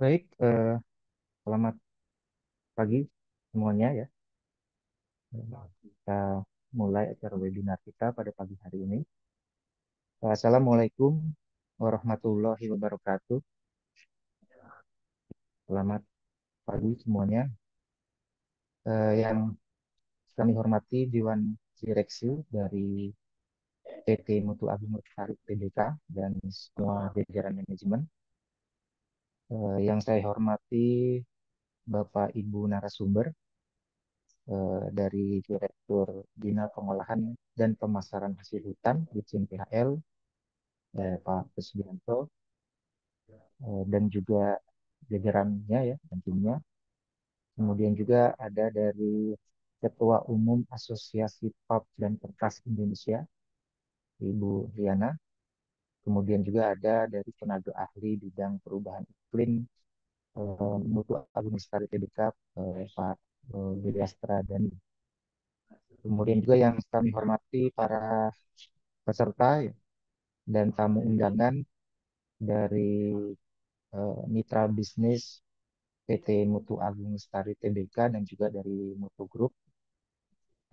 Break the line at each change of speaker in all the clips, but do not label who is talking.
Baik, eh, selamat pagi semuanya ya. Kita
mulai acara webinar kita pada pagi hari ini. Assalamualaikum warahmatullahi wabarakatuh. Selamat pagi semuanya. Eh, yang kami hormati Dewan Direksi dari PT Mutu Agung Tarik PBK dan semua jajaran manajemen eh, yang saya hormati Bapak Ibu narasumber eh, dari Direktur Bina Pengolahan dan Pemasaran Hasil Hutan di CNPHL, eh, Pak Kusbianto, eh, dan juga jajarannya ya tentunya. Kemudian juga ada dari Ketua Umum Asosiasi Pulp dan Kertas Indonesia, Ibu Riana. Kemudian juga ada dari tenaga ahli bidang perubahan iklim eh, Mutu Agung Sari TBK uh, eh, Pak Wiryastra eh, dan Kemudian juga yang kami hormati para peserta ya, dan tamu undangan dari uh, mitra bisnis PT Mutu Agung Stari Tbk dan juga dari Mutu Group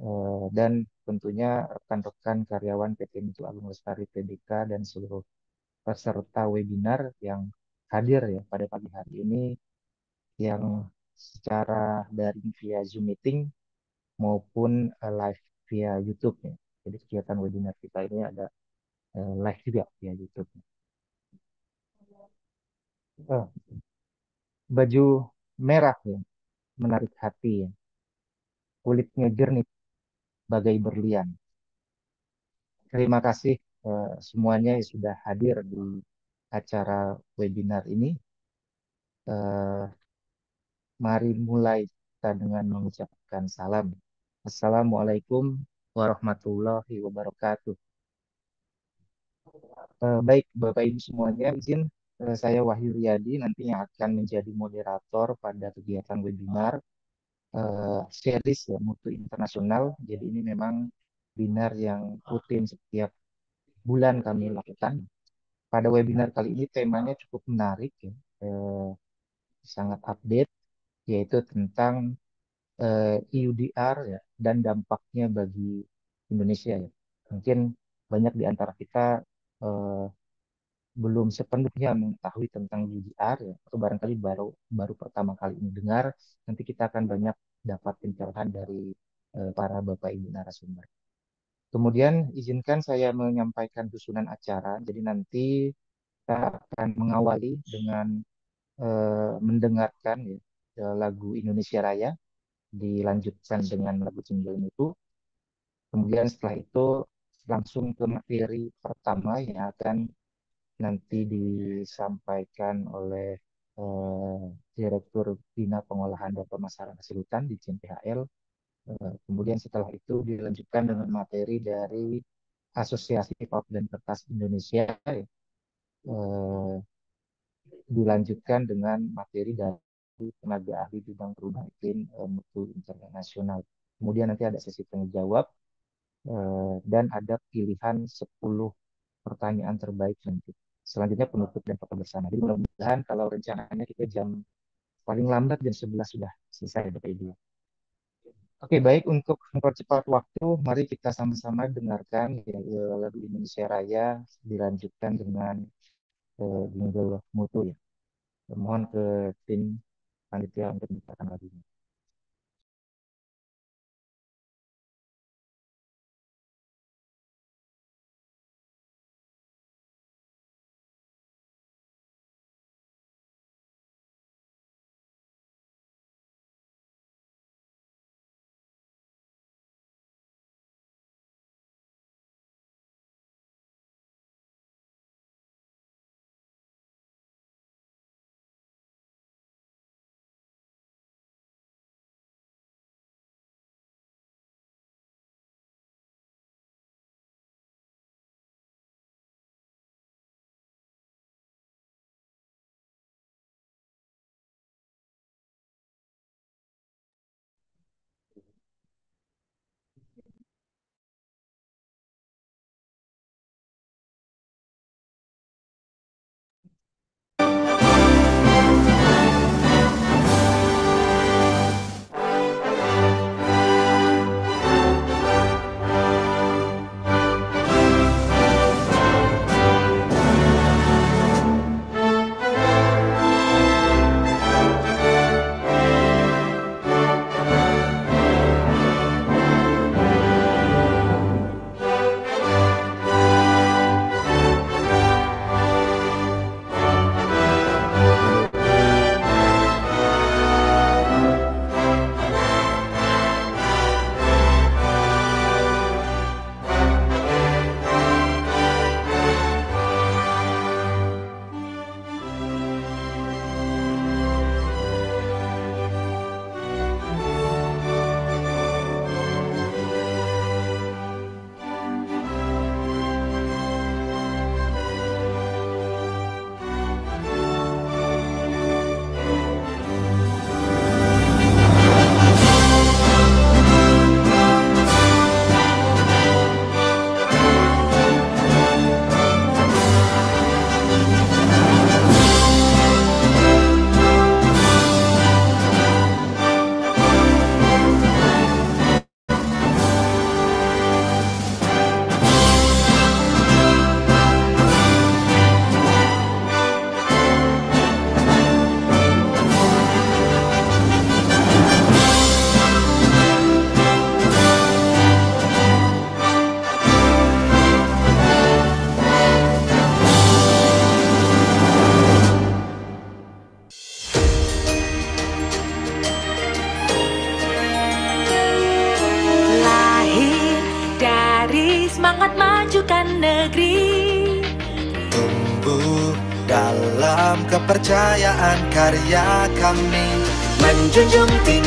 Eh, dan tentunya rekan-rekan karyawan PT Mitra Agung Lestari PBK dan seluruh peserta webinar yang hadir ya pada pagi hari ini yang secara daring via Zoom meeting maupun eh, live via YouTube ya. Jadi kegiatan webinar kita ini ada eh, live juga via YouTube. Oh, baju merah ya, menarik hati ya. Kulitnya jernih, bagai berlian. Terima kasih uh, semuanya yang sudah hadir di acara webinar ini. Uh, mari mulai kita dengan mengucapkan salam. Assalamualaikum warahmatullahi wabarakatuh. Uh, baik Bapak Ibu semuanya, izin saya Wahyu Riyadi yang akan menjadi moderator pada kegiatan webinar uh, series ya mutu internasional. Jadi ini memang webinar yang rutin setiap bulan kami lakukan. Pada webinar kali ini temanya cukup menarik ya, uh, sangat update yaitu tentang uh, eh, EUDR ya dan dampaknya bagi Indonesia ya. Mungkin banyak di antara kita uh, belum sepenuhnya mengetahui tentang UGR ya, atau barangkali baru baru pertama kali ini dengar, nanti kita akan banyak dapat pencerahan dari e, para Bapak Ibu narasumber. Kemudian izinkan saya menyampaikan susunan acara. Jadi nanti kita akan mengawali dengan e, mendengarkan ya, eh, lagu Indonesia Raya dilanjutkan dengan lagu jingle itu. Kemudian setelah itu langsung ke materi pertama yang akan nanti disampaikan oleh eh, Direktur Bina Pengolahan dan Pemasaran Hasil Hutan di CMPHL. Eh, kemudian setelah itu dilanjutkan dengan materi dari Asosiasi Pop dan Kertas Indonesia. Eh, dilanjutkan dengan materi dari tenaga ahli bidang perubahan iklim eh, mutu internasional. Kemudian nanti ada sesi tanya jawab eh, dan ada pilihan 10 pertanyaan terbaik nanti selanjutnya penutup dan foto bersama. Jadi mudah-mudahan kalau rencananya kita jam paling lambat jam 11 sudah selesai Bapak Ibu. Oke, baik untuk mempercepat waktu, mari kita sama-sama dengarkan ya, ya lagu Indonesia Raya dilanjutkan dengan
eh, jingle mutu ya. Mohon ke tim panitia untuk mendengarkan lagunya.
真正的。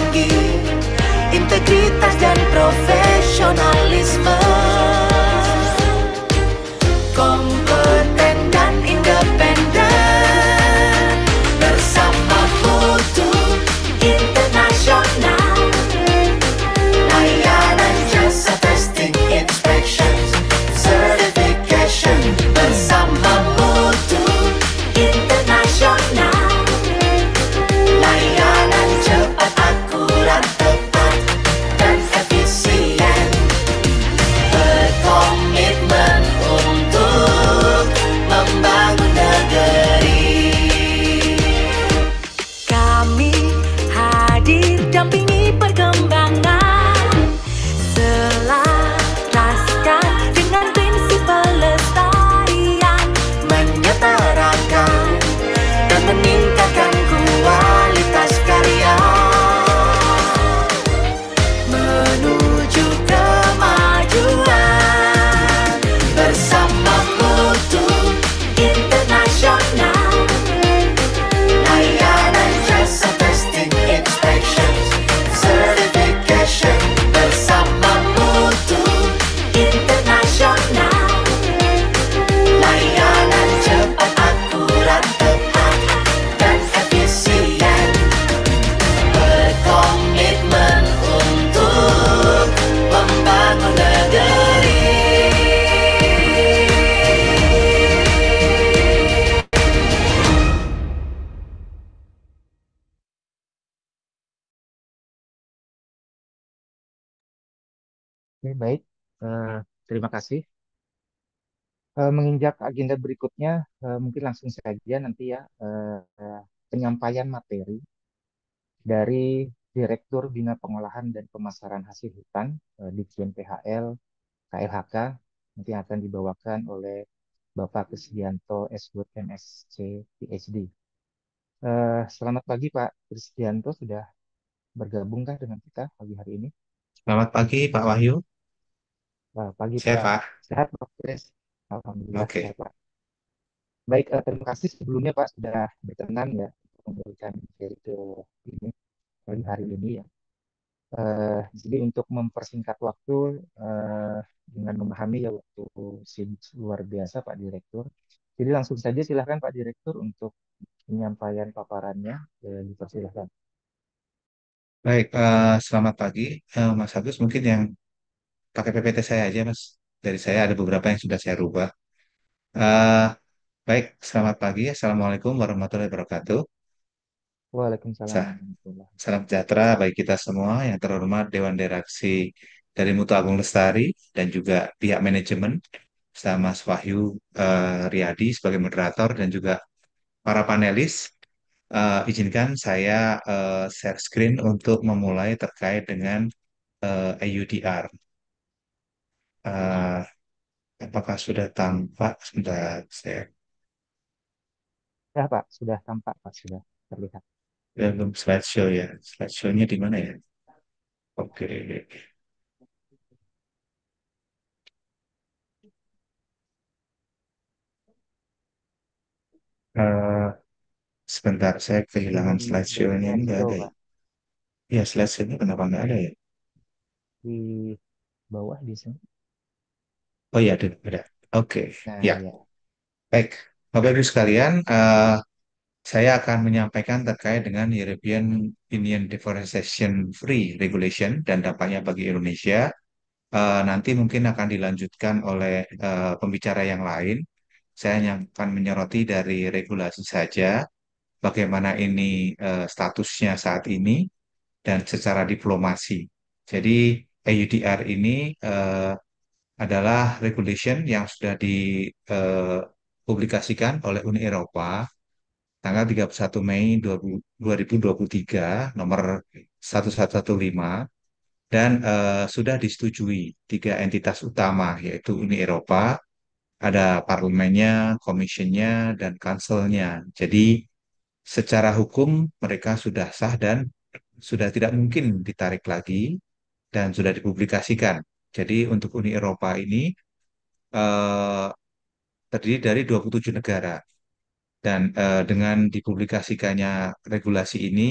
Terima kasih. Eh, menginjak agenda berikutnya, eh,
mungkin langsung saja nanti ya eh, penyampaian materi dari Direktur Bina Pengolahan dan Pemasaran Hasil Hutan di KMPHL KLHK nanti akan dibawakan oleh Bapak Kristianto Sbud MSc PhD. selamat pagi Pak Kristianto, sudah bergabung dengan kita pagi hari ini.
Selamat pagi Pak Wahyu.
Nah, pagi Pak. Sehat, Pak Alhamdulillah Oke. sehat, Pak. Baik, eh, terima kasih sebelumnya Pak sudah berkenan ya memberikan video ini pagi hari ini ya. Eh, jadi untuk mempersingkat waktu eh, dengan memahami ya waktu sibuk luar biasa Pak Direktur. Jadi langsung saja silahkan Pak Direktur untuk penyampaian paparannya. Eh, dipersilahkan. Baik, uh, selamat pagi, uh, Mas Agus. Mungkin yang pakai PPT saya aja mas dari saya ada beberapa yang sudah saya rubah Uh, baik selamat pagi assalamualaikum warahmatullahi wabarakatuh Waalaikumsalam. Sa- salam sejahtera bagi kita semua yang terhormat Dewan Direksi dari Mutu Agung Lestari dan juga pihak manajemen sama Mas Wahyu uh, Riyadi sebagai moderator dan juga para panelis Uh, izinkan saya uh, share screen untuk memulai terkait dengan uh, AUDR uh, apakah sudah tampak? Sudah saya. Sudah Pak, sudah tampak Pak, sudah terlihat. belum ya, belum slideshow ya.
Slideshow-nya di mana ya? Oke. Okay.
Uh, eh, sebentar, saya kehilangan slideshow-nya. enggak ada ya? Ya, slideshow ini kenapa enggak ada ya? Di bawah di sini. Oh iya, ada. ada. Oke, Nah, ya. ya. Baik, Bapak Ibu sekalian, uh, saya akan menyampaikan terkait dengan European Union Deforestation Free Regulation dan dampaknya bagi Indonesia. Uh, nanti mungkin akan dilanjutkan oleh uh, pembicara yang lain. Saya hanya akan menyoroti dari regulasi saja, bagaimana ini uh, statusnya saat ini, dan secara diplomasi. Jadi EUDR ini uh, adalah regulation yang sudah dipublikasikan eh, oleh Uni Eropa tanggal 31 Mei 2023 nomor 1115 dan uh, sudah disetujui tiga entitas utama yaitu Uni Eropa, ada parlemennya, komisinya, dan kanselnya. Jadi secara hukum mereka sudah sah dan sudah tidak mungkin ditarik lagi dan sudah dipublikasikan jadi untuk Uni Eropa ini eh, terdiri dari 27 negara. Dan eh, dengan dipublikasikannya regulasi ini,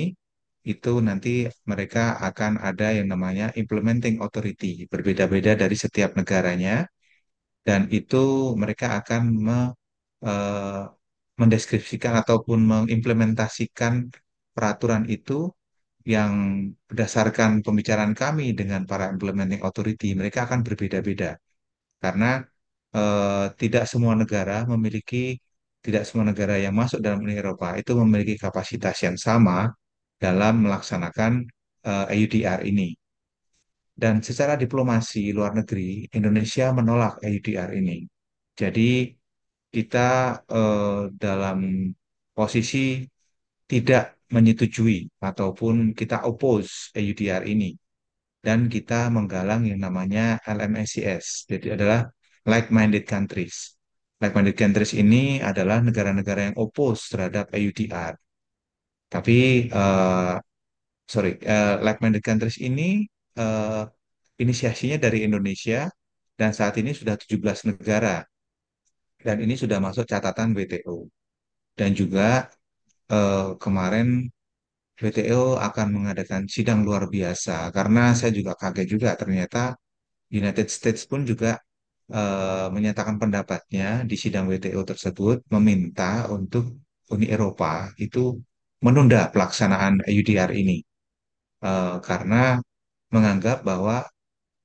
itu nanti mereka akan ada yang namanya implementing authority, berbeda-beda dari setiap negaranya. Dan itu mereka akan me, eh, mendeskripsikan ataupun mengimplementasikan peraturan itu yang berdasarkan pembicaraan kami dengan para implementing authority, mereka akan berbeda-beda. Karena e, tidak semua negara memiliki, tidak semua negara yang masuk dalam Uni Eropa itu memiliki kapasitas yang sama dalam melaksanakan e, eh, EUDR ini. Dan secara diplomasi luar negeri, Indonesia menolak AUDR ini. Jadi kita e, dalam posisi tidak menyetujui ataupun kita oppose EUDR ini dan kita menggalang yang namanya LMSCS jadi adalah like-minded countries like-minded countries ini adalah negara-negara yang oppose terhadap EUDR tapi uh, sorry uh, like-minded countries ini uh, inisiasinya dari Indonesia dan saat ini sudah 17 negara dan ini sudah masuk catatan WTO dan juga eh, kemarin WTO akan mengadakan sidang luar biasa karena saya juga kaget juga ternyata United States pun juga uh, menyatakan pendapatnya di sidang WTO tersebut meminta untuk Uni Eropa itu menunda pelaksanaan UDR ini uh, karena menganggap bahwa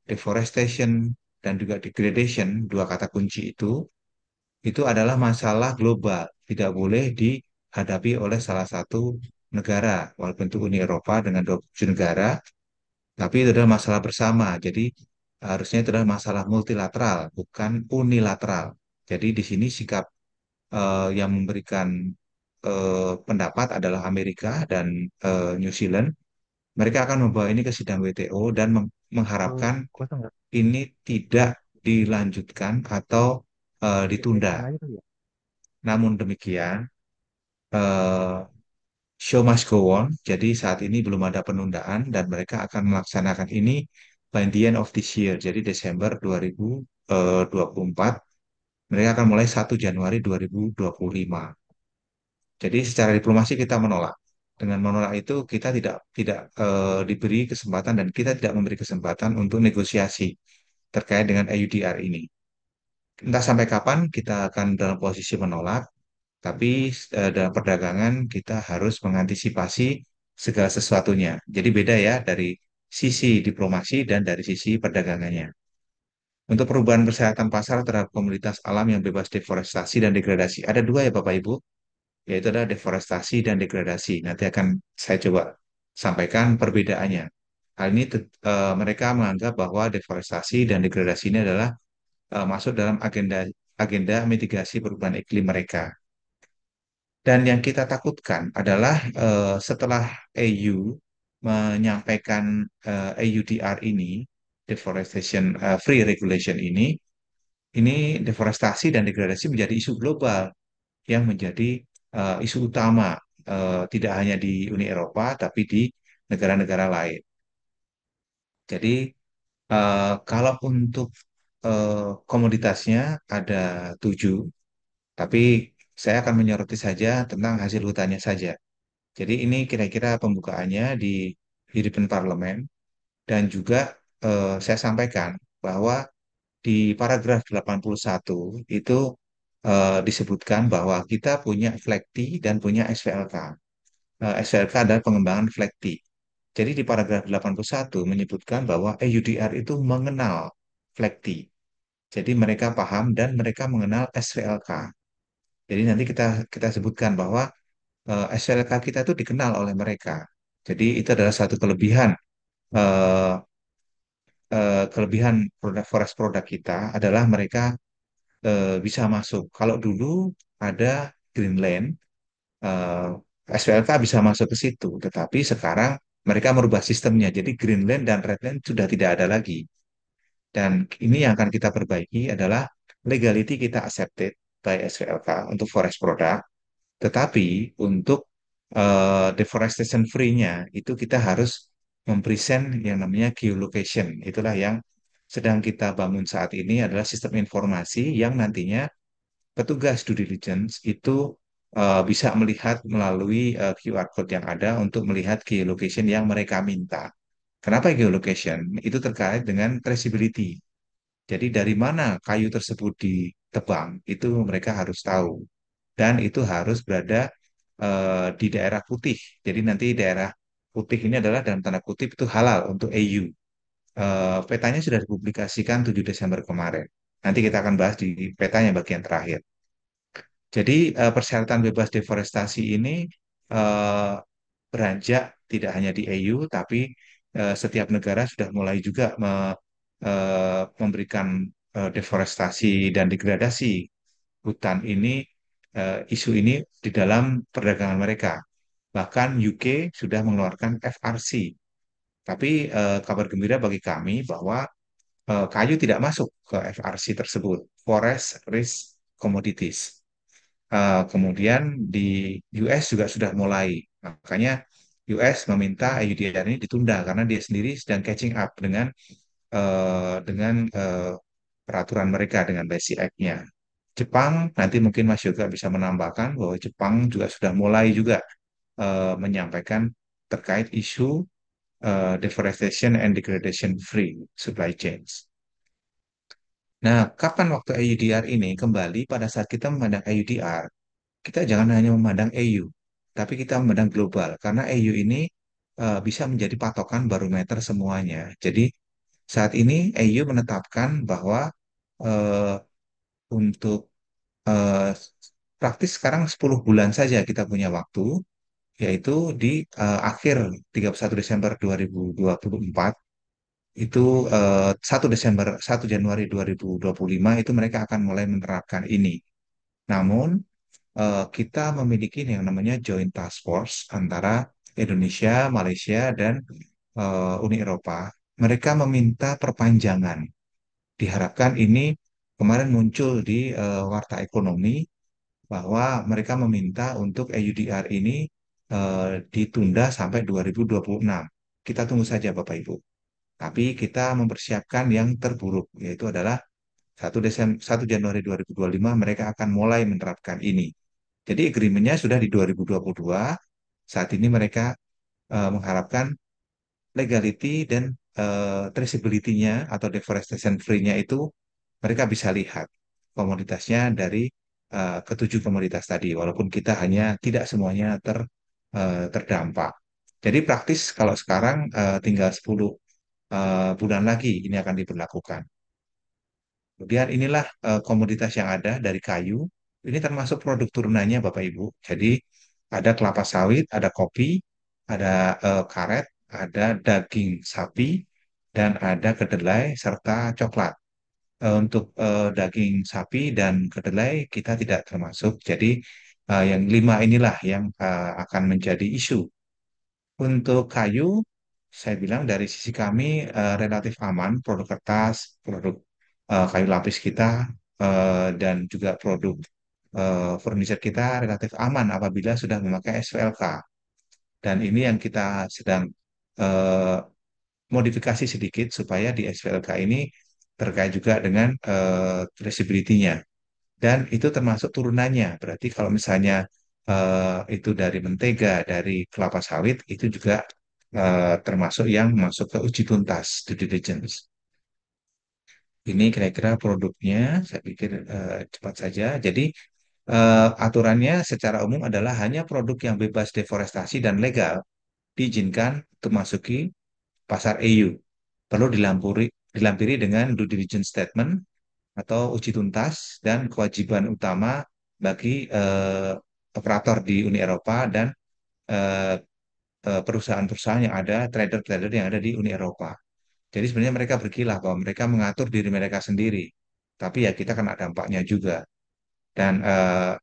deforestation dan juga degradation dua kata kunci itu itu adalah masalah global tidak boleh di dihadapi oleh salah satu negara, walaupun itu Uni Eropa dengan 27 negara, tapi itu adalah masalah bersama. Jadi harusnya itu adalah masalah multilateral, bukan unilateral. Jadi di sini sikap uh, yang memberikan uh, pendapat adalah Amerika dan uh, New Zealand. Mereka akan membawa ini ke sidang WTO dan mengharapkan oh, ya? ini tidak dilanjutkan atau uh, ditunda. Ya. Namun demikian, uh, show must go on. Jadi saat ini belum ada penundaan dan mereka akan melaksanakan ini by the end of this year. Jadi Desember 2024 eh, mereka akan mulai 1 Januari 2025. Jadi secara diplomasi kita menolak. Dengan menolak itu kita tidak tidak uh, diberi kesempatan dan kita tidak memberi kesempatan untuk negosiasi terkait dengan AUDR ini. Entah sampai kapan kita akan dalam posisi menolak tapi eh, dalam perdagangan kita harus mengantisipasi segala sesuatunya. Jadi beda ya dari sisi diplomasi dan dari sisi perdagangannya. Untuk perubahan kesehatan pasar terhadap komunitas alam yang bebas deforestasi dan degradasi. Ada dua ya Bapak Ibu, yaitu ada deforestasi dan degradasi. Nanti akan saya coba sampaikan perbedaannya. Hal ini e, mereka menganggap bahwa deforestasi dan degradasi ini adalah e, masuk dalam agenda agenda mitigasi perubahan iklim mereka. Dan yang kita takutkan adalah uh, setelah EU menyampaikan eh, EUDR ini, deforestation uh, free regulation ini, ini deforestasi dan degradasi menjadi isu global yang menjadi uh, isu utama uh, tidak hanya di Uni Eropa tapi di negara-negara lain. Jadi uh, kalau untuk uh, komoditasnya ada tujuh, tapi saya akan menyoroti saja tentang hasil hutannya saja. Jadi ini kira-kira pembukaannya di European parlemen dan juga eh, saya sampaikan bahwa di paragraf 81 itu eh, disebutkan bahwa kita punya FLECTI dan punya SVLK. Eh, SVLK adalah pengembangan FLECTI. Jadi di paragraf 81 menyebutkan bahwa EUDR itu mengenal FLECTI. Jadi mereka paham dan mereka mengenal SVLK. Jadi nanti kita kita sebutkan bahwa uh, SLK kita itu dikenal oleh mereka. Jadi itu adalah satu kelebihan uh, uh, kelebihan produk forest produk kita adalah mereka uh, bisa masuk. Kalau dulu ada Greenland, uh, SLK bisa masuk ke situ, tetapi sekarang mereka merubah sistemnya. Jadi Greenland dan Redland sudah tidak ada lagi. Dan ini yang akan kita perbaiki adalah legality kita accepted, by SVLK untuk forest product, tetapi untuk uh, deforestation free-nya itu kita harus mempresent yang namanya geolocation. Itulah yang sedang kita bangun saat ini adalah sistem informasi yang nantinya petugas due diligence itu uh, bisa melihat melalui uh, eh, QR code yang ada untuk melihat geolocation yang mereka minta. Kenapa geolocation? Itu terkait dengan traceability. Jadi dari mana kayu tersebut ditebang itu mereka harus tahu dan itu harus berada uh, di daerah putih. Jadi nanti daerah putih ini adalah dalam tanda kutip itu halal untuk EU. Uh, eh, petanya sudah dipublikasikan 7 Desember kemarin. Nanti kita akan bahas di petanya bagian terakhir. Jadi uh, persyaratan bebas deforestasi ini beranjak tidak hanya di EU tapi setiap negara sudah mulai juga me eh, memberikan eh, deforestasi dan degradasi hutan ini eh, isu ini di dalam perdagangan mereka. Bahkan UK sudah mengeluarkan FRC. Tapi eh, kabar gembira bagi kami bahwa eh, kayu tidak masuk ke FRC tersebut, Forest Risk Commodities. Uh, kemudian di US juga sudah mulai. Makanya US meminta IUDR ini ditunda karena dia sendiri sedang catching up dengan Eh, dengan uh, peraturan mereka dengan Basic Act-nya. Jepang nanti mungkin Mas Yoga bisa menambahkan bahwa Jepang juga sudah mulai juga uh, menyampaikan terkait isu uh, deforestation and degradation free supply chains. Nah, kapan waktu AUDR ini kembali pada saat kita memandang AUDR, kita jangan hanya memandang EU, tapi kita memandang global. Karena EU ini uh, bisa menjadi patokan barometer semuanya. Jadi saat ini EU menetapkan bahwa uh, untuk uh, praktis sekarang 10 bulan saja kita punya waktu, yaitu di uh, akhir 31 Desember 2024 itu uh, 1 Desember 1 Januari 2025 itu mereka akan mulai menerapkan ini. Namun uh, kita memiliki yang namanya joint task force antara Indonesia, Malaysia dan uh, Uni Eropa mereka meminta perpanjangan. Diharapkan ini kemarin muncul di uh, Warta Ekonomi bahwa mereka meminta untuk EUDR ini uh, ditunda sampai 2026. Kita tunggu saja Bapak Ibu. Tapi kita mempersiapkan yang terburuk yaitu adalah 1 Desember 1 Januari 2025 mereka akan mulai menerapkan ini. Jadi agreementnya sudah di 2022. Saat ini mereka uh, mengharapkan legality dan uh, traceability-nya atau deforestation free-nya itu mereka bisa lihat komoditasnya dari uh, ketujuh komoditas tadi, walaupun kita hanya tidak semuanya ter, uh, terdampak. Jadi praktis kalau sekarang uh, tinggal 10 uh, bulan lagi ini akan diberlakukan. Kemudian inilah uh, komoditas yang ada dari kayu. Ini termasuk produk turunannya Bapak Ibu. Jadi ada kelapa sawit, ada kopi, ada uh, karet, ada daging sapi, dan ada kedelai serta coklat. Eh, untuk eh, daging sapi dan kedelai kita tidak termasuk. Jadi eh, yang lima inilah yang akan menjadi isu. Untuk kayu, saya bilang dari sisi kami relatif aman, produk kertas, produk kayu lapis kita, dan juga produk furniture kita relatif aman apabila sudah memakai SVLK. Dan ini yang kita sedang modifikasi sedikit supaya di SPLK ini terkait juga dengan uh, traceability-nya. Dan itu termasuk turunannya. Berarti kalau misalnya uh, itu dari mentega, dari kelapa sawit, itu juga uh, termasuk yang masuk ke uji tuntas, due diligence. Ini kira-kira produknya, saya pikir uh, cepat saja. Jadi uh, aturannya secara umum adalah hanya produk yang bebas deforestasi dan legal diizinkan untuk masuki pasar EU. Perlu dilampiri, dilampiri dengan due diligence statement atau uji tuntas dan kewajiban utama bagi uh, operator di Uni Eropa dan eh, eh, perusahaan-perusahaan yang ada, trader-trader yang ada di Uni Eropa. Jadi sebenarnya mereka berkilah bahwa mereka mengatur diri mereka sendiri, tapi ya kita kena dampaknya juga. Dan uh,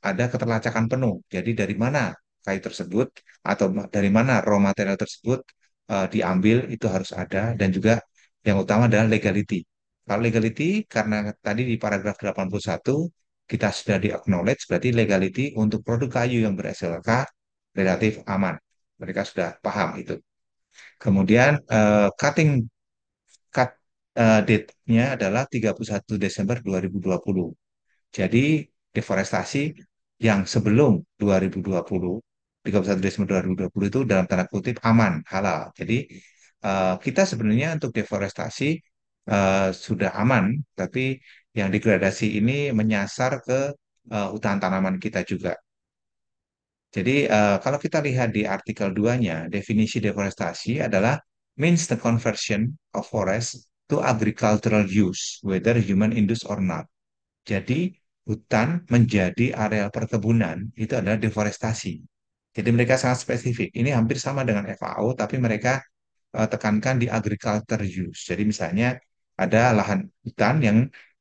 ada keterlacakan penuh. Jadi dari mana kayu tersebut atau dari mana raw material tersebut uh, diambil itu harus ada dan juga yang utama adalah legality. Kalau legality karena tadi di paragraf 81 kita sudah di acknowledge berarti legality untuk produk kayu yang ber-SLK relatif aman. Mereka sudah paham itu. Kemudian uh, cutting cut uh, date-nya adalah 31 Desember 2020. Jadi deforestasi yang sebelum 2020 31 Desember 2020 itu dalam tanda kutip aman, halal. Jadi uh, kita sebenarnya untuk deforestasi uh, sudah aman, tapi yang degradasi ini menyasar ke uh, hutan tanaman kita juga. Jadi uh, kalau kita lihat di artikel 2-nya, definisi deforestasi adalah means the conversion of forest to agricultural use, whether human induced or not. Jadi hutan menjadi areal perkebunan itu adalah deforestasi. Jadi mereka sangat spesifik. Ini hampir sama dengan FAO, tapi mereka uh, tekankan di agriculture use. Jadi misalnya ada lahan hutan yang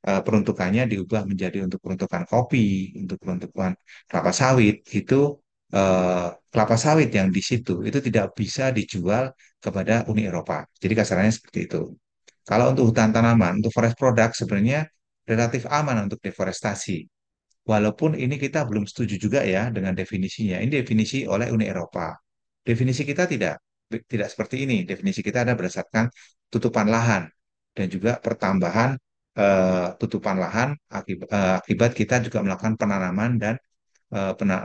uh, peruntukannya diubah menjadi untuk peruntukan kopi, untuk peruntukan kelapa sawit, itu uh, kelapa sawit yang di situ itu tidak bisa dijual kepada Uni Eropa. Jadi kasarannya seperti itu. Kalau untuk hutan tanaman, untuk forest product sebenarnya relatif aman untuk deforestasi walaupun ini kita belum setuju juga ya dengan definisinya. Ini definisi oleh Uni Eropa. Definisi kita tidak tidak seperti ini. Definisi kita ada berdasarkan tutupan lahan dan juga pertambahan eh, tutupan lahan akibat, eh, akibat kita juga melakukan penanaman dan eh, pena,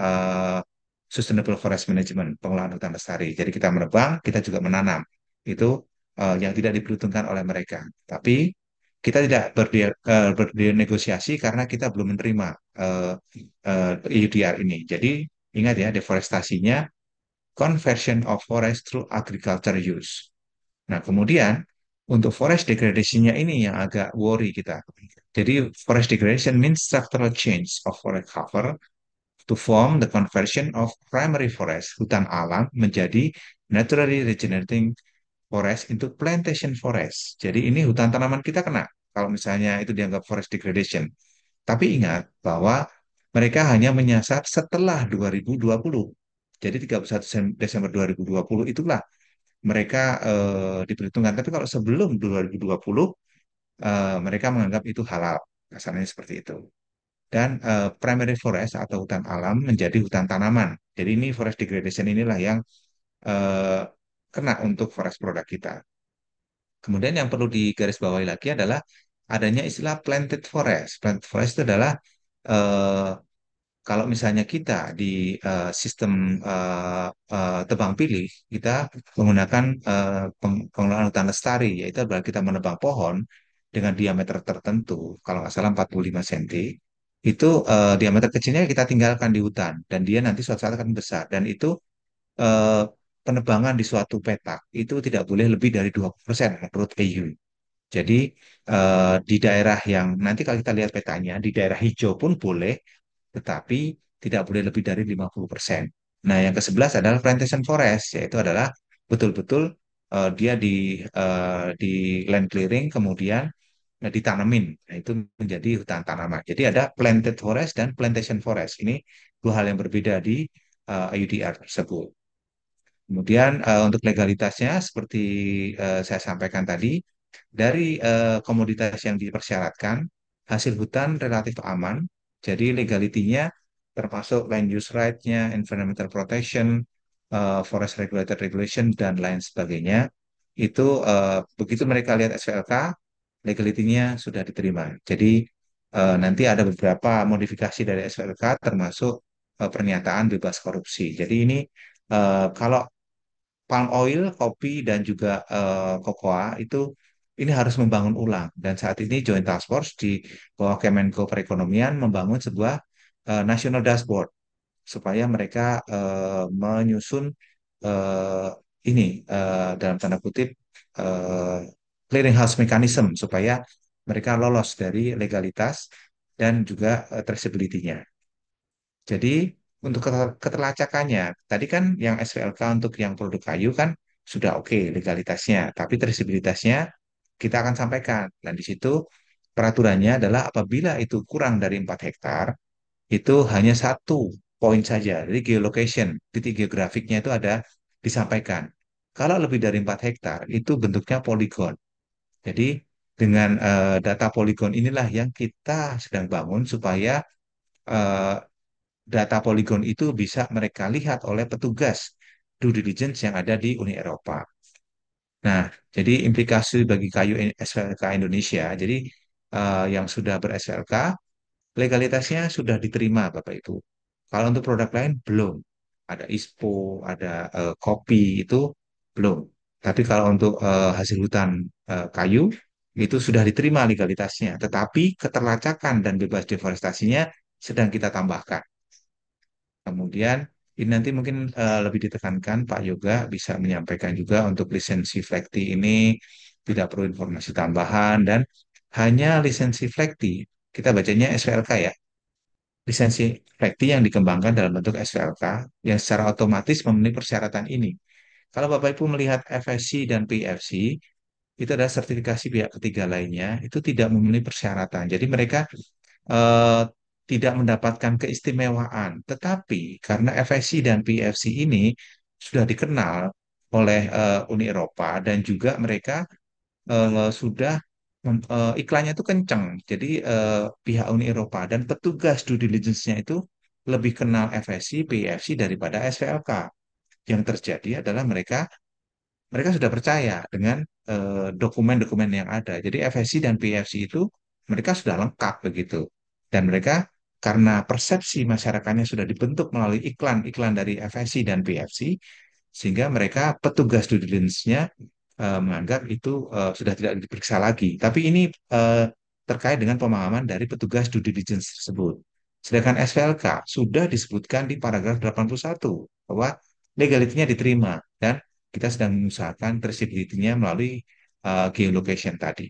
sustainable forest management, pengelolaan hutan lestari. Jadi kita menebang, kita juga menanam. Itu uh, yang tidak diperhitungkan oleh mereka. Tapi kita tidak bernegosiasi eh, karena kita belum menerima EUDR eh, eh, e ini. Jadi ingat ya deforestasinya conversion of forest through agriculture use. Nah kemudian untuk forest degradation-nya ini yang agak worry kita. Jadi forest degradation means structural change of forest cover to form the conversion of primary forest, hutan alam menjadi naturally regenerating forest into plantation forest. Jadi ini hutan tanaman kita kena kalau misalnya itu dianggap forest degradation. Tapi ingat bahwa mereka hanya menyasar setelah 2020. Jadi 31 Desember 2020 itulah mereka eh, diperhitungkan. Tapi kalau sebelum 2020 eh, mereka menganggap itu halal. Kasarnya seperti itu. Dan eh, primary forest atau hutan alam menjadi hutan tanaman. Jadi ini forest degradation inilah yang eh, kena untuk forest produk kita. Kemudian yang perlu digarisbawahi lagi adalah adanya istilah planted forest. Planted forest itu adalah eh, kalau misalnya kita di uh, sistem uh, uh, tebang pilih, kita menggunakan uh, peng pengelolaan hutan lestari, yaitu berarti kita menebang pohon dengan diameter tertentu, kalau nggak salah 45 cm, itu uh, diameter kecilnya kita tinggalkan di hutan, dan dia nanti suatu saat akan besar. Dan itu uh, penebangan di suatu petak itu tidak boleh lebih dari 20% menurut EU. Jadi eh, di daerah yang nanti kalau kita lihat petanya di daerah hijau pun boleh tetapi tidak boleh lebih dari 50%. Nah, yang ke-11 adalah plantation forest yaitu adalah betul-betul eh, dia di eh, di land clearing kemudian nah, ditanamin. Nah, itu menjadi hutan tanaman. Jadi ada planted forest dan plantation forest. Ini dua hal yang berbeda di eh, UDR tersebut. Kemudian uh, untuk legalitasnya seperti uh, saya sampaikan tadi dari uh, komoditas yang dipersyaratkan hasil hutan relatif aman. Jadi legalitinya termasuk land use right-nya, environmental protection, uh, forest regulator regulation dan lain sebagainya. Itu uh, begitu mereka lihat SVLK legalitinya sudah diterima. Jadi uh, nanti ada beberapa modifikasi dari SVLK termasuk uh, pernyataan bebas korupsi. Jadi ini uh, kalau palm oil, kopi dan juga eh, itu ini harus membangun ulang dan saat ini Joint Task Force di bawah Kemenko Perekonomian membangun sebuah uh, national dashboard supaya mereka uh, menyusun uh, ini uh, dalam tanda kutip clearing house mechanism supaya mereka lolos dari legalitas dan juga uh, traceability-nya. Jadi untuk keterlacakannya. Tadi kan yang SPLK untuk yang produk kayu kan sudah oke okay legalitasnya, tapi traceabilitasnya kita akan sampaikan. Dan di situ peraturannya adalah apabila itu kurang dari 4 hektar, itu hanya satu poin saja. Jadi geolocation, titik geografiknya itu ada disampaikan. Kalau lebih dari 4 hektar, itu bentuknya poligon. Jadi dengan uh, data poligon inilah yang kita sedang bangun supaya uh, data poligon itu bisa mereka lihat oleh petugas due diligence yang ada di Uni Eropa. Nah, jadi implikasi bagi kayu SLK Indonesia, jadi uh, yang sudah ber SLK, legalitasnya sudah diterima Bapak Ibu. Kalau untuk produk lain belum. Ada ISPO, ada uh, kopi itu belum. Tapi kalau untuk uh, hasil hutan uh, kayu itu sudah diterima legalitasnya, tetapi keterlacakan dan bebas deforestasinya sedang kita tambahkan. Kemudian ini nanti mungkin uh, lebih ditekankan Pak Yoga bisa menyampaikan juga untuk lisensi Flekti ini tidak perlu informasi tambahan dan hanya lisensi Flekti kita bacanya SVLK ya lisensi Flekti yang dikembangkan dalam bentuk SVLK yang secara otomatis memenuhi persyaratan ini. Kalau Bapak Ibu melihat FSC dan PFC, itu adalah sertifikasi pihak ketiga lainnya, itu tidak memenuhi persyaratan. Jadi mereka uh, tidak mendapatkan keistimewaan, tetapi karena FSC dan PFC ini sudah dikenal oleh uh, Uni Eropa dan juga mereka uh, sudah uh, iklannya itu kencang, Jadi uh, pihak Uni Eropa dan petugas due diligence-nya itu lebih kenal FSC, PFC daripada SVLK. Yang terjadi adalah mereka mereka sudah percaya dengan dokumen-dokumen uh, yang ada. Jadi FSC dan PFC itu mereka sudah lengkap begitu. Dan mereka karena persepsi masyarakatnya sudah dibentuk melalui iklan-iklan dari FSC dan PFC, sehingga mereka petugas due diligence-nya uh, menganggap itu uh, sudah tidak diperiksa lagi. Tapi ini uh, terkait dengan pemahaman dari petugas due diligence tersebut. Sedangkan SVLK sudah disebutkan di paragraf 81 bahwa legalitinya diterima dan kita sedang mengusahakan traceability-nya melalui uh, geolocation tadi.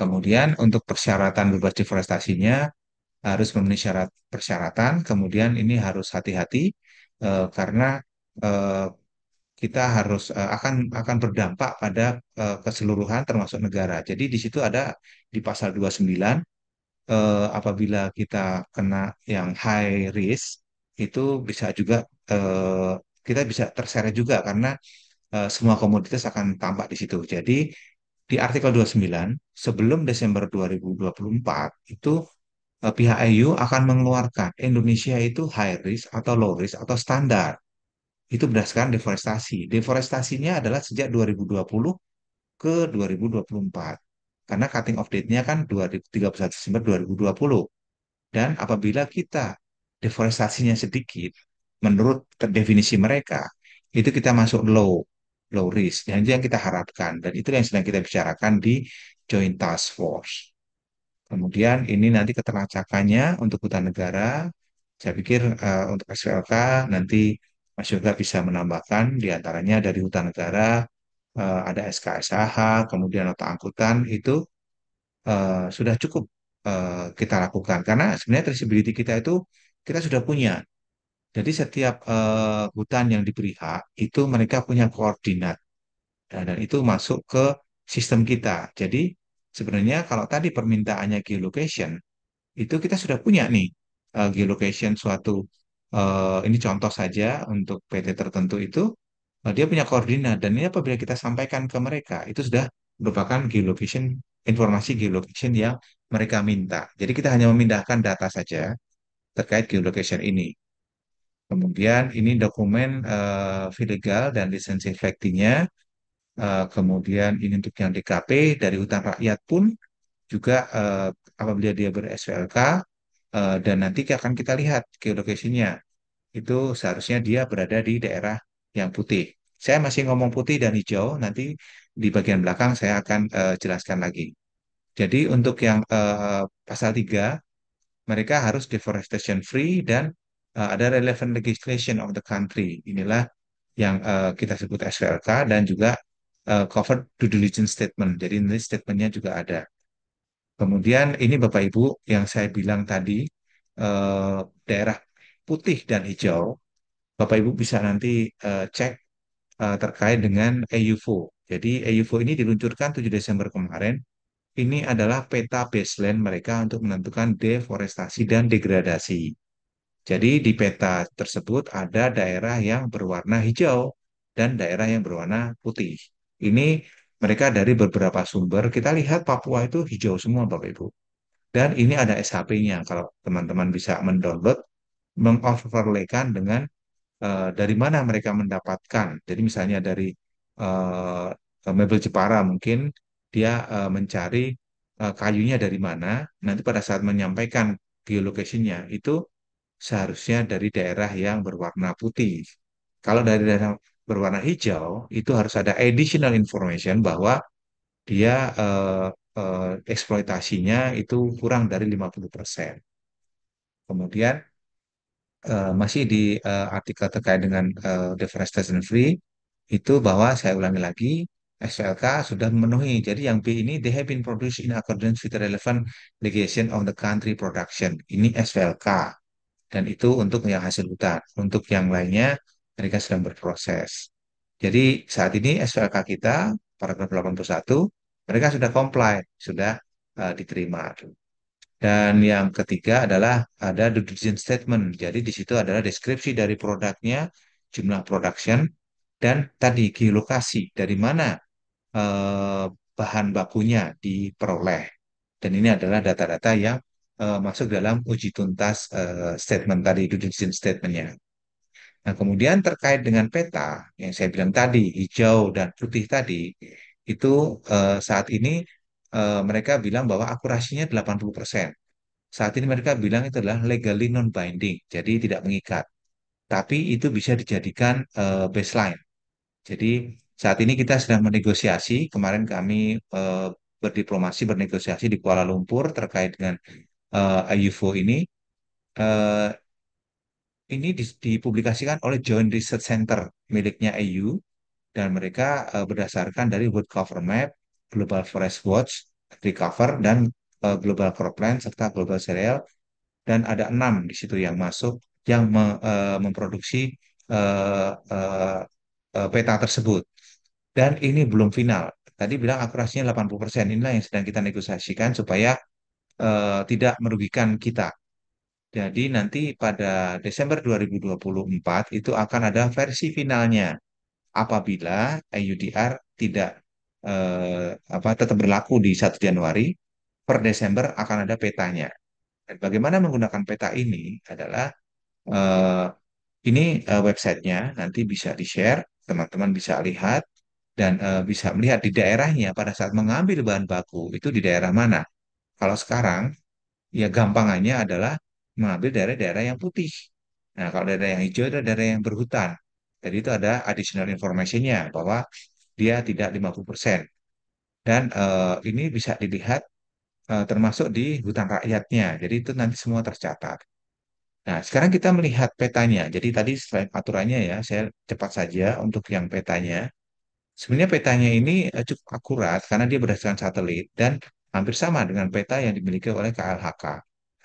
Kemudian untuk persyaratan bebas deforestasinya harus memenuhi syarat persyaratan. Kemudian ini harus hati-hati eh, karena eh, kita harus eh, akan akan berdampak pada eh, keseluruhan termasuk negara. Jadi di situ ada di pasal 29 eh, apabila kita kena yang high risk itu bisa juga eh, kita bisa terseret juga karena eh, semua komoditas akan tampak di situ. Jadi di artikel 29 sebelum Desember 2024 itu eh, pihak EU akan mengeluarkan Indonesia itu high risk atau low risk atau standar. Itu berdasarkan deforestasi. Deforestasinya adalah sejak 2020 ke 2024. Karena cutting off date-nya kan 31 Desember 2020. Dan apabila kita deforestasinya sedikit, menurut definisi mereka, itu kita masuk low low risk. Dan nah, itu yang kita harapkan dan itu yang sedang kita bicarakan di Joint Task Force. Kemudian ini nanti keterlacakannya untuk hutan negara, saya pikir uh, untuk SPLK nanti Mas Yoga bisa menambahkan diantaranya dari hutan negara uh, ada SKSH, kemudian nota angkutan itu uh, sudah cukup uh, kita lakukan karena sebenarnya traceability kita itu kita sudah punya jadi setiap uh, hutan yang diberi hak itu mereka punya koordinat dan, nah, dan itu masuk ke sistem kita. Jadi sebenarnya kalau tadi permintaannya geolocation itu kita sudah punya nih uh, geolocation suatu uh, ini contoh saja untuk PT tertentu itu uh, dia punya koordinat dan ini apabila kita sampaikan ke mereka itu sudah merupakan geolocation informasi geolocation yang mereka minta. Jadi kita hanya memindahkan data saja terkait geolocation ini. Kemudian ini dokumen uh, eh, legal dan lisensi efektinya. Uh, kemudian ini untuk yang DKP dari hutang rakyat pun juga uh, apabila dia ber SPLK uh, dan nanti akan kita lihat geolokasinya. Itu seharusnya dia berada di daerah yang putih. Saya masih ngomong putih dan hijau, nanti di bagian belakang saya akan uh, jelaskan lagi. Jadi untuk yang uh, pasal 3 mereka harus deforestation free dan uh, ada relevant legislation of the country. Inilah yang uh, kita sebut SVLK dan juga uh, covered due diligence statement. Jadi ini statementnya juga ada. Kemudian ini Bapak Ibu yang saya bilang tadi uh, daerah putih dan hijau, Bapak Ibu bisa nanti uh, cek uh, terkait dengan EUFO. Jadi EUFO ini diluncurkan 7 Desember kemarin. Ini adalah peta baseline mereka untuk menentukan deforestasi dan degradasi. Jadi di peta tersebut ada daerah yang berwarna hijau dan daerah yang berwarna putih. Ini mereka dari beberapa sumber, kita lihat Papua itu hijau semua Bapak Ibu. Dan ini ada SHP-nya, kalau teman-teman bisa mendownload, mengoverlaykan dengan uh, dari mana mereka mendapatkan. Jadi misalnya dari uh, mebel Jepara mungkin, dia uh, mencari uh, kayunya dari mana, nanti pada saat menyampaikan geolocation-nya itu seharusnya dari daerah yang berwarna putih. Kalau dari daerah berwarna hijau, itu harus ada additional information bahwa dia eh, eh, eksploitasinya itu kurang dari 50%. Kemudian eh, masih di eh, artikel terkait dengan eh, deforestation free, itu bahwa saya ulangi lagi, SPLK sudah memenuhi. Jadi yang B ini they have been produced in accordance with the relevant legislation of the country production. Ini SPLK. Dan itu untuk yang hasil hutan. Untuk yang lainnya mereka sedang berproses. Jadi saat ini SPLK kita paragraf 81 mereka sudah comply, sudah uh, diterima. Dan yang ketiga adalah ada the statement. Jadi di situ adalah deskripsi dari produknya, jumlah production, dan tadi geolokasi dari mana uh, bahan bakunya diperoleh. Dan ini adalah data-data yang uh, masuk dalam uji tuntas uh, statement tadi itu decision statementnya. Nah kemudian terkait dengan peta yang saya bilang tadi hijau dan putih tadi itu uh, saat ini uh, mereka bilang bahwa akurasinya 80%. Saat ini mereka bilang itu adalah legally non-binding, jadi tidak mengikat. Tapi itu bisa dijadikan uh, baseline. Jadi saat ini kita sedang menegosiasi. Kemarin kami uh, berdiplomasi, bernegosiasi di Kuala Lumpur terkait dengan uh, eh, IUFO ini uh, ini dipublikasikan oleh Joint Research Center miliknya EU dan mereka uh, berdasarkan dari World Cover Map, Global Forest Watch, Recover dan uh, Global Cropland serta Global Cereal dan ada enam di situ yang masuk yang me, uh, memproduksi uh, uh, uh, peta tersebut dan ini belum final. Tadi bilang akurasinya 80%, inilah yang sedang kita negosiasikan supaya eh, tidak merugikan kita. Jadi nanti pada Desember 2024 itu akan ada versi finalnya apabila IUDR tidak eh, apa tetap berlaku di 1 Januari per Desember akan ada petanya. Dan bagaimana menggunakan peta ini adalah eh, ini eh, websitenya nanti bisa di-share, teman-teman bisa lihat dan eh, bisa melihat di daerahnya pada saat mengambil bahan baku itu di daerah mana. Kalau sekarang, ya gampangannya adalah mengambil daerah-daerah yang putih. Nah, kalau daerah yang hijau adalah daerah yang berhutan. Jadi itu ada additional information-nya bahwa dia tidak 50%. Dan eh, ini bisa dilihat eh, termasuk di hutan rakyatnya. Jadi itu nanti semua tercatat. Nah, sekarang kita melihat petanya. Jadi tadi selain aturannya ya, saya cepat saja untuk yang petanya. Sebenarnya petanya ini eh, cukup akurat karena dia berdasarkan satelit dan hampir sama dengan peta yang dimiliki oleh KLHK.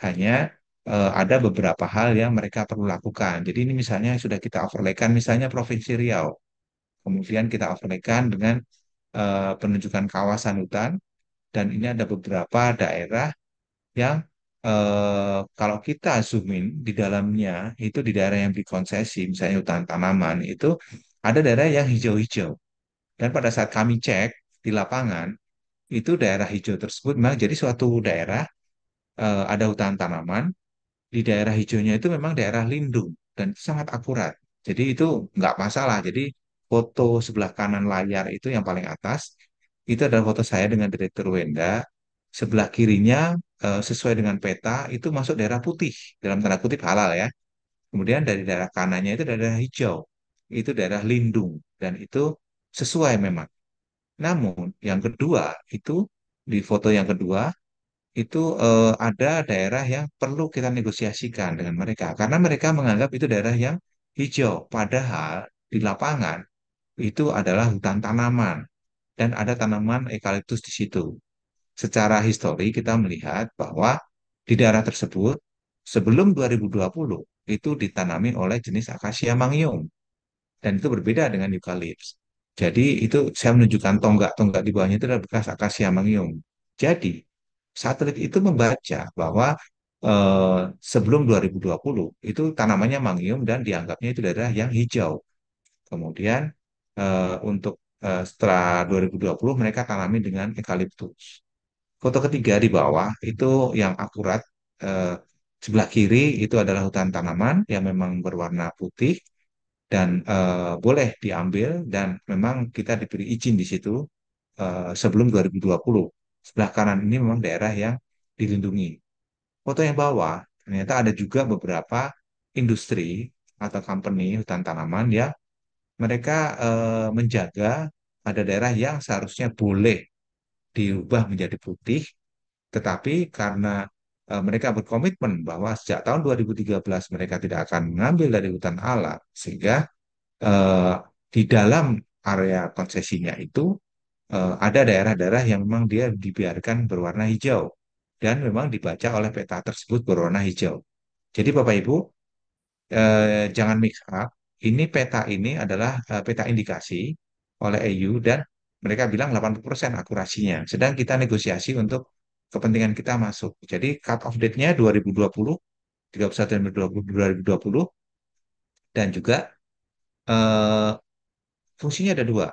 Hanya e, ada beberapa hal yang mereka perlu lakukan. Jadi ini misalnya sudah kita overlaykan, misalnya Provinsi Riau. Kemudian kita overlaykan dengan e, penunjukan kawasan hutan, dan ini ada beberapa daerah yang e, kalau kita zoom in di dalamnya, itu di daerah yang dikonsesi, misalnya hutan tanaman, itu ada daerah yang hijau-hijau. Dan pada saat kami cek di lapangan, itu daerah hijau tersebut memang jadi suatu daerah uh, ada hutan tanaman di daerah hijaunya itu memang daerah lindung dan sangat akurat jadi itu nggak masalah jadi foto sebelah kanan layar itu yang paling atas itu adalah foto saya dengan Direktur Wenda sebelah kirinya uh, sesuai dengan peta itu masuk daerah putih dalam tanda kutip halal ya kemudian dari daerah kanannya itu daerah hijau itu daerah lindung dan itu sesuai memang namun yang kedua itu di foto yang kedua itu eh, ada daerah yang perlu kita negosiasikan dengan mereka karena mereka menganggap itu daerah yang hijau padahal di lapangan itu adalah hutan tanaman dan ada tanaman eukaliptus di situ. Secara histori kita melihat bahwa di daerah tersebut sebelum 2020 itu ditanami oleh jenis akasia mangium dan itu berbeda dengan eukalips. Jadi itu saya menunjukkan tonggak-tonggak di bawahnya itu adalah bekas akasia mangium. Jadi satelit itu membaca bahwa eh, sebelum 2020 itu tanamannya mangium dan dianggapnya itu daerah yang hijau. Kemudian eh, untuk eh, setelah 2020 mereka tanami dengan eukaliptus. Foto ketiga di bawah itu yang akurat eh, sebelah kiri itu adalah hutan tanaman yang memang berwarna putih dan uh, boleh diambil dan memang kita diberi izin di situ uh, sebelum 2020. Sebelah kanan ini memang daerah yang dilindungi. Foto yang bawah ternyata ada juga beberapa industri atau company hutan tanaman ya mereka uh, menjaga ada daerah yang seharusnya boleh diubah menjadi putih tetapi karena Eh, mereka berkomitmen bahwa sejak tahun 2013 mereka tidak akan mengambil dari hutan alam sehingga uh, di dalam area konsesinya itu uh, ada daerah-daerah yang memang dia dibiarkan berwarna hijau dan memang dibaca oleh peta tersebut berwarna hijau. Jadi Bapak Ibu uh, jangan mix up. Ini peta ini adalah uh, peta indikasi oleh EU dan mereka bilang 80% akurasinya. Sedang kita negosiasi untuk kepentingan kita masuk. Jadi cut off date-nya 2020, 31 Januari 2020, dan juga eh, fungsinya ada dua.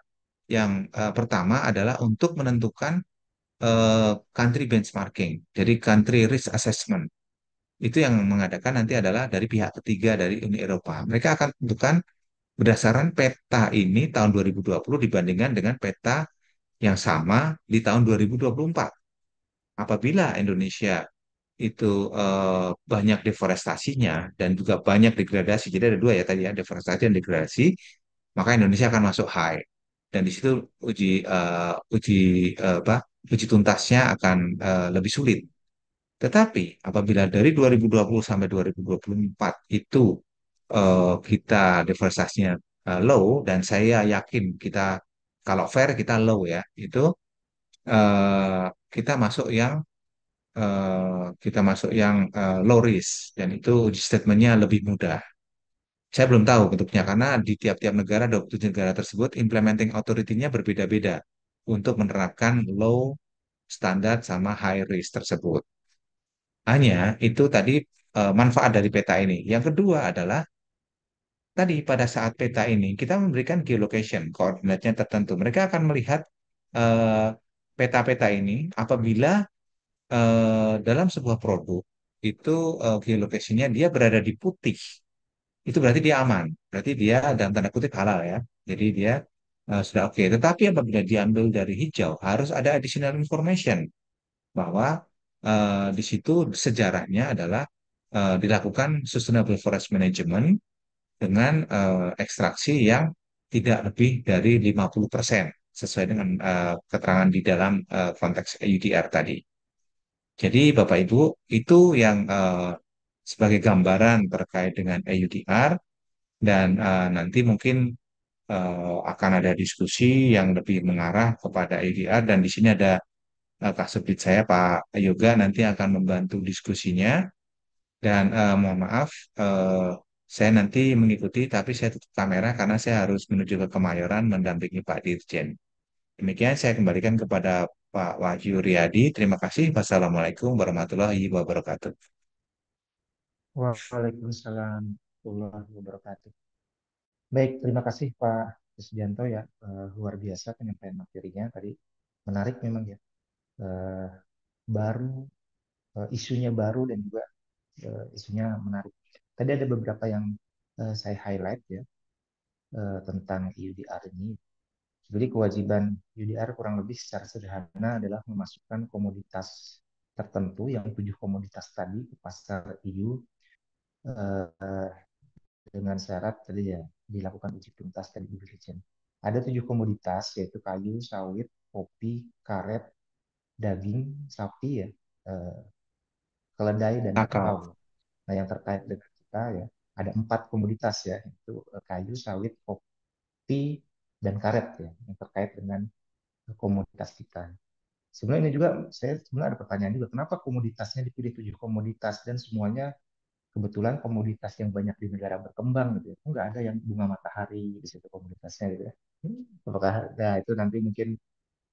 Yang eh, pertama adalah untuk menentukan eh, country benchmarking, jadi country risk assessment. Itu yang mengadakan nanti adalah dari pihak ketiga dari Uni Eropa. Mereka akan tentukan berdasarkan peta ini tahun 2020 dibandingkan dengan peta yang sama di tahun 2024 apabila Indonesia itu uh, banyak deforestasinya dan juga banyak degradasi. Jadi ada dua ya tadi ya, deforestasi dan degradasi, maka Indonesia akan masuk high. Dan di situ uji uh, uji uh, apa? uji tuntasnya akan uh, lebih sulit. Tetapi apabila dari 2020 sampai 2024 itu uh, kita deforestasinya uh, low dan saya yakin kita kalau fair kita low ya itu Eh, kita masuk yang uh, kita masuk yang uh, low risk dan itu uji statementnya lebih mudah. Saya belum tahu bentuknya karena di tiap-tiap negara 27 negara tersebut implementing authority-nya berbeda-beda untuk menerapkan low standar sama high risk tersebut. Hanya itu tadi uh, manfaat dari peta ini. Yang kedua adalah tadi pada saat peta ini kita memberikan geolocation koordinatnya tertentu. Mereka akan melihat uh, peta-peta ini apabila uh, dalam sebuah produk itu uh, eh, geolokasinya dia berada di putih, itu berarti dia aman, berarti dia dalam tanda kutip halal ya. Jadi dia uh, sudah oke. Okay. Tetapi apabila diambil dari hijau harus ada additional information bahwa uh, di situ sejarahnya adalah uh, dilakukan sustainable forest management dengan uh, ekstraksi yang tidak lebih dari 50 persen sesuai dengan uh, keterangan di dalam uh, konteks UDR tadi. Jadi Bapak Ibu itu yang uh, sebagai gambaran terkait dengan UDR dan uh, nanti mungkin uh, akan ada diskusi yang lebih mengarah kepada UDR dan di sini ada uh, kasubdit saya Pak Yoga nanti akan membantu diskusinya dan uh, mohon maaf uh, saya nanti mengikuti tapi saya tutup kamera karena saya harus menuju ke Kemayoran mendampingi Pak Dirjen. Demikian saya kembalikan kepada Pak Wahyu Riyadi. Terima kasih. Wassalamualaikum warahmatullahi wabarakatuh. Waalaikumsalam warahmatullahi wabarakatuh. Baik, terima kasih Pak Kusdianto ya. Uh, luar biasa penyampaian materinya tadi. Menarik memang ya. Uh, baru, uh, isunya baru dan juga uh, isunya menarik. Tadi ada beberapa yang uh, saya highlight ya. Uh, tentang EUDR ini jadi kewajiban UDR kurang lebih secara sederhana adalah memasukkan komoditas tertentu yang tujuh komoditas tadi ke pasar EU eh, dengan syarat tadi ya dilakukan uji tuntas tadi due diligence. Ada tujuh komoditas yaitu kayu, sawit, kopi, karet, daging, sapi ya, eh, keledai dan kakao. Nah yang terkait dengan kita ya ada empat komoditas ya itu eh, kayu, sawit, kopi, dan karet ya yang terkait dengan komoditas kita. Sebenarnya ini juga saya sebenarnya ada pertanyaan juga kenapa komoditasnya dipilih tujuh komoditas dan semuanya kebetulan komoditas yang banyak di negara berkembang gitu ya. Enggak ada yang bunga matahari di situ komoditasnya gitu ya. Hmm, apakah nah itu nanti mungkin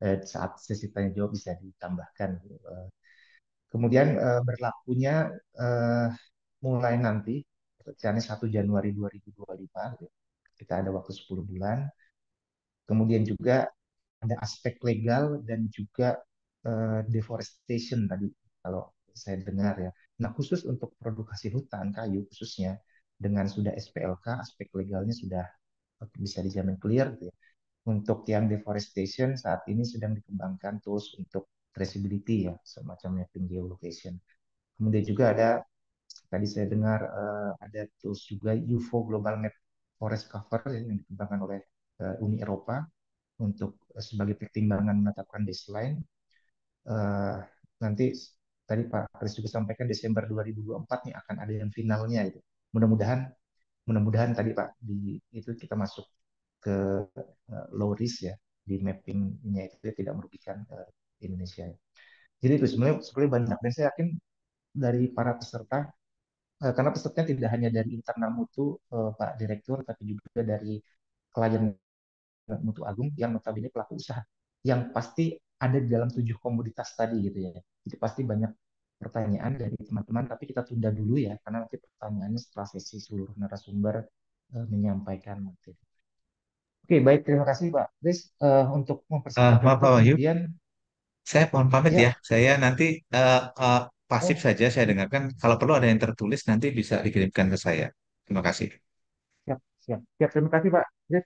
eh, saat sesi tanya jawab bisa ditambahkan. Gitu, eh. kemudian eh, berlakunya eh, mulai nanti misalnya 1 Januari 2025 gitu ya. Kita ada waktu 10 bulan Kemudian juga ada aspek legal dan juga uh, deforestation tadi kalau saya dengar ya. Nah khusus untuk produksi hutan kayu khususnya dengan sudah SPLK aspek legalnya sudah bisa dijamin clear. Gitu ya. Untuk yang deforestation saat ini sedang dikembangkan tools untuk traceability ya semacamnya mapping geolocation. Kemudian juga ada tadi saya dengar uh, ada tools juga UFO Global Map Forest Cover yang dikembangkan oleh Eh, Uni Eropa untuk eh, sebagai pertimbangan menetapkan baseline. Uh, eh, nanti tadi Pak Kris juga sampaikan Desember 2024 nih akan ada yang finalnya itu. Mudah-mudahan mudah-mudahan tadi Pak di itu kita masuk ke uh, low risk ya di mappingnya itu ya, tidak merugikan uh, Indonesia. Ya. Jadi itu sebenarnya sebenarnya banyak dan saya yakin dari para peserta uh, karena pesertanya tidak hanya dari internal mutu uh, Pak Direktur tapi juga dari klien mutu eh, agung yang notabene pelaku usaha yang pasti ada di dalam tujuh komoditas tadi gitu ya. Jadi pasti banyak pertanyaan dari teman-teman tapi kita tunda dulu ya karena nanti pertanyaannya setelah sesi seluruh narasumber e, menyampaikan nanti Oke, baik terima kasih Pak Chris e, eh, untuk mempersiapkan uh, maaf Pak Wahyu. Kemudian saya mohon pamit ya. ya. Saya nanti uh, uh, pasif oh. saja saya dengarkan. Kalau perlu ada yang tertulis nanti bisa dikirimkan ke saya. Terima kasih. Siap, siap. Siap, terima kasih Pak Chris.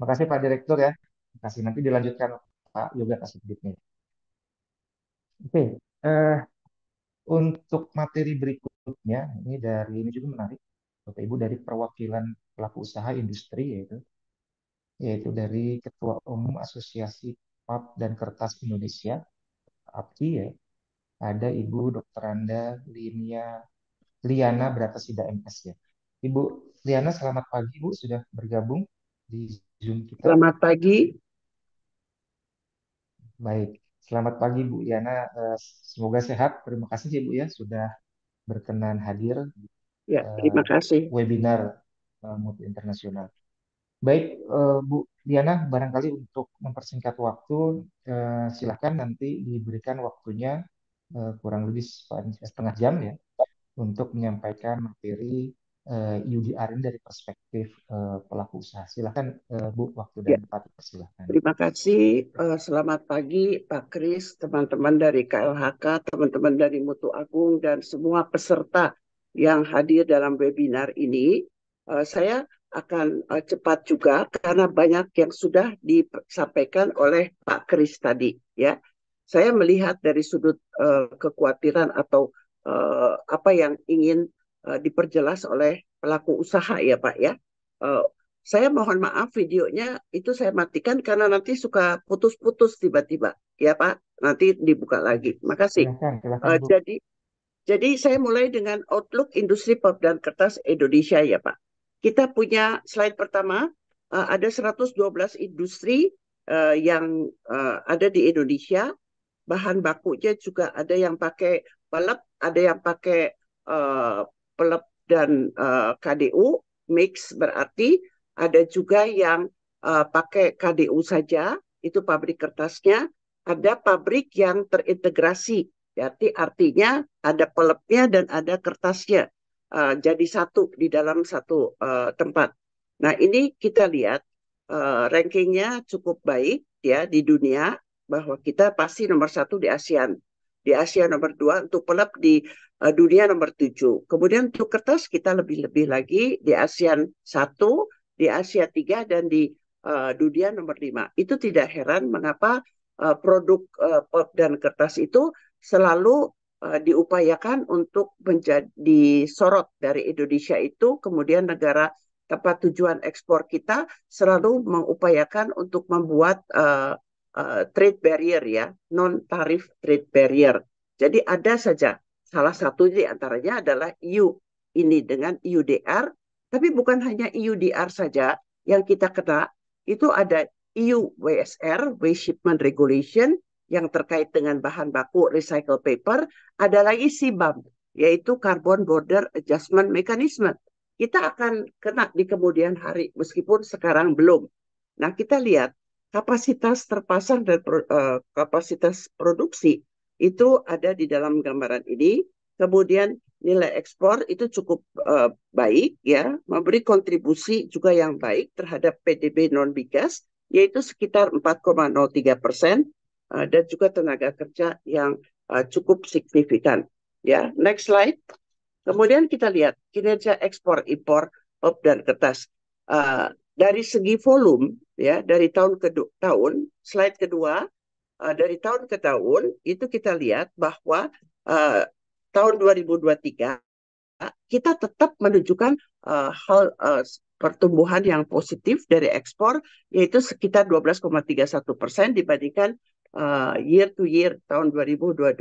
Makasih Pak Direktur ya. Makasih. Nanti dilanjutkan Pak Yoga kasih Oke. Oke, Uh, untuk materi berikutnya ini dari ini juga menarik, Bapak Ibu dari perwakilan pelaku usaha industri yaitu yaitu dari Ketua Umum Asosiasi Pap dan Kertas Indonesia APKI ya. Ada Ibu Dr. Anda Linia Liana Bratasida MS ya. Ibu Liana selamat pagi Bu sudah bergabung di Zoom kita.
Selamat pagi.
Baik, selamat pagi Bu Yana. Eh, semoga sehat. Terima kasih sih Bu ya sudah berkenan hadir. Ya, eh, terima kasih. Webinar eh, Mutu Internasional. Baik, Bu Diana, barangkali untuk mempersingkat waktu, silahkan nanti diberikan waktunya kurang lebih setengah jam ya untuk menyampaikan materi uh, eh, UDR ini dari perspektif uh, pelaku usaha. Silahkan uh, eh, Bu, waktu dan ya. tempat ya. silakan. Terima
kasih. Uh, selamat pagi Pak Kris, teman-teman dari KLHK, teman-teman dari Mutu Agung, dan semua peserta yang hadir dalam webinar ini. Uh, saya akan uh, cepat juga karena banyak yang sudah disampaikan oleh Pak Kris tadi. Ya, saya melihat dari sudut uh, kekhawatiran atau uh, apa yang ingin Eh, diperjelas oleh pelaku usaha ya Pak ya. Uh, saya mohon maaf videonya itu saya matikan karena nanti suka putus-putus tiba-tiba ya Pak. Nanti dibuka lagi. Makasih. uh, jadi jadi saya mulai dengan outlook industri pop dan kertas Indonesia ya Pak. Kita punya slide pertama uh, ada 112 industri uh, yang uh, ada di Indonesia. Bahan bakunya juga ada yang pakai pelep, ada yang pakai uh, pelep dan uh, eh, KDU mix berarti ada juga yang uh, pakai KDU saja itu pabrik kertasnya ada pabrik yang terintegrasi jadi artinya ada pelepnya dan ada kertasnya uh, jadi satu di dalam satu uh, tempat nah ini kita lihat uh, rankingnya cukup baik ya di dunia bahwa kita pasti nomor satu di ASEAN di Asia nomor dua, untuk pelap di uh, dunia nomor tujuh. Kemudian untuk kertas kita lebih-lebih lagi di ASEAN satu, di Asia tiga dan di uh, dunia nomor lima. Itu tidak heran mengapa uh, produk uh, dan kertas itu selalu uh, diupayakan untuk menjadi sorot dari Indonesia itu kemudian negara tempat tujuan ekspor kita selalu mengupayakan untuk membuat uh, Eh, trade barrier ya, non tarif trade barrier. Jadi ada saja salah satu di antaranya adalah EU ini dengan EUDR, tapi bukan hanya EUDR saja yang kita kena, itu ada EU WSR, Waste Shipment Regulation yang terkait dengan bahan baku recycle paper, ada lagi CBAM yaitu Carbon Border Adjustment Mechanism. Kita akan kena di kemudian hari meskipun sekarang belum. Nah, kita lihat kapasitas terpasang dan pro, uh, kapasitas produksi itu ada di dalam gambaran ini. Kemudian nilai ekspor itu cukup uh, baik ya, memberi kontribusi juga yang baik terhadap PDB non migas yaitu sekitar 4,03 persen uh, dan juga tenaga kerja yang uh, cukup signifikan. Ya, next slide. Kemudian kita lihat kinerja ekspor impor pop dan kertas. Uh, dari segi volume ya dari tahun ke tahun slide kedua uh, dari tahun ke tahun itu kita lihat bahwa uh, tahun 2023 kita tetap menunjukkan uh, hal uh, pertumbuhan yang positif dari ekspor yaitu sekitar 12,31 persen dibandingkan uh, year to year tahun 2022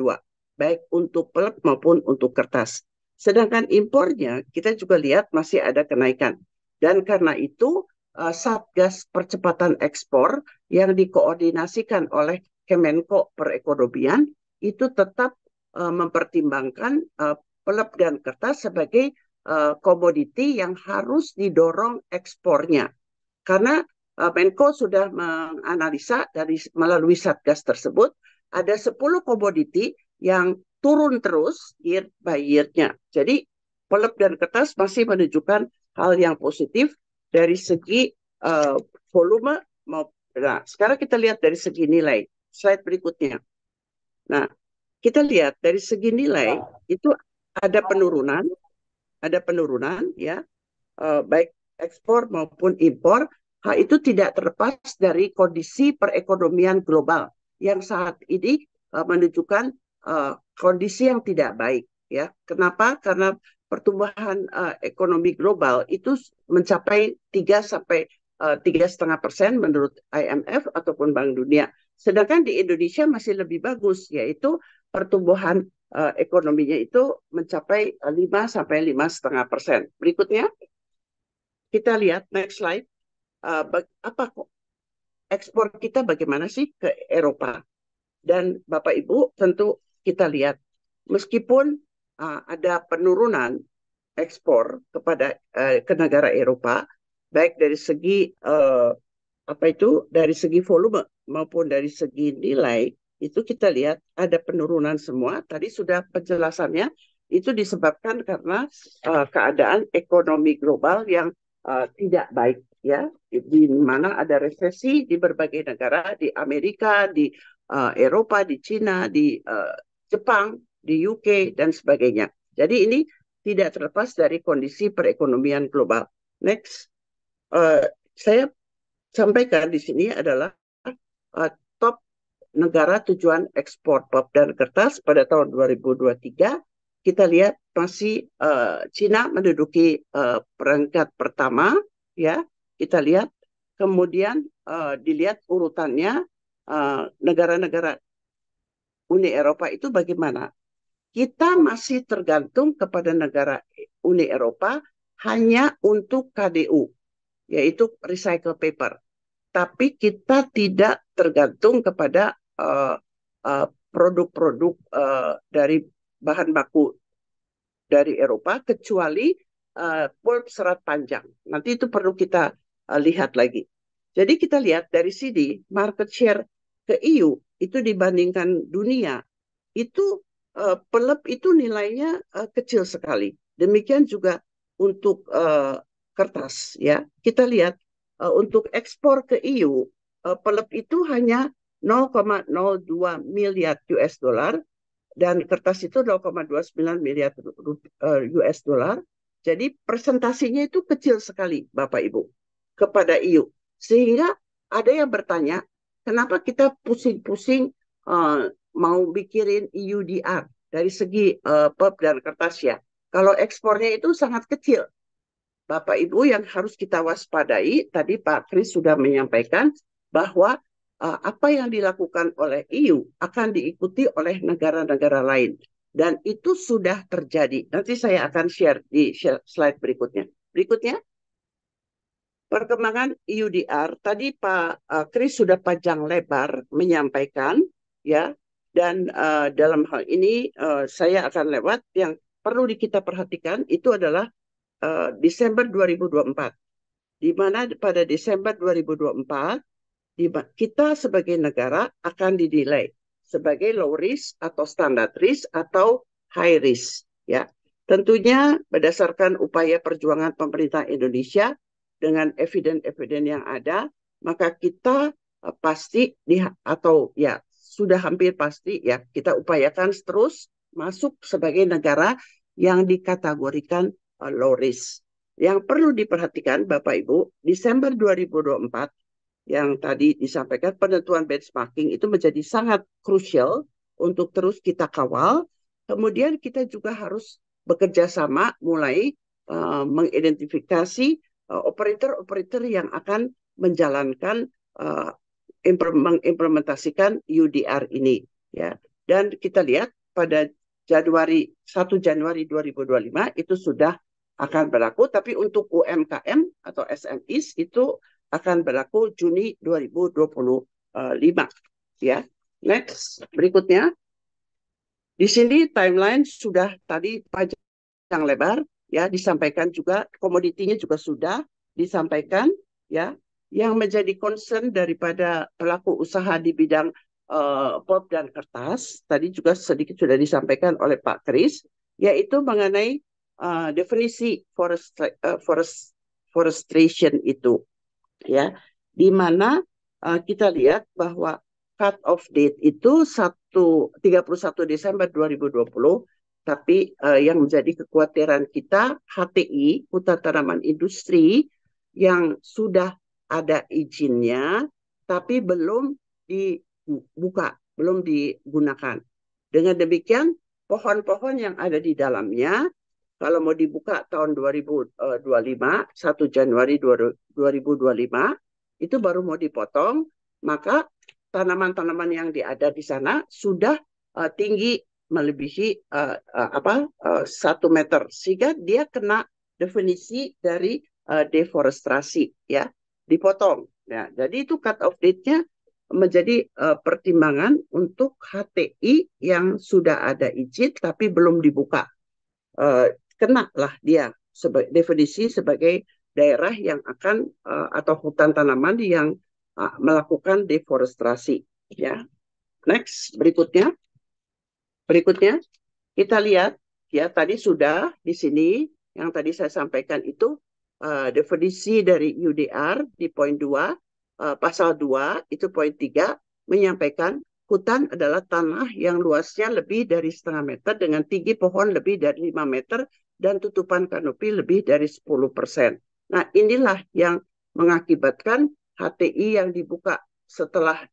baik untuk pelet maupun untuk kertas. Sedangkan impornya kita juga lihat masih ada kenaikan dan karena itu Eh, Satgas Percepatan Ekspor yang dikoordinasikan oleh Kemenko Perekonomian itu tetap uh, mempertimbangkan uh, pelep dan kertas sebagai uh, komoditi yang harus didorong ekspornya. Karena uh, Menko sudah menganalisa dari melalui Satgas tersebut ada 10 komoditi yang turun terus year by year-nya. Jadi pelep dan kertas masih menunjukkan hal yang positif dari segi uh, volume mau nah sekarang kita lihat dari segi nilai slide berikutnya nah kita lihat dari segi nilai itu ada penurunan ada penurunan ya uh, baik ekspor maupun impor hal itu tidak terlepas dari kondisi perekonomian global yang saat ini uh, menunjukkan uh, kondisi yang tidak baik ya kenapa karena pertumbuhan uh, ekonomi global itu mencapai 3 sampai eh, tiga setengah persen menurut IMF ataupun Bank Dunia. Sedangkan di Indonesia masih lebih bagus, yaitu pertumbuhan uh, ekonominya itu mencapai 5 sampai lima setengah persen. Berikutnya kita lihat next slide. Uh, apa kok ekspor kita bagaimana sih ke Eropa? Dan Bapak Ibu tentu kita lihat meskipun uh, ada penurunan ekspor kepada uh, ke negara Eropa baik dari segi uh, apa itu dari segi volume maupun dari segi nilai itu kita lihat ada penurunan semua tadi sudah penjelasannya itu disebabkan karena uh, keadaan ekonomi global yang uh, tidak baik ya di mana ada resesi di berbagai negara di Amerika di uh, Eropa di Cina di uh, Jepang di UK dan sebagainya. Jadi ini tidak terlepas dari kondisi perekonomian global. Next, uh, saya sampaikan di sini adalah uh, top negara tujuan ekspor pop dan kertas pada tahun 2023 kita lihat masih uh, Cina menduduki uh, peringkat pertama ya kita lihat kemudian uh, dilihat urutannya negara-negara uh, negara -negara Uni Eropa itu bagaimana kita masih tergantung kepada negara Uni Eropa hanya untuk KDU, yaitu recycle paper. Tapi kita tidak tergantung kepada eh, eh, produk-produk uh, uh, uh, dari bahan baku dari Eropa, kecuali uh, pulp serat panjang. Nanti itu perlu kita uh, lihat lagi. Jadi kita lihat dari sini market share ke EU itu dibandingkan dunia itu uh, pelep itu nilainya uh, kecil sekali. Demikian juga untuk uh, kertas ya. Kita lihat uh, untuk ekspor ke EU, uh, pelep itu hanya 0,02 miliar US dollar dan kertas itu 0,29 miliar US dollar. Jadi presentasinya itu kecil sekali Bapak Ibu kepada EU. Sehingga ada yang bertanya, kenapa kita pusing-pusing uh, mau pikirin EUDR dari segi uh, pop dan kertas ya. Kalau ekspornya itu sangat kecil. Bapak Ibu yang harus kita waspadai, tadi Pak Kris sudah menyampaikan bahwa uh, apa yang dilakukan oleh EU akan diikuti oleh negara-negara lain. Dan itu sudah terjadi. Nanti saya akan share di slide berikutnya. Berikutnya, perkembangan EUDR. Tadi Pak uh, Kris sudah panjang lebar menyampaikan ya dan uh, dalam hal ini uh, saya akan lewat yang perlu kita perhatikan itu adalah uh, Desember 2024. Di mana pada Desember 2024 kita sebagai negara akan dinilai sebagai low risk atau standar risk atau high risk ya. Tentunya berdasarkan upaya perjuangan pemerintah Indonesia dengan eviden-eviden yang ada, maka kita pasti di atau ya sudah hampir pasti ya kita upayakan terus masuk sebagai negara yang dikategorikan uh, low risk. Yang perlu diperhatikan Bapak Ibu, Desember 2024 yang tadi disampaikan penentuan benchmarking itu menjadi sangat krusial untuk terus kita kawal. Kemudian kita juga harus bekerja sama mulai uh, mengidentifikasi uh, operator-operator uh, yang akan menjalankan uh, mengimplementasikan UDR ini ya. Dan kita lihat pada Januari 1 Januari 2025 itu sudah akan berlaku tapi untuk UMKM atau SMEs itu akan berlaku Juni 2025 ya. Next, berikutnya. Di sini timeline sudah tadi pajak yang lebar ya disampaikan juga komoditinya juga sudah disampaikan ya yang menjadi concern daripada pelaku usaha di bidang uh, pop dan kertas tadi juga sedikit sudah disampaikan oleh Pak Kris yaitu mengenai uh, definisi forest uh, eh, forest forestation itu ya di mana uh, kita lihat bahwa cut off date itu 1 31 Desember 2020 tapi uh, yang menjadi kekhawatiran kita HTI hutan tanaman industri yang sudah ada izinnya tapi belum dibuka, belum digunakan. Dengan demikian pohon-pohon yang ada di dalamnya kalau mau dibuka tahun 2025, 1 Januari 2025 itu baru mau dipotong, maka tanaman-tanaman yang ada di sana sudah uh, tinggi melebihi uh, uh, apa satu uh, meter sehingga dia kena definisi dari uh, deforestasi ya dipotong. ya jadi itu cut off date-nya menjadi uh, pertimbangan untuk HTI yang sudah ada izin tapi belum dibuka. Uh, e, kena lah dia sebagai definisi sebagai daerah yang akan uh, atau hutan tanaman yang uh, melakukan deforestasi ya. Next, berikutnya. Berikutnya kita lihat ya tadi sudah di sini yang tadi saya sampaikan itu Eh, definisi dari UDR di poin 2, uh, eh, pasal 2 itu poin 3 menyampaikan hutan adalah tanah yang luasnya lebih dari setengah meter dengan tinggi pohon lebih dari 5 meter dan tutupan kanopi lebih dari 10 persen. Nah inilah yang mengakibatkan HTI yang dibuka setelah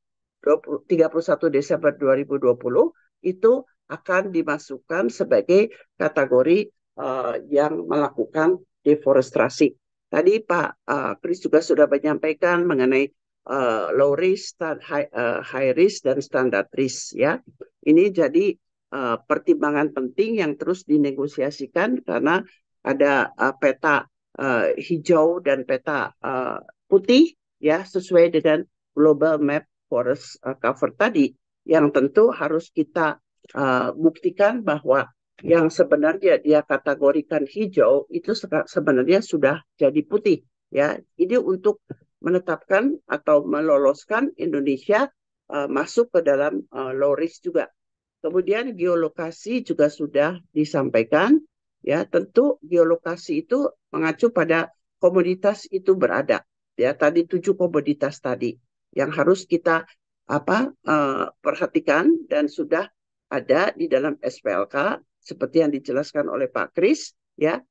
20, 31 Desember 2020 itu akan dimasukkan sebagai kategori uh, yang melakukan deforestasi. Tadi Pak uh, eh, Kris juga sudah menyampaikan mengenai uh, low risk, high, uh, high risk dan standard risk ya. Ini jadi uh, pertimbangan penting yang terus dinegosiasikan karena ada uh, peta uh, hijau dan peta uh, putih ya sesuai dengan global map forest uh, cover tadi yang tentu harus kita uh, buktikan bahwa yang sebenarnya dia kategorikan hijau itu sebenarnya sudah jadi putih ya. Ini untuk menetapkan atau meloloskan Indonesia uh, masuk ke dalam uh, eh, low risk juga. Kemudian geolokasi juga sudah disampaikan ya. Tentu geolokasi itu mengacu pada komoditas itu berada ya tadi tujuh komoditas tadi yang harus kita apa uh, perhatikan dan sudah ada di dalam SPLK seperti yang dijelaskan oleh Pak Kris ya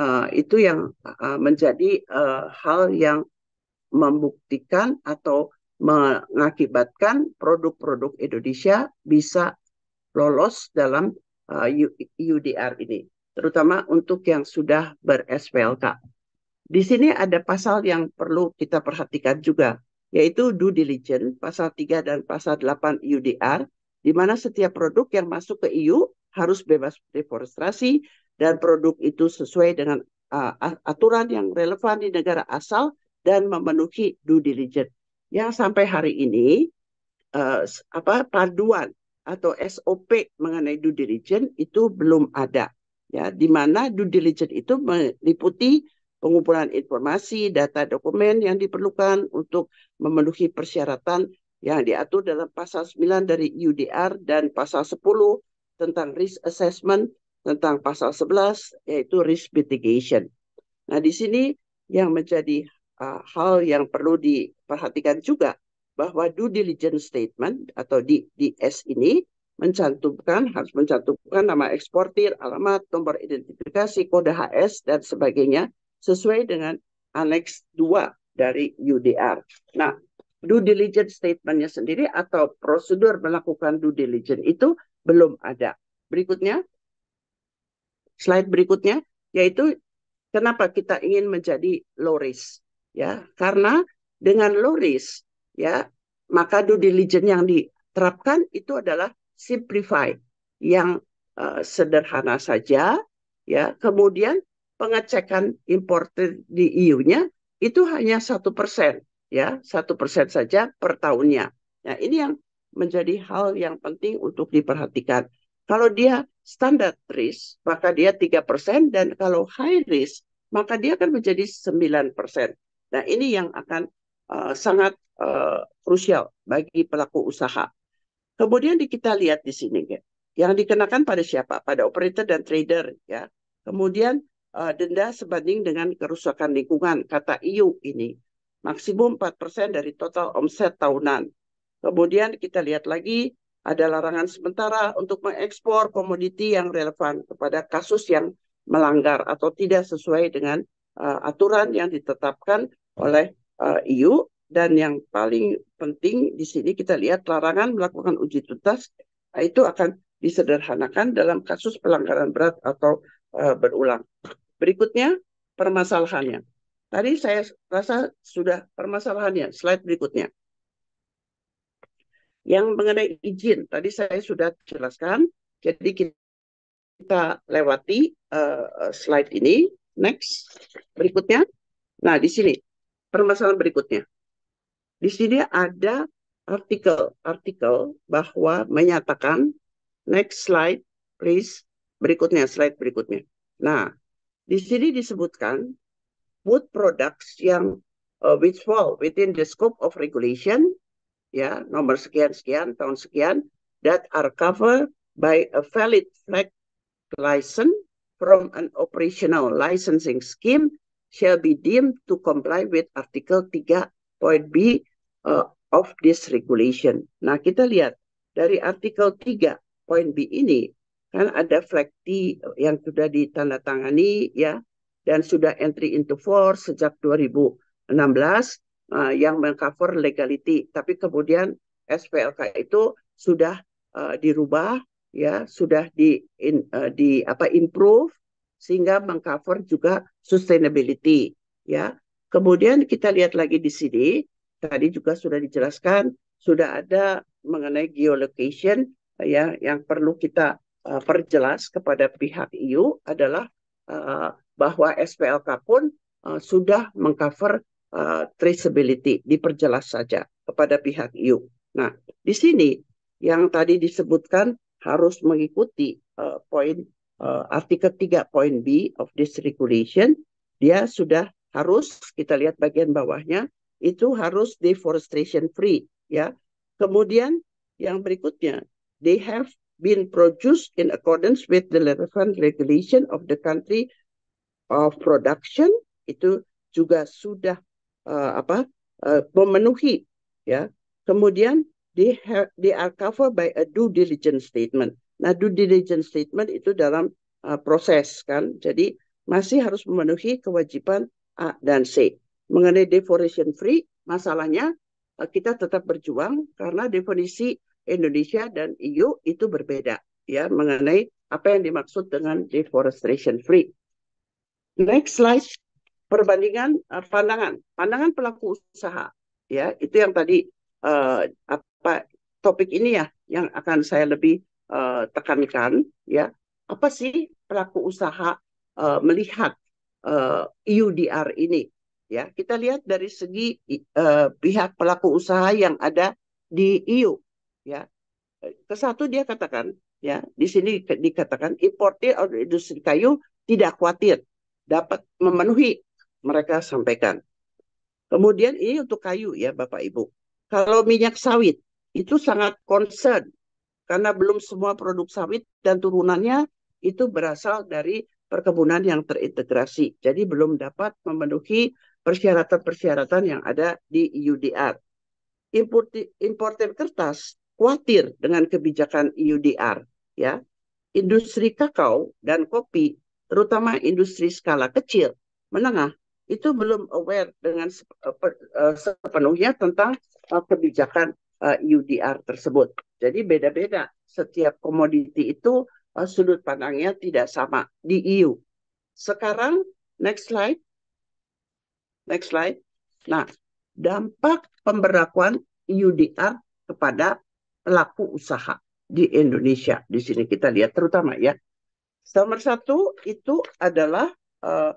uh, itu yang uh, menjadi uh, hal yang membuktikan atau mengakibatkan produk-produk Indonesia bisa lolos dalam uh, UDR ini, terutama untuk yang sudah ber-SPLK. Di sini ada pasal yang perlu kita perhatikan juga, yaitu due diligence pasal 3 dan pasal 8 UDR, di mana setiap produk yang masuk ke EU harus bebas deforestasi dan produk itu sesuai dengan uh, aturan yang relevan di negara asal dan memenuhi due diligence. Yang sampai hari ini uh, apa panduan atau SOP mengenai due diligence itu belum ada ya di mana due diligence itu meliputi pengumpulan informasi, data dokumen yang diperlukan untuk memenuhi persyaratan yang diatur dalam pasal 9 dari UDR dan pasal 10 tentang risk assessment tentang pasal 11 yaitu risk mitigation. Nah, di sini yang menjadi uh, hal yang perlu diperhatikan juga bahwa due diligence statement atau DDS ini mencantumkan harus mencantumkan nama eksportir, alamat, nomor identifikasi, kode HS dan sebagainya sesuai dengan aneks 2 dari UDR. Nah, due diligence statementnya sendiri atau prosedur melakukan due diligence itu belum ada. Berikutnya, slide berikutnya, yaitu kenapa kita ingin menjadi low risk. Ya, karena dengan low risk, ya, maka due diligence yang diterapkan itu adalah simplify yang uh, sederhana saja ya kemudian pengecekan imported di EU-nya itu hanya satu persen ya satu persen saja per tahunnya nah ini yang menjadi hal yang penting untuk diperhatikan. Kalau dia standar risk, maka dia tiga persen dan kalau high risk, maka dia akan menjadi 9%. Nah, ini yang akan uh, sangat uh, krusial bagi pelaku usaha. Kemudian kita lihat di sini, ya. yang dikenakan pada siapa? Pada operator dan trader, ya. Kemudian uh, denda sebanding dengan kerusakan lingkungan, kata IU ini. Maksimum 4% dari total omset tahunan. Kemudian kita lihat lagi ada larangan sementara untuk mengekspor komoditi yang relevan kepada kasus yang melanggar atau tidak sesuai dengan uh, aturan yang ditetapkan oleh uh, eh, EU dan yang paling penting di sini kita lihat larangan melakukan uji tuntas itu akan disederhanakan dalam kasus pelanggaran berat atau uh, berulang. Berikutnya permasalahannya. Tadi saya rasa sudah permasalahannya. Slide berikutnya. Yang mengenai izin, tadi saya sudah jelaskan. Jadi kita lewati uh, slide ini. Next, berikutnya. Nah, di sini permasalahan berikutnya. Di sini ada artikel-artikel bahwa menyatakan next slide please berikutnya slide berikutnya. Nah, di sini disebutkan wood products yang uh, eh, which fall within the scope of regulation ya nomor sekian sekian tahun sekian that are covered by a valid flag license from an operational licensing scheme shall be deemed to comply with article 3.b uh, of this regulation. Nah, kita lihat dari artikel 3 Point B ini kan ada flag T yang sudah ditandatangani ya dan sudah entry into force sejak 2016 uh, yang mengcover legality. Tapi kemudian SPLK itu sudah uh, dirubah, ya sudah di in, uh, di apa improve sehingga mengcover juga sustainability, ya. Kemudian kita lihat lagi di sini tadi juga sudah dijelaskan sudah ada mengenai geolocation ya yang perlu kita uh, perjelas kepada pihak EU adalah uh, bahwa SPLK pun uh, sudah mengcover Eh, traceability diperjelas saja kepada pihak EU. Nah, di sini yang tadi disebutkan harus mengikuti uh, poin uh, artikel 3 poin B of this regulation, dia sudah harus kita lihat bagian bawahnya itu harus deforestation free ya. Kemudian yang berikutnya they have been produced in accordance with the relevant regulation of the country of production itu juga sudah uh, apa uh, memenuhi ya kemudian di di are covered by a due diligence statement nah due diligence statement itu dalam uh, proses kan jadi masih harus memenuhi kewajiban A dan C mengenai deforestation free masalahnya uh, kita tetap berjuang karena definisi Indonesia dan EU itu berbeda ya mengenai apa yang dimaksud dengan deforestation free next slide perbandingan uh, pandangan pandangan pelaku usaha ya itu yang tadi uh, apa topik ini ya yang akan saya lebih uh, tekankan ya apa sih pelaku usaha uh, melihat uh, EUDR ini ya kita lihat dari segi uh, pihak pelaku usaha yang ada di EU ya ke dia katakan ya di sini dikatakan importir atau industri kayu tidak khawatir dapat memenuhi mereka sampaikan. Kemudian ini untuk kayu ya Bapak Ibu. Kalau minyak sawit itu sangat concern karena belum semua produk sawit dan turunannya itu berasal dari perkebunan yang terintegrasi. Jadi belum dapat memenuhi persyaratan-persyaratan yang ada di IUDR. Import importer kertas khawatir dengan kebijakan IUDR ya. Industri kakao dan kopi, terutama industri skala kecil, menengah itu belum aware dengan eh, sepenuhnya tentang eh, kebijakan eh, UDR tersebut. Jadi beda-beda setiap komoditi itu sudut pandangnya tidak sama di EU. Sekarang next slide. Next slide. Nah, dampak pemberlakuan UDR kepada pelaku usaha di Indonesia. Di sini kita lihat terutama ya. Nomor satu itu adalah uh,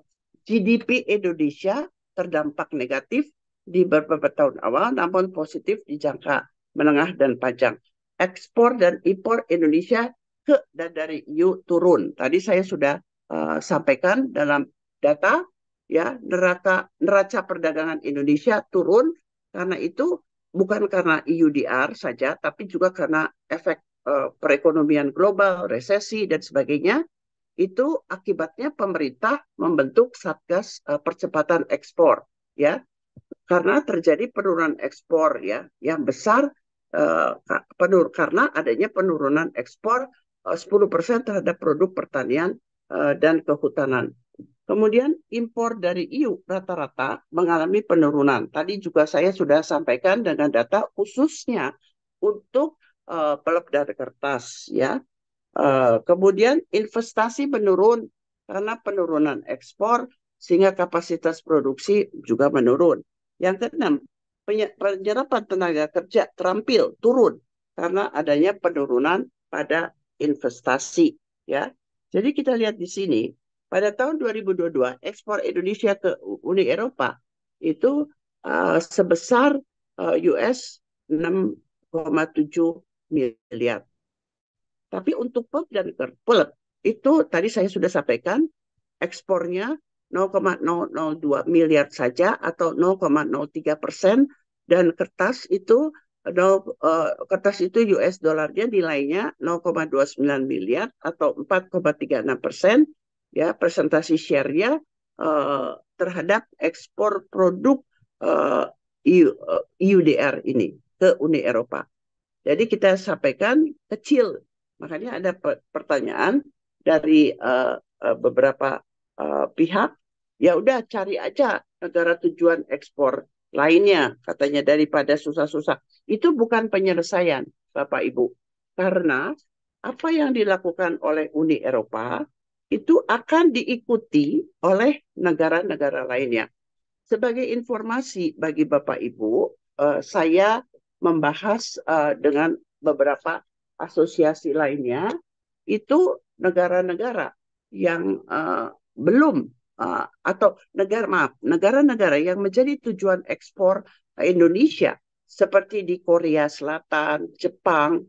GDP Indonesia terdampak negatif di beberapa tahun awal, namun positif di jangka menengah dan panjang. Ekspor dan impor Indonesia ke dan dari EU turun. Tadi saya sudah uh, sampaikan dalam data ya neraca neraca perdagangan Indonesia turun karena itu bukan karena EUDR saja tapi juga karena efek uh, perekonomian global, resesi dan sebagainya itu akibatnya pemerintah membentuk satgas uh, percepatan ekspor ya karena terjadi penurunan ekspor ya yang besar uh, penur karena adanya penurunan ekspor eh, uh, 10% terhadap produk pertanian uh, dan kehutanan. Kemudian impor dari EU rata-rata mengalami penurunan. Tadi juga saya sudah sampaikan dengan data khususnya untuk uh, pelep dan kertas ya Eh, kemudian investasi menurun karena penurunan ekspor sehingga kapasitas produksi juga menurun. Yang keenam, penyerapan tenaga kerja terampil turun karena adanya penurunan pada investasi ya. Jadi kita lihat di sini pada tahun 2022 ekspor Indonesia ke Uni Eropa itu uh, sebesar uh, US 6,7 miliar. Tapi untuk pulp dan pulp itu tadi saya sudah sampaikan ekspornya 0,002 miliar saja atau 0,03 persen dan kertas itu no, uh, eh, kertas itu US dolarnya nilainya 0,29 miliar atau 4,36 persen ya presentasi sharenya uh, terhadap ekspor produk uh, eh, uh, EUDR ini ke Uni Eropa. Jadi kita sampaikan kecil Makanya ada pertanyaan dari uh, uh, beberapa uh, pihak, ya udah cari aja negara tujuan ekspor lainnya, katanya daripada susah-susah. Itu bukan penyelesaian, Bapak Ibu. Karena apa yang dilakukan oleh Uni Eropa itu akan diikuti oleh negara-negara lainnya. Sebagai informasi bagi Bapak Ibu, uh, saya membahas uh, dengan beberapa asosiasi lainnya itu negara-negara yang uh, belum uh, atau negara maaf negara-negara yang menjadi tujuan ekspor Indonesia seperti di Korea Selatan, Jepang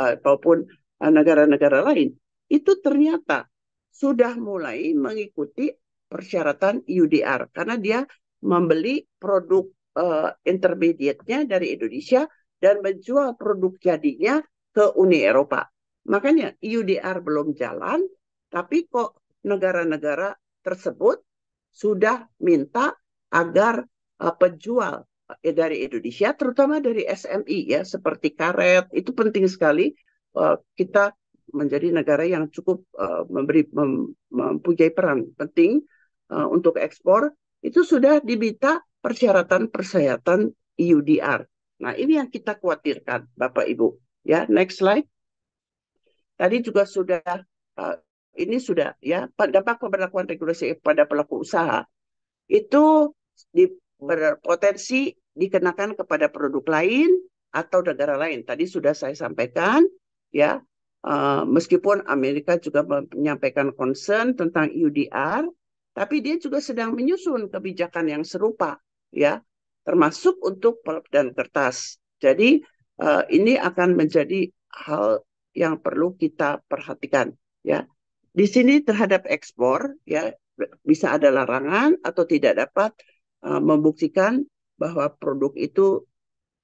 uh, negara-negara lain itu ternyata sudah mulai mengikuti persyaratan UDR karena dia membeli produk uh, intermediate-nya dari Indonesia dan menjual produk jadinya ke Uni Eropa. Makanya UDR belum jalan, tapi kok negara-negara tersebut sudah minta agar uh, penjual eh, dari Indonesia, terutama dari SMI ya, seperti karet, itu penting sekali uh, kita menjadi negara yang cukup uh, memberi mem, mempunyai peran penting uh, untuk ekspor itu sudah diminta persyaratan-persyaratan EUDR. Nah, ini yang kita khawatirkan, Bapak Ibu. Ya, next slide. Tadi juga sudah uh, ini sudah ya dampak pemberlakuan regulasi pada pelaku usaha itu di, berpotensi dikenakan kepada produk lain atau negara lain. Tadi sudah saya sampaikan ya uh, meskipun Amerika juga menyampaikan concern tentang UDR tapi dia juga sedang menyusun kebijakan yang serupa ya termasuk untuk pulp dan kertas. Jadi Eh, ini akan menjadi hal yang perlu kita perhatikan ya di sini terhadap ekspor ya bisa ada larangan atau tidak dapat uh, membuktikan bahwa produk itu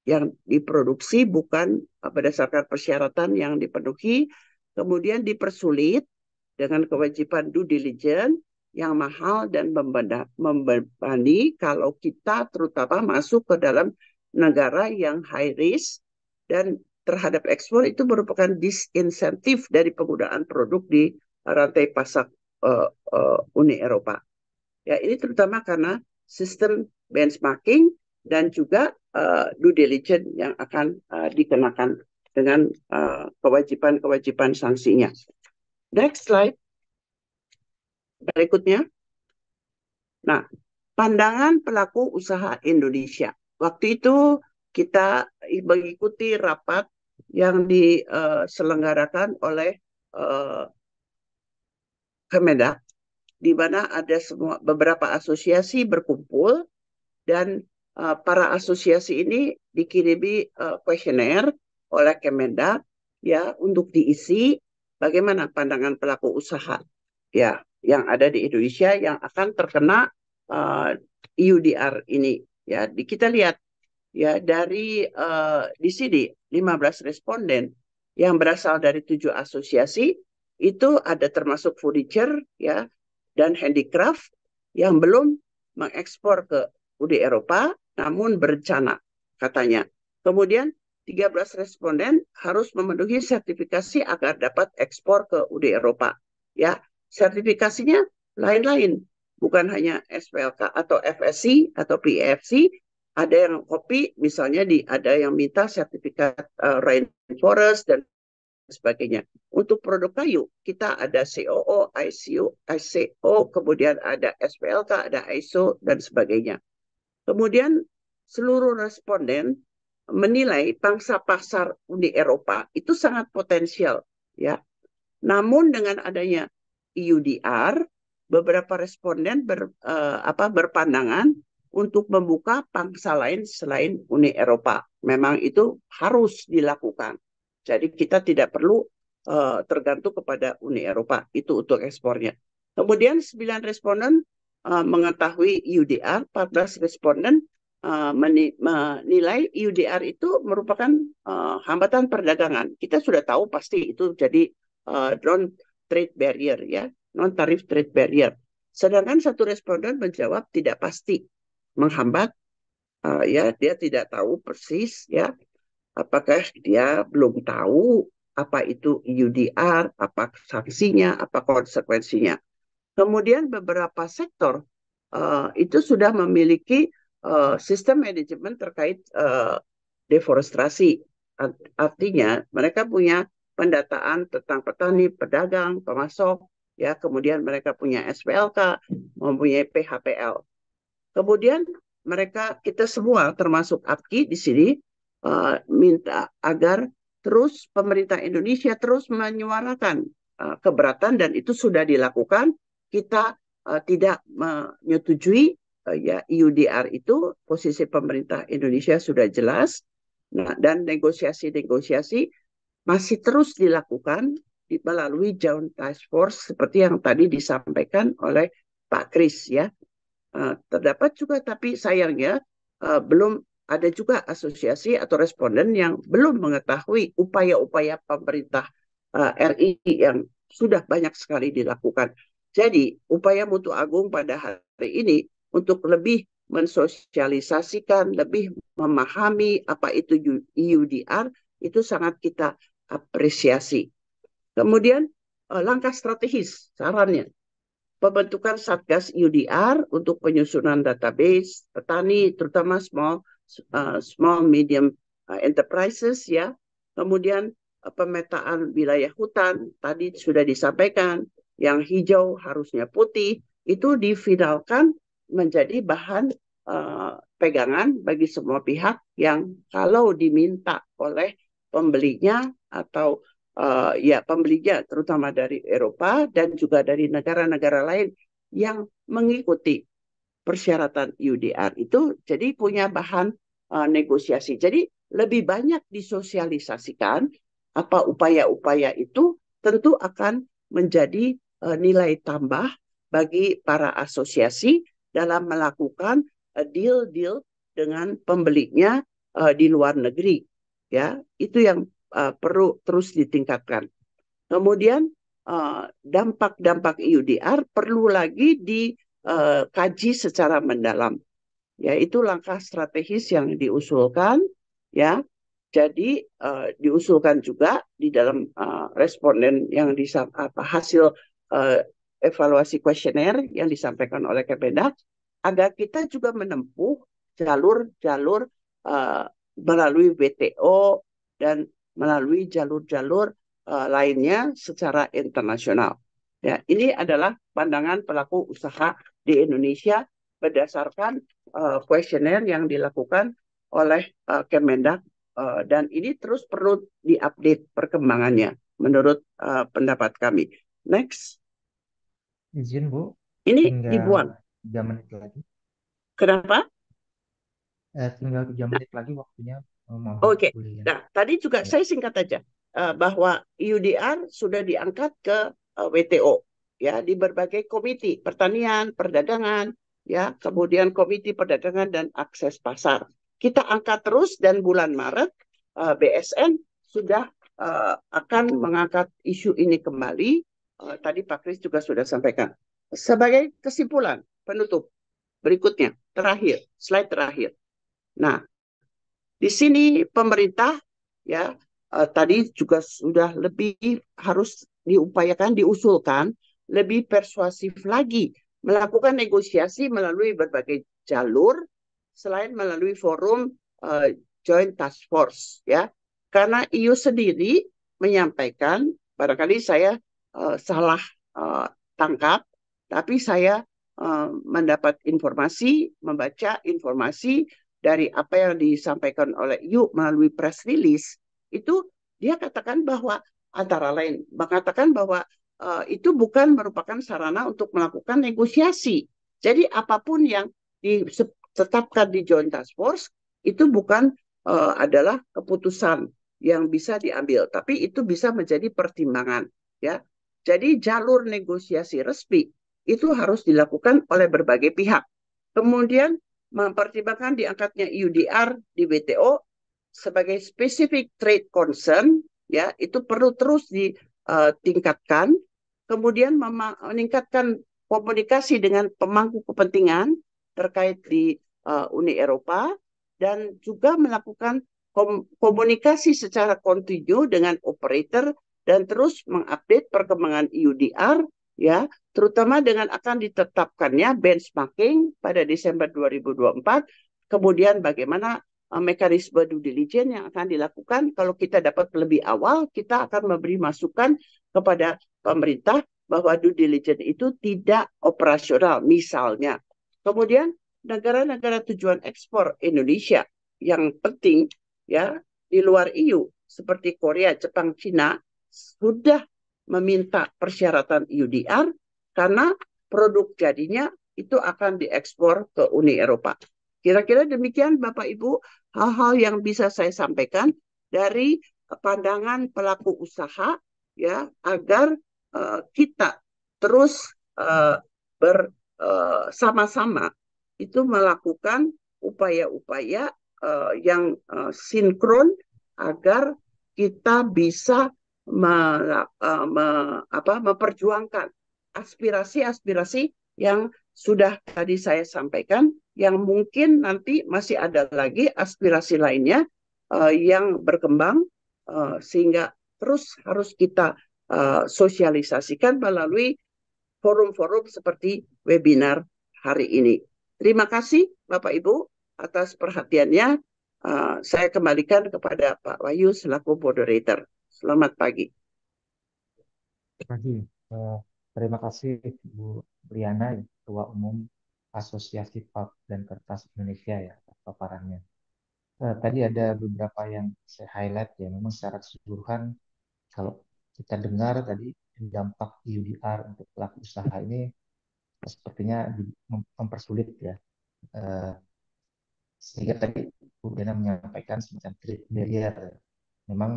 yang diproduksi bukan eh, berdasarkan persyaratan yang dipenuhi kemudian dipersulit dengan kewajiban due diligence yang mahal dan membebani kalau kita terutama masuk ke dalam negara yang high risk dan terhadap ekspor itu merupakan disinsentif dari penggunaan produk di rantai pasok uh, eh, uh, eh, Uni Eropa. Ya, ini terutama karena sistem benchmarking dan juga uh, due diligence yang akan uh, dikenakan dengan kewajiban-kewajiban uh, kewajiban -kewajiban sanksinya. Next slide. Berikutnya. Nah, pandangan pelaku usaha Indonesia. Waktu itu kita mengikuti rapat yang diselenggarakan eh, oleh eh, Kemendak di mana ada semua beberapa asosiasi berkumpul dan eh, para asosiasi ini dikirimi kuesioner oleh Kemendak ya untuk diisi bagaimana pandangan pelaku usaha ya yang ada di Indonesia yang akan terkena uh, IUDR e ini ya kita lihat ya dari uh, di sini 15 responden yang berasal dari tujuh asosiasi itu ada termasuk furniture ya dan handicraft yang belum mengekspor ke Uni Eropa namun berencana katanya. Kemudian 13 responden harus memenuhi sertifikasi agar dapat ekspor ke Uni Eropa. Ya, sertifikasinya lain-lain, bukan hanya SPLK atau FSC atau PFC, e ada yang kopi misalnya di ada yang minta sertifikat uh, rainforest dan sebagainya. Untuk produk kayu kita ada COO, ICO, ICO, kemudian ada SPLK, ada ISO dan sebagainya. Kemudian seluruh responden menilai pangsa pasar Uni Eropa itu sangat potensial ya. Namun dengan adanya EUDR beberapa responden ber, eh, apa berpandangan untuk membuka pangsa lain selain Uni Eropa. Memang itu harus dilakukan. Jadi kita tidak perlu uh, tergantung kepada Uni Eropa. Itu untuk ekspornya. Kemudian 9 responden uh, mengetahui UDR, 14 responden uh, menilai UDR itu merupakan uh, hambatan perdagangan. Kita sudah tahu pasti itu jadi uh, non trade barrier ya, non tarif trade barrier. Sedangkan satu responden menjawab tidak pasti menghambat uh, ya dia tidak tahu persis ya apakah dia belum tahu apa itu UDR, apa sanksinya, apa konsekuensinya. Kemudian beberapa sektor uh, itu sudah memiliki uh, sistem manajemen terkait uh, deforestasi. Artinya mereka punya pendataan tentang petani, pedagang, pemasok, ya kemudian mereka punya SPLK, mempunyai PHPL. Kemudian mereka kita semua termasuk AKI di sini uh, minta agar terus pemerintah Indonesia terus menyuarakan uh, keberatan dan itu sudah dilakukan. Kita uh, tidak menyetujui uh, ya IUDR itu posisi pemerintah Indonesia sudah jelas. Nah, dan negosiasi-negosiasi masih terus dilakukan melalui Joint Task Force seperti yang tadi disampaikan oleh Pak Kris ya. Eh, terdapat juga tapi sayangnya uh, belum ada juga asosiasi atau responden yang belum mengetahui upaya-upaya pemerintah uh, eh, RI yang sudah banyak sekali dilakukan. Jadi, upaya Mutu Agung pada hari ini untuk lebih mensosialisasikan, lebih memahami apa itu EUDR itu sangat kita apresiasi. Kemudian langkah strategis sarannya pembentukan Satgas UDR untuk penyusunan database petani terutama small uh, small medium uh, enterprises ya. Kemudian uh, pemetaan wilayah hutan tadi sudah disampaikan yang hijau harusnya putih itu difinalkan menjadi bahan uh, pegangan bagi semua pihak yang kalau diminta oleh pembelinya atau uh, ya pembelinya terutama dari Eropa dan juga dari negara-negara lain yang mengikuti persyaratan UDR itu jadi punya bahan uh, negosiasi. Jadi lebih banyak disosialisasikan apa upaya-upaya itu tentu akan menjadi uh, nilai tambah bagi para asosiasi dalam melakukan deal-deal dengan pembelinya uh, di luar negeri. Ya, itu yang uh, perlu terus ditingkatkan. Kemudian eh, dampak-dampak e uh, IUDR perlu lagi dikaji eh, uh, secara mendalam. Ya itu langkah strategis yang diusulkan ya. Jadi uh, diusulkan juga di dalam uh, responden yang disam, apa hasil uh, evaluasi kuesioner yang disampaikan oleh Kemendak agar kita juga menempuh jalur-jalur uh, melalui WTO dan melalui jalur-jalur uh, lainnya secara internasional. Ya, ini adalah pandangan pelaku usaha di Indonesia berdasarkan eh, kuesioner uh, yang dilakukan oleh uh, Kemendak uh, dan ini terus perlu diupdate perkembangannya menurut uh, pendapat kami. Next. Izin Bu. Ini tinggal dibuang. Tiga menit lagi. Kenapa?
Eh, tinggal 3 menit lagi waktunya Oh,
Oke, okay. nah tadi juga ya. saya singkat aja uh, bahwa UDR sudah diangkat ke uh, eh, WTO ya di berbagai komite pertanian, perdagangan, ya kemudian komite perdagangan dan akses pasar. Kita angkat terus dan bulan Maret uh, eh, BSN sudah uh, akan mengangkat isu ini kembali. Uh, tadi Pak Kris juga sudah sampaikan. Sebagai kesimpulan penutup berikutnya terakhir slide terakhir. Nah di sini pemerintah ya uh, tadi juga sudah lebih harus diupayakan diusulkan lebih persuasif lagi melakukan negosiasi melalui berbagai jalur selain melalui forum uh, joint task force ya karena EU sendiri menyampaikan barangkali saya uh, salah uh, tangkap tapi saya uh, mendapat informasi membaca informasi dari apa yang disampaikan oleh Yu melalui press release itu dia katakan bahwa antara lain mengatakan bahwa uh, itu bukan merupakan sarana untuk melakukan negosiasi. Jadi apapun yang ditetapkan di Joint Task Force itu bukan uh, adalah keputusan yang bisa diambil, tapi itu bisa menjadi pertimbangan ya. Jadi jalur negosiasi resmi itu harus dilakukan oleh berbagai pihak. Kemudian mempertimbangkan diangkatnya UDR di WTO sebagai specific trade concern ya itu perlu terus ditingkatkan eh, kemudian meningkatkan komunikasi dengan pemangku kepentingan terkait di uh, Uni Eropa dan juga melakukan kom komunikasi secara kontinu dengan operator dan terus mengupdate perkembangan UDR ya, terutama dengan akan ditetapkannya benchmarking pada Desember 2024, kemudian bagaimana eh, mekanisme due diligence yang akan dilakukan kalau kita dapat lebih awal, kita akan memberi masukan kepada pemerintah bahwa due diligence itu tidak operasional misalnya. Kemudian negara-negara tujuan ekspor Indonesia yang penting ya di luar EU seperti Korea, Jepang, Cina sudah meminta persyaratan UDR karena produk jadinya itu akan diekspor ke Uni Eropa. Kira-kira demikian Bapak Ibu hal-hal yang bisa saya sampaikan dari pandangan pelaku usaha ya agar uh, kita terus uh, eh, bersama-sama eh, uh, itu melakukan upaya-upaya uh, yang uh, sinkron agar kita bisa me, uh, e, me, apa, memperjuangkan aspirasi-aspirasi yang sudah tadi saya sampaikan, yang mungkin nanti masih ada lagi aspirasi lainnya uh, yang berkembang, uh, sehingga terus harus kita uh, sosialisasikan melalui forum-forum seperti webinar hari ini. Terima kasih Bapak Ibu atas perhatiannya. Uh, saya kembalikan kepada Pak Wahyu selaku moderator. Selamat pagi.
pagi. Eh, terima kasih Bu Liana, Ketua Umum Asosiasi Pulp dan Kertas Indonesia ya paparannya. Eh, tadi ada beberapa yang saya highlight ya. Memang secara keseluruhan kalau kita dengar tadi dampak UDR untuk pelaku usaha ini sepertinya mempersulit ya. Eh, sehingga tadi Bu Dena menyampaikan semacam trade barrier. Memang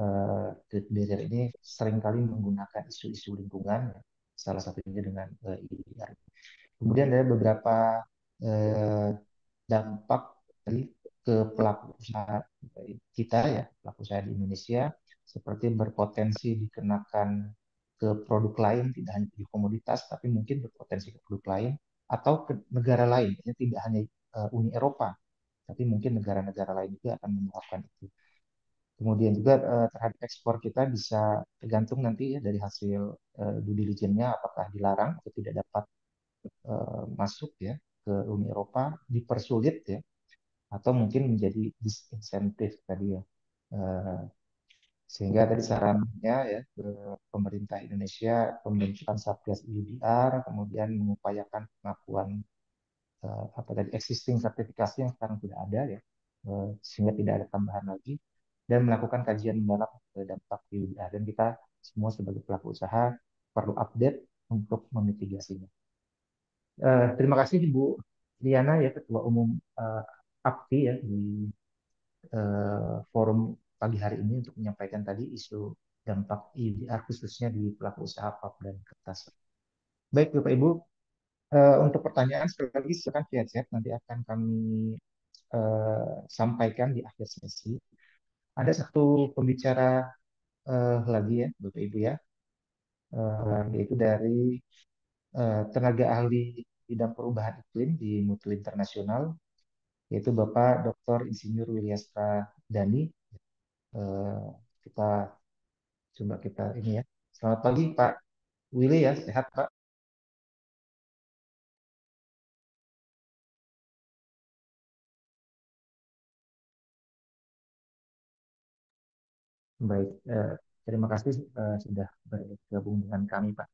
uh, eh, Greenpeace ini seringkali menggunakan isu-isu lingkungan, salah satunya dengan uh, Kemudian ada beberapa eh, dampak ke pelaku usaha kita ya, pelaku usaha di Indonesia, seperti berpotensi dikenakan ke produk lain, tidak hanya di komoditas, tapi mungkin berpotensi ke produk lain, atau ke negara lain, ini tidak hanya Uni Eropa, tapi mungkin negara-negara lain juga akan menerapkan itu. Kemudian juga eh, terhadap ekspor kita bisa tergantung nanti ya dari hasil eh, due diligence-nya apakah dilarang atau tidak dapat eh, masuk ya ke Uni Eropa dipersulit ya atau mungkin menjadi disinsentif tadi ya. Eh, sehingga tadi sarannya ya ke pemerintah Indonesia pembentukan Satgas UDR kemudian mengupayakan pengakuan eh, apa tadi existing sertifikasi yang sekarang sudah ada ya eh, sehingga tidak ada tambahan lagi dan melakukan kajian mendalam dampak UBA. Dan kita semua sebagai pelaku usaha perlu update untuk memitigasinya. Uh, terima kasih Ibu Liana ya Ketua Umum uh, eh, APTI ya di uh, forum pagi hari ini untuk menyampaikan tadi isu dampak IDR khususnya di pelaku usaha pap dan kertas. Baik Bapak Ibu, uh, untuk pertanyaan sekali lagi silakan via chat nanti akan kami uh, sampaikan di akhir sesi. Ada satu pembicara uh, lagi ya, Bapak Ibu ya, uh, yaitu dari uh, tenaga ahli bidang perubahan iklim di Mutu Internasional, yaitu Bapak Dr. Insinyur Wilyastra Dani. Uh,
kita coba kita ini ya. Selamat pagi Pak Willy ya, sehat Pak. Baik, eh, terima kasih eh, sudah bergabung dengan kami, Pak.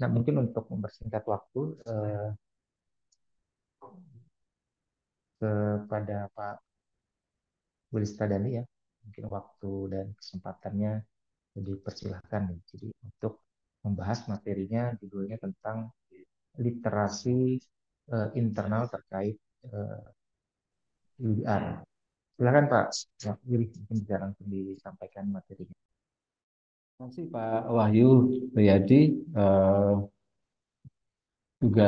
Nah,
mungkin untuk mempersingkat waktu eh, kepada Pak Willis Pradani ya, mungkin waktu dan kesempatannya dipersilahkan. Jadi untuk membahas materinya judulnya tentang literasi internal terkait eh, UDR Silakan Pak bisa langsung disampaikan materinya. Terima kasih Pak
Wahyu Riyadi. Uh, juga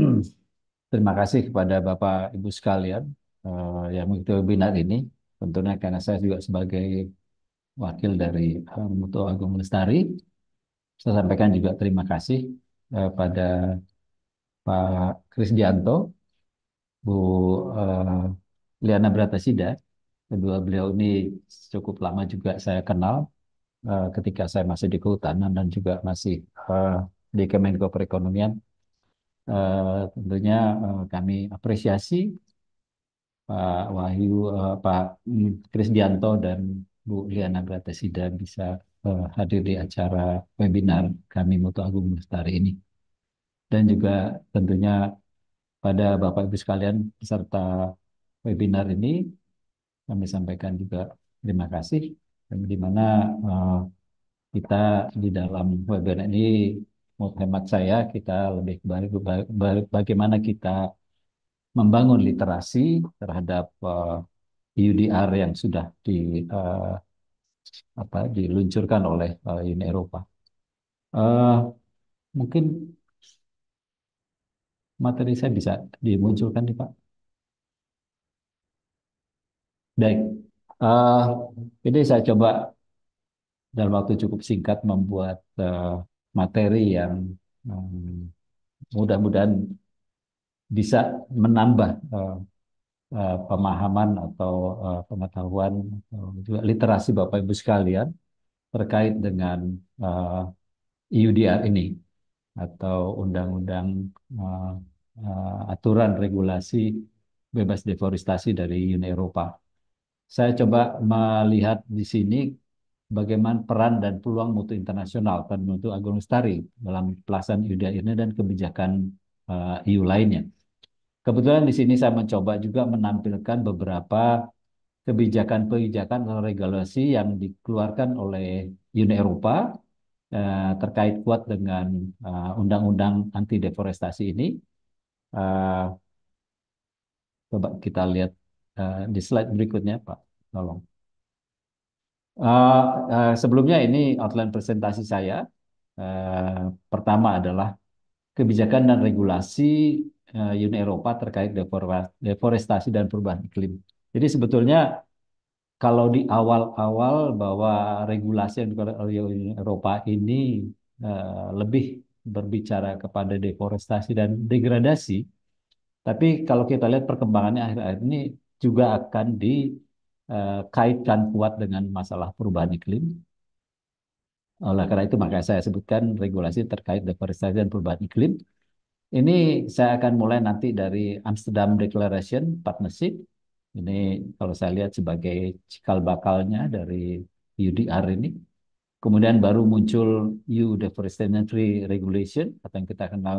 terima kasih kepada Bapak Ibu sekalian uh, yang mengikuti webinar ini. Tentunya karena saya juga sebagai wakil dari eh, Mutu Agung Lestari. Saya sampaikan juga terima kasih kepada pada Pak Krisdianto, Bu uh, Liana Bratasida, Kedua beliau ini cukup lama juga saya kenal uh, ketika saya masih di kehutanan dan juga masih uh, di Kemenko Perekonomian. Uh, tentunya uh, kami apresiasi Pak Wahyu, uh, Pak Krisdianto dan Bu Liana Gratesida bisa uh, hadir di acara webinar kami Mutu Agung Lestari ini. Dan juga tentunya pada Bapak Ibu sekalian peserta webinar ini kami sampaikan juga terima kasih di mana uh, kita di dalam webinar ini menurut hemat saya kita lebih baik bagaimana kita membangun literasi terhadap uh, eh, UDR yang sudah di uh, apa diluncurkan oleh uh, Uni Eropa. Uh, mungkin materi saya bisa dimunculkan nih Pak. Baik, uh, ini saya coba dalam waktu cukup singkat membuat uh, materi yang um, mudah-mudahan bisa menambah uh, uh, pemahaman atau uh, pengetahuan atau juga literasi Bapak Ibu sekalian terkait dengan uh, IUDR ini atau undang-undang uh, uh, aturan regulasi bebas deforestasi dari Uni Eropa saya coba melihat di sini bagaimana peran dan peluang mutu internasional Mutu Agung Lestari dalam pelaksanaan Yuda ini dan kebijakan EU eh, e lainnya. Kebetulan di sini saya mencoba juga menampilkan beberapa kebijakan-kebijakan atau regulasi yang dikeluarkan oleh Uni Eropa eh, terkait kuat dengan eh, undang-undang eh, anti deforestasi ini. Eh, coba kita lihat Eh, di slide berikutnya Pak, tolong. Uh, uh, sebelumnya ini outline presentasi saya. Uh, pertama adalah kebijakan dan regulasi uh, Uni Eropa terkait deforestasi dan perubahan iklim. Jadi sebetulnya kalau di awal-awal bahwa regulasi yang dikeluarkan oleh Uni Eropa ini uh, lebih berbicara kepada deforestasi dan degradasi, tapi kalau kita lihat perkembangannya akhir-akhir ini juga akan dikaitkan eh, kuat dengan masalah perubahan iklim. Oleh karena itu maka saya sebutkan regulasi terkait deforestasi dan perubahan iklim. Ini saya akan mulai nanti dari Amsterdam Declaration Partnership. Ini kalau saya lihat sebagai cikal bakalnya dari UDR ini. Kemudian baru muncul EU Deforestation Regulation atau yang kita kenal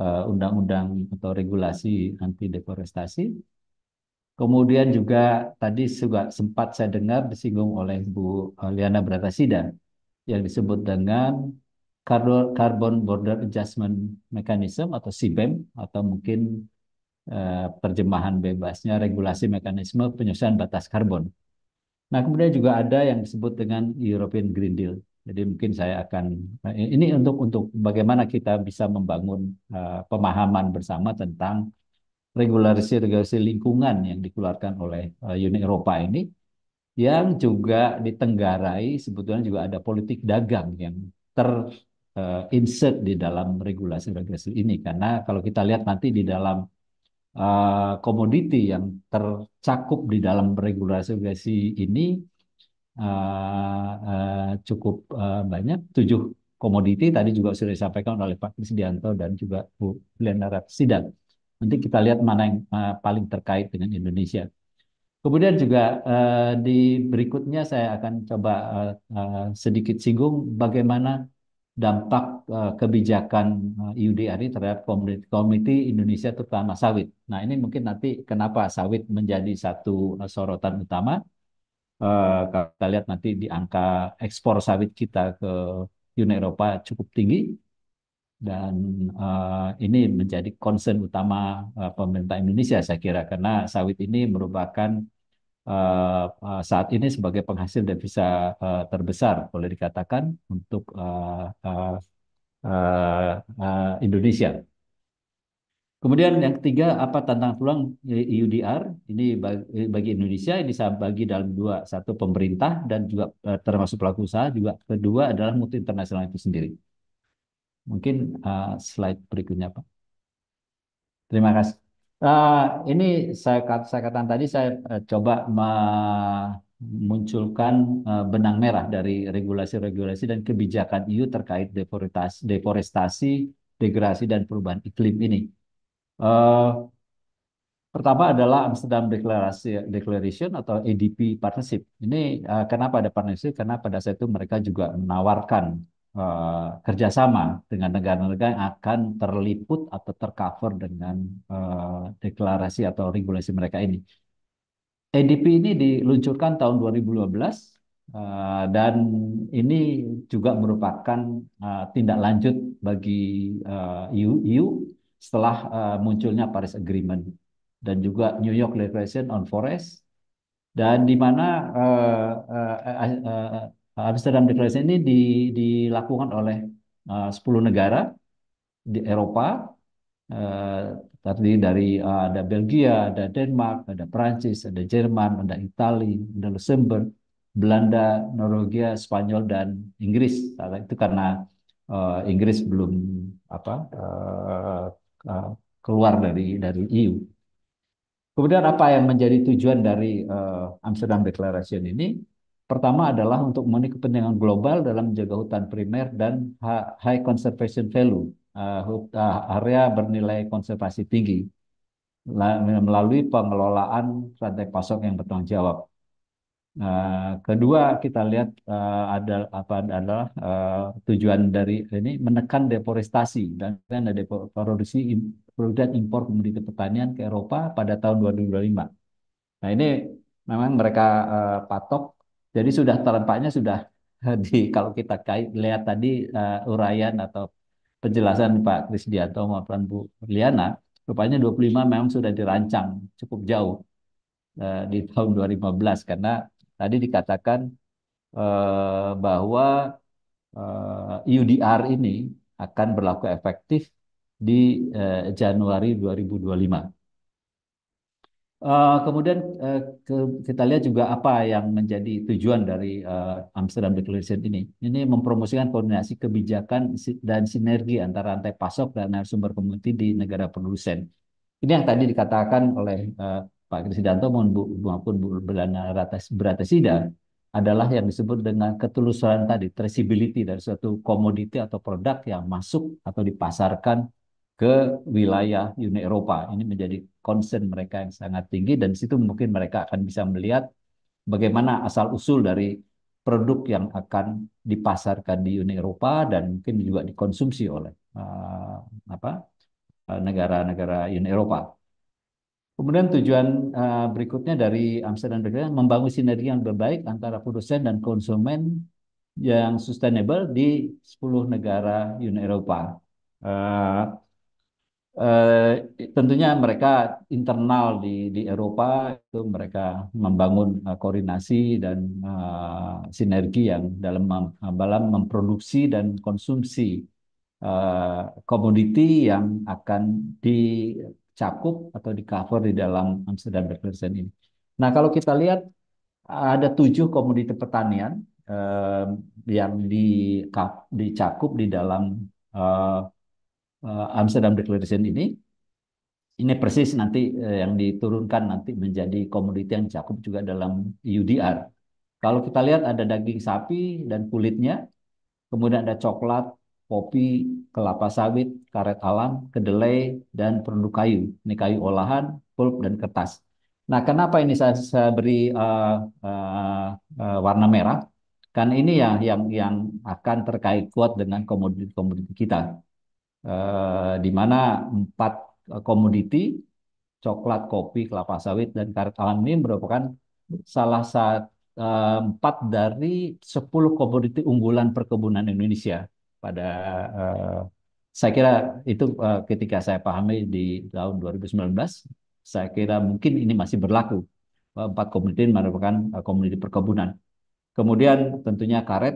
eh, undang-undang uh, atau regulasi anti deforestasi Kemudian juga tadi juga sempat saya dengar disinggung oleh Bu eh, Liana Bratasida yang disebut dengan Carbon Border Adjustment Mechanism atau CBAM e atau mungkin eh, perjemahan bebasnya regulasi mekanisme penyusunan batas karbon. Nah, kemudian juga ada yang disebut dengan European Green Deal. Jadi mungkin saya akan eh, ini untuk untuk bagaimana kita bisa membangun pemahaman bersama tentang regulasi-regulasi lingkungan yang dikeluarkan oleh eh, Uni Eropa ini yang juga ditenggarai sebetulnya juga ada politik dagang yang terinsert eh, di dalam regulasi-regulasi ini karena kalau kita lihat nanti di dalam uh, komoditi yang tercakup di dalam regulasi-regulasi ini uh, uh, cukup uh, banyak tujuh komoditi tadi juga sudah disampaikan oleh Pak Krisdianto dan juga Bu Lena Sidang. Nanti kita lihat mana yang uh, paling terkait dengan Indonesia. Kemudian juga uh, di berikutnya saya akan coba uh, uh, sedikit singgung bagaimana dampak uh, kebijakan uh, ini terhadap Komite, Komite Indonesia terutama sawit. Nah ini mungkin nanti kenapa sawit menjadi satu uh, sorotan utama. Uh, kita lihat nanti di angka ekspor sawit kita ke Uni Eropa cukup tinggi dan uh, ini menjadi concern utama uh, pemerintah Indonesia saya kira karena sawit ini merupakan uh, saat ini sebagai penghasil devisa uh, terbesar boleh dikatakan untuk uh, uh, uh, uh, Indonesia. Kemudian yang ketiga apa tantangan peluang e UDR ini bagi, Indonesia ini saya bagi dalam dua satu pemerintah dan juga termasuk pelaku usaha juga kedua adalah mutu internasional itu sendiri. Mungkin uh, slide berikutnya, Pak. Terima kasih. Eh, uh, ini saya, saya katakan tadi saya uh, coba memunculkan uh, benang merah dari regulasi-regulasi dan kebijakan EU terkait deforestasi, deforestasi degradasi, dan perubahan iklim ini. Uh, pertama adalah Amsterdam Declaration, Declaration atau ADP Partnership. Ini uh, kenapa ada partnership? Karena pada saat itu mereka juga menawarkan Eh, kerjasama dengan negara-negara yang akan terliput atau tercover dengan uh, deklarasi atau regulasi mereka ini. NDP ini diluncurkan tahun 2012 Uh, eh, dan ini juga merupakan uh, tindak lanjut bagi uh, EU, EU setelah uh, munculnya Paris Agreement dan juga New York Declaration on Forest dan di mana uh, uh, uh, uh, Eh, Amsterdam Declaration ini di, dilakukan oleh eh, uh, 10 negara di Eropa, uh, terdiri dari uh, ada Belgia, ada Denmark, ada Prancis, ada Jerman, ada Italia, ada Luxembourg, Belanda, Norwegia, Spanyol dan Inggris. Itu karena uh, Inggris belum apa uh, uh, keluar dari dari EU. Kemudian apa yang menjadi tujuan dari uh, Amsterdam Declaration ini? Pertama adalah untuk memenuhi kepentingan global dalam menjaga hutan primer dan high conservation value, uh, uh, area bernilai konservasi tinggi melalui pengelolaan rantai pasok yang bertanggung jawab. Uh, kedua kita lihat uh, ada apa adalah uh, tujuan dari ini menekan deforestasi dan ada deforestasi produksi impor komoditi pertanian ke Eropa pada tahun 2025. Nah ini memang mereka uh, patok jadi sudah terlampaknya sudah di kalau kita kait, lihat tadi uh, eh, uraian atau penjelasan Pak Krisdianto maupun Bu Liana, rupanya 25 memang sudah dirancang cukup jauh uh, di tahun 2015 karena tadi dikatakan uh, bahwa uh, UDR ini akan berlaku efektif di uh, Januari 2025. Eh, kemudian uh, ke, kita lihat juga apa yang menjadi tujuan dari uh, Amsterdam Declaration ini. Ini mempromosikan koordinasi kebijakan dan sinergi antara rantai pasok dan sumber komoditi di negara produsen. Ini yang tadi dikatakan oleh uh, Pak Krisdanto maupun Bu Beratasida adalah yang disebut dengan ketulusan tadi, traceability dari suatu komoditi atau produk yang masuk atau dipasarkan ke wilayah Uni Eropa. Ini menjadi concern mereka yang sangat tinggi dan di situ mungkin mereka akan bisa melihat bagaimana asal-usul dari produk yang akan dipasarkan di Uni Eropa dan mungkin juga dikonsumsi oleh uh, negara-negara Uni Eropa. Kemudian tujuan uh, berikutnya dari Amsterdam berikutnya membangun sinergi yang berbaik antara produsen dan konsumen yang sustainable di 10 negara Uni Eropa. Uh, eh, tentunya mereka internal di di Eropa itu mereka membangun eh, koordinasi dan eh, sinergi yang dalam dalam memproduksi dan konsumsi eh, komoditi yang akan dicakup atau di cover di dalam Amsterdam Declaration ini. Nah kalau kita lihat ada tujuh komoditi pertanian eh, yang di, dicakup di dalam eh, uh, Amsterdam Declaration ini ini persis nanti eh, yang diturunkan nanti menjadi komoditi yang cakup juga dalam UDR. Kalau kita lihat ada daging sapi dan kulitnya, kemudian ada coklat, kopi, kelapa sawit, karet alam, kedelai, dan produk kayu. Ini kayu olahan, pulp, dan kertas. Nah, kenapa ini saya, saya beri uh, uh, uh, warna merah? Kan ini ya yang yang akan terkait kuat dengan komoditi-komoditi kita. Eh, di mana empat komoditi coklat, kopi, kelapa sawit, dan karet alam ini merupakan salah satu eh, empat dari sepuluh komoditi unggulan perkebunan Indonesia pada eh, saya kira itu ketika saya pahami di tahun 2019, saya kira mungkin ini masih berlaku. Empat komoditi merupakan komoditi perkebunan. Kemudian tentunya karet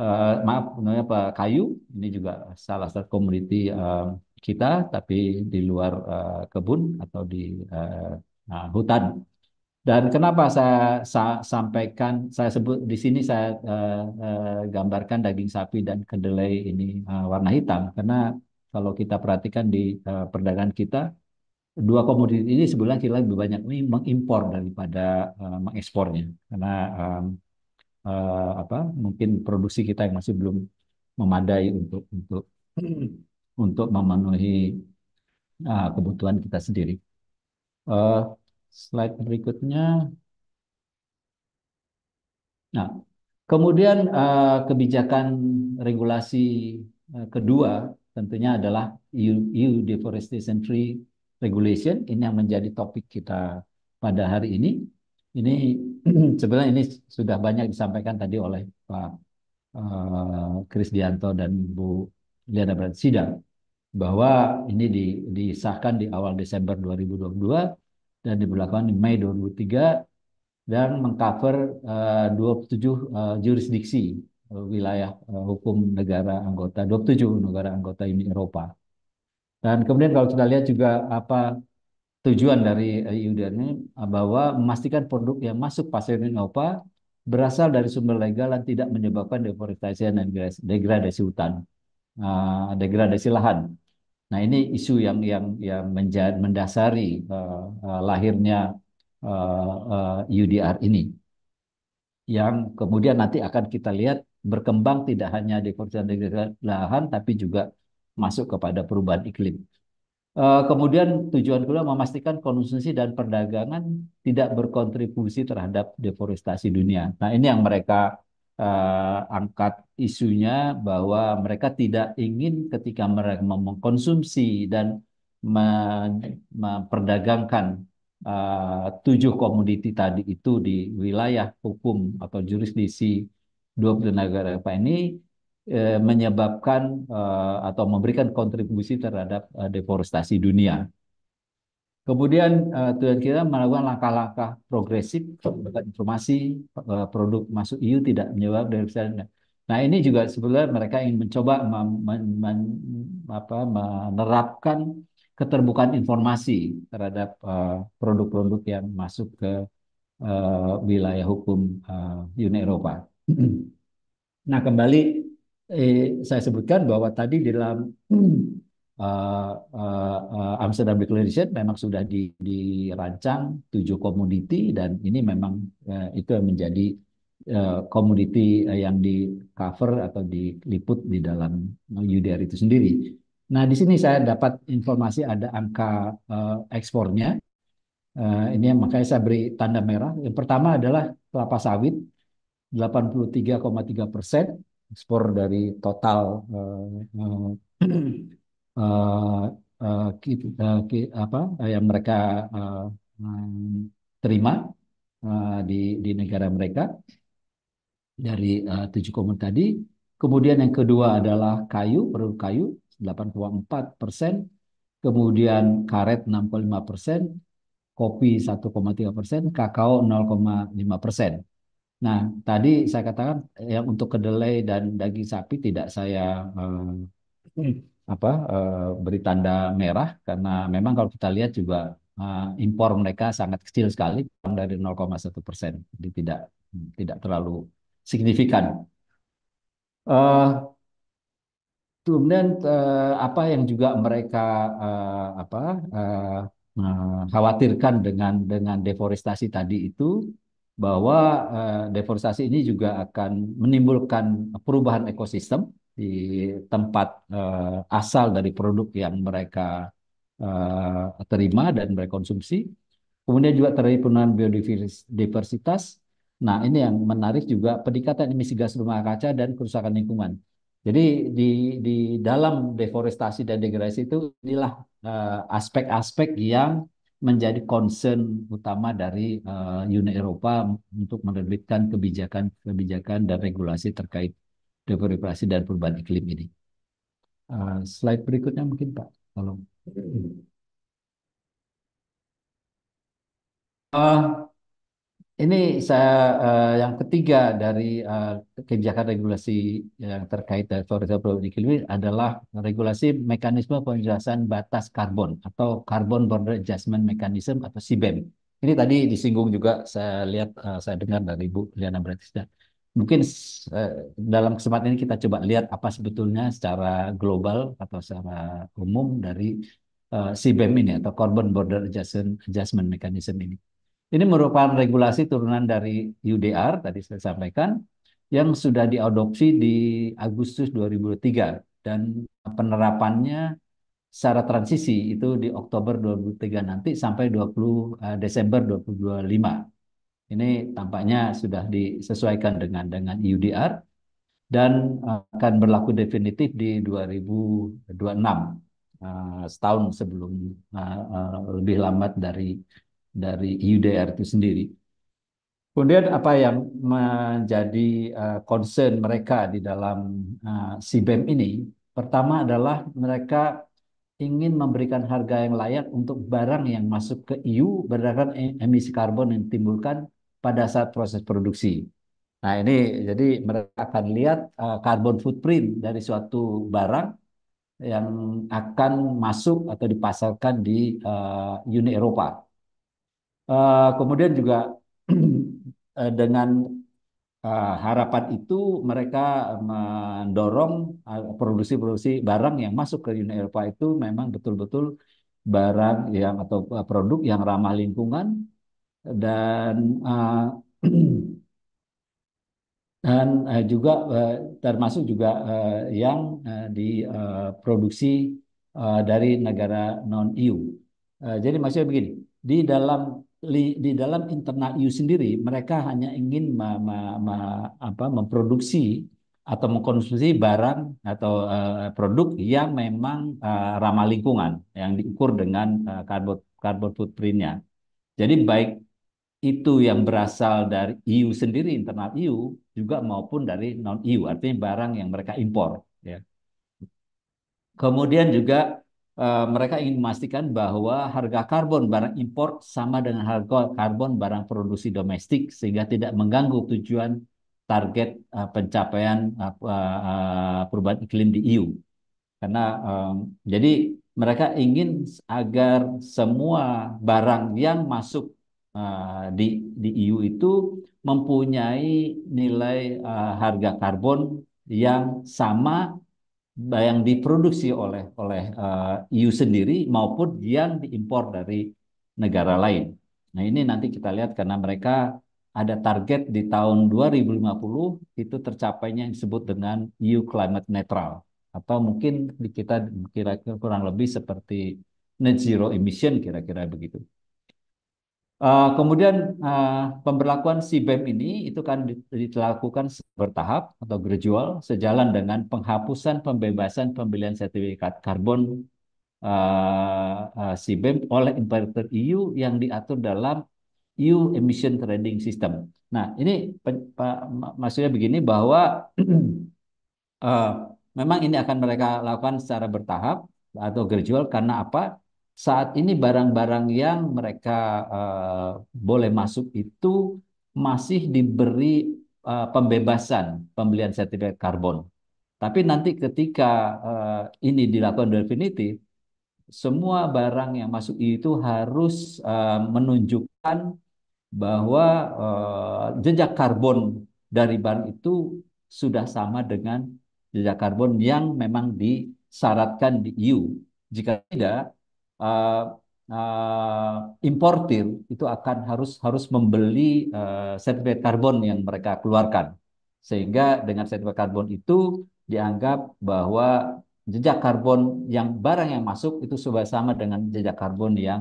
uh, maaf namanya apa kayu ini juga salah satu komoditi uh, eh, kita tapi di luar uh, kebun atau di uh, uh, hutan. Dan kenapa saya sa sampaikan saya sebut di sini saya uh, uh, gambarkan daging sapi dan kedelai ini uh, warna hitam karena kalau kita perhatikan di uh, perdagangan kita dua komoditi ini sebenarnya kita lebih banyak mengimpor daripada uh, mengekspornya karena um, uh, apa mungkin produksi kita yang masih belum memadai untuk untuk untuk memenuhi uh, kebutuhan kita sendiri. Uh, slide berikutnya. Nah, kemudian uh, kebijakan regulasi uh, kedua tentunya adalah EU, EU Deforestation Free Regulation ini yang menjadi topik kita pada hari ini. Ini sebenarnya ini sudah banyak disampaikan tadi oleh Pak uh, Krisdianto dan Bu Liana Bransida bahwa ini di, disahkan di awal Desember 2022 dan diberlakukan di Mei 2003 dan mengcover uh, 27 uh, jurisdiksi uh, wilayah uh, hukum negara anggota 27 negara anggota Uni Eropa. Dan kemudian kalau kita lihat juga apa tujuan dari EUDR eh, ini eh, bahwa memastikan produk yang masuk pasar Eropa berasal dari sumber legal dan tidak menyebabkan deforestasi dan degradasi hutan, eh, degradasi lahan. Nah ini isu yang yang yang mendasari uh, uh, lahirnya uh, uh, UDR ini, yang kemudian nanti akan kita lihat berkembang tidak hanya deforestasi dan degradasi lahan, tapi juga masuk kepada perubahan iklim. Eh, kemudian tujuan kedua memastikan konsumsi dan perdagangan tidak berkontribusi terhadap deforestasi dunia. Nah ini yang mereka uh, angkat isunya bahwa mereka tidak ingin ketika mereka mengkonsumsi dan memperdagangkan uh, tujuh komoditi tadi itu di wilayah hukum atau jurisdiksi 20 negara apa ini Eh, menyebabkan eh, atau memberikan kontribusi terhadap eh, deforestasi dunia. Kemudian tujuan kita melakukan langkah-langkah progresif terhadap informasi produk masuk EU tidak menyebabkan deforestasi. Nah ini juga sebenarnya mereka ingin mencoba menerapkan keterbukaan informasi terhadap produk-produk yang masuk ke wilayah hukum Uni Eropa. nah kembali eh, saya sebutkan bahwa tadi di dalam uh, uh, Amsterdam Declaration memang sudah di, dirancang tujuh komoditi dan ini memang uh, itu yang menjadi komoditi yang di cover atau diliput di dalam UDR itu sendiri. Nah di sini saya dapat informasi ada angka uh, ekspornya. Uh, ini yang makanya saya beri tanda merah. Yang pertama adalah kelapa sawit 83,3 persen, ekspor dari total uh, uh, uh, apa eh, yang mereka uh, terima uh, di di negara mereka dari uh, tujuh komoditi tadi. Kemudian yang kedua adalah kayu, perlu kayu 8,4 persen, kemudian karet 6,5 persen, kopi 1,3 persen, kakao 0,5 persen. Nah, tadi saya katakan yang untuk kedelai dan daging sapi tidak saya eh, apa eh, beri tanda merah karena memang kalau kita lihat juga eh, impor mereka sangat kecil sekali, kurang dari 0,1 persen, jadi tidak tidak terlalu signifikan. Eh, kemudian eh, apa yang juga mereka eh, apa eh, eh khawatirkan dengan dengan deforestasi tadi itu bahwa eh, deforestasi ini juga akan menimbulkan perubahan ekosistem di tempat eh, asal dari produk yang mereka eh, terima dan mereka konsumsi. Kemudian juga terjadi penurunan biodiversitas. Nah, ini yang menarik juga peningkatan emisi gas rumah kaca dan kerusakan lingkungan. Jadi di di dalam deforestasi dan degradasi itu inilah aspek-aspek uh, aspek -aspek yang menjadi concern utama dari uh, eh, Uni Eropa untuk menerbitkan kebijakan-kebijakan dan regulasi terkait deforestasi dan perubahan iklim ini. Uh, slide berikutnya mungkin Pak, tolong. Uh, ini saya uh, yang ketiga dari uh, kebijakan regulasi yang terkait dari variabel produk iklim adalah regulasi mekanisme penjelasan batas karbon atau Carbon Border Adjustment Mechanism atau CBAM. Ini tadi disinggung juga saya lihat uh, saya dengar dari Bu Liana Bratisda. Mungkin dalam kesempatan ini kita coba lihat apa sebetulnya secara global atau secara umum dari CBAM ini atau Carbon Border Adjustment, Adjustment Mechanism ini. Ini merupakan regulasi turunan dari UDR tadi saya sampaikan yang sudah diadopsi di Agustus 2003 dan penerapannya secara transisi itu di Oktober 2003 nanti sampai 20 eh, Desember 2025. Ini tampaknya sudah disesuaikan dengan dengan UDR dan akan berlaku definitif di 2026 eh, setahun sebelum eh, lebih lambat dari dari UDR itu sendiri. Kemudian apa yang menjadi eh, concern mereka di dalam uh, eh, CBEM ini? Pertama adalah mereka ingin memberikan harga yang layak untuk barang yang masuk ke EU berdasarkan e, emisi karbon yang ditimbulkan pada saat proses produksi. Nah ini jadi mereka akan lihat eh, carbon footprint dari suatu barang yang akan masuk atau dipasarkan di Uni Eropa. Eh, kemudian juga eh, dengan eh, harapan itu mereka mendorong produksi-produksi barang yang masuk ke Uni Eropa itu memang betul-betul barang yang atau produk yang ramah lingkungan dan dan juga termasuk juga yang diproduksi dari negara non EU. jadi maksudnya begini, di dalam di dalam internal EU sendiri mereka hanya ingin ma, ma, ma, apa, memproduksi atau mengkonsumsi barang atau uh, produk yang memang uh, ramah lingkungan yang diukur dengan uh, eh, carbon footprintnya. Jadi baik itu yang berasal dari EU sendiri internal EU juga maupun dari non EU artinya barang yang mereka impor. Ya. Kemudian juga Eh, mereka ingin memastikan bahwa harga karbon barang impor sama dengan harga karbon barang produksi domestik sehingga tidak mengganggu tujuan target eh, pencapaian eh, perubahan iklim di EU. Karena jadi mereka ingin agar semua barang yang masuk di di EU itu mempunyai nilai harga karbon yang sama Eh, yang diproduksi oleh oleh EU eh, e sendiri maupun yang diimpor dari negara lain. Nah, ini nanti kita lihat karena mereka ada target di tahun 2050 itu tercapainya yang disebut dengan EU climate Neutral atau mungkin kita kira-kira kurang lebih seperti net zero emission kira-kira begitu. Uh, kemudian uh, pemberlakuan CBAM ini itu kan dilakukan bertahap atau gradual sejalan dengan penghapusan pembebasan pembelian sertifikat karbon uh, uh, CBAM oleh importer EU yang diatur dalam EU Emission Trading System. Nah ini maksudnya begini bahwa uh, memang ini akan mereka lakukan secara bertahap atau gradual karena apa? saat ini barang-barang yang mereka uh, boleh masuk itu masih diberi uh, pembebasan pembelian sertifikat karbon. Tapi nanti ketika uh, ini dilakukan definitif, semua barang yang masuk itu harus uh, menunjukkan bahwa uh, jejak karbon dari barang itu sudah sama dengan jejak karbon yang memang disyaratkan di EU. Jika tidak, uh, uh, importir itu akan harus harus membeli uh, sertifikat karbon yang mereka keluarkan. Sehingga dengan sertifikat karbon itu dianggap bahwa jejak karbon yang barang yang masuk itu sudah sama dengan jejak karbon yang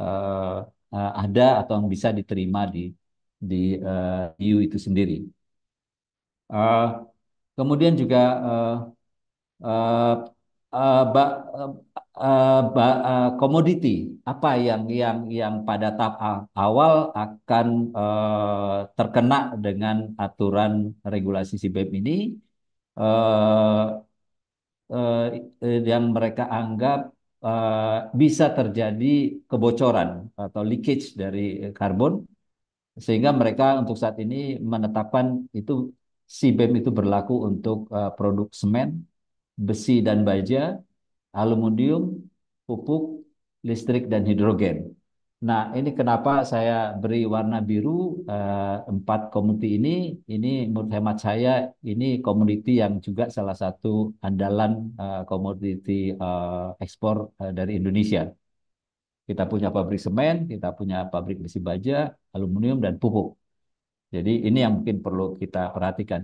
uh, uh, ada atau yang bisa diterima di di uh, EU itu sendiri. Uh, kemudian juga uh, uh, uh, Eh, eh, komoditi apa yang yang yang pada tahap awal akan uh, terkena dengan aturan regulasi CBEM ini uh, uh, yang mereka anggap uh, bisa terjadi kebocoran atau leakage dari karbon sehingga mereka untuk saat ini menetapkan itu CBEM itu berlaku untuk uh, produk semen, besi dan baja aluminium, pupuk, listrik, dan hidrogen. Nah, ini kenapa saya beri warna biru eh, empat komoditi ini. Ini menurut hemat saya ini komoditi yang juga salah satu andalan eh, komoditi eh, ekspor eh, dari Indonesia. Kita punya pabrik semen, kita punya pabrik besi baja, aluminium dan pupuk. Jadi ini yang mungkin perlu kita perhatikan.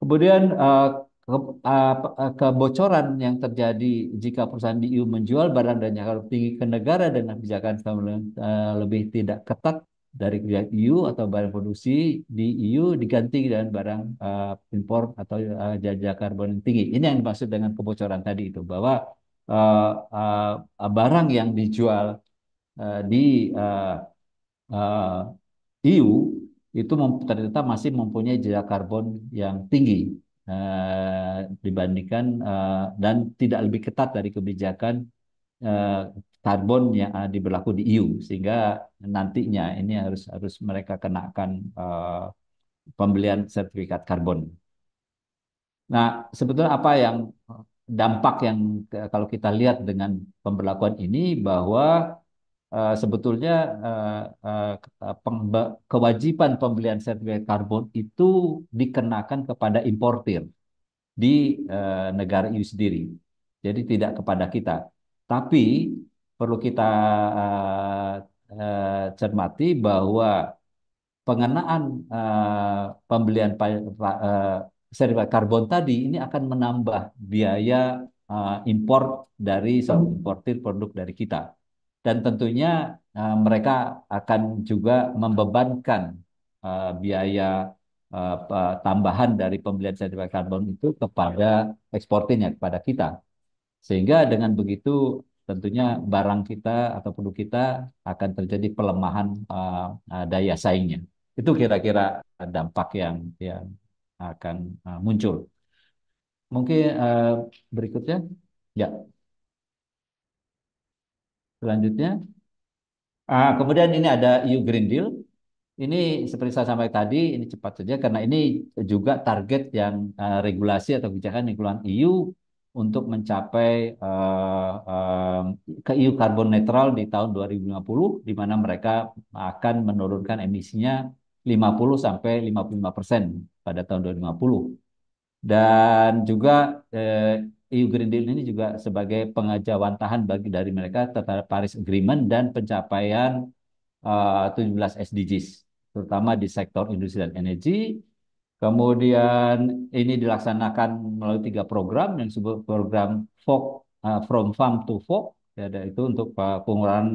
Kemudian eh, Eh, eh, kebocoran yang terjadi jika perusahaan di EU menjual barang dan jangka tinggi ke negara dengan kebijakan eh, lebih tidak ketat dari kebijakan EU atau barang produksi di EU diganti dengan barang uh, impor atau uh, jajah karbon yang tinggi. Ini yang dimaksud dengan kebocoran tadi itu bahwa uh, uh, barang yang dijual uh, di uh, uh, EU e itu ternyata masih mempunyai jejak karbon yang tinggi Eh, dibandingkan eh, dan tidak lebih ketat dari kebijakan eh, karbon yang diberlaku di EU sehingga nantinya ini harus harus mereka kenakan eh, pembelian sertifikat karbon. Nah, sebetulnya apa yang dampak yang kalau kita lihat dengan pemberlakuan ini bahwa uh, sebetulnya uh, uh, kewajiban pembelian sertifikat karbon itu dikenakan kepada importir di uh, negara itu sendiri. Jadi tidak kepada kita. Tapi perlu kita uh, uh, cermati bahwa pengenaan uh, pembelian uh, sertifikat karbon tadi ini akan menambah biaya uh, impor dari seorang importir produk dari kita dan tentunya uh, mereka akan juga membebankan uh, biaya uh, tambahan dari pembelian sertifikat karbon itu kepada eksportirnya kepada kita sehingga dengan begitu tentunya barang kita atau produk kita akan terjadi pelemahan uh, daya saingnya itu kira-kira dampak yang yang akan uh, muncul mungkin uh, berikutnya ya Selanjutnya, ah, kemudian ini ada EU Green Deal. Ini seperti saya sampaikan tadi, ini cepat saja karena ini juga target yang uh, regulasi atau kebijakan yang EU untuk mencapai uh, uh, ke EU carbon netral di tahun 2050, di mana mereka akan menurunkan emisinya 50 sampai 55 persen pada tahun 2050. Dan juga eh, E Green Deal ini juga sebagai tahan bagi dari mereka terhadap Paris Agreement dan pencapaian uh, 17 SDGs, terutama di sektor industri dan energi. Kemudian ini dilaksanakan melalui tiga program yang disebut program FOG, uh, eh, From Farm to FOG, yaitu untuk uh, eh, pengurangan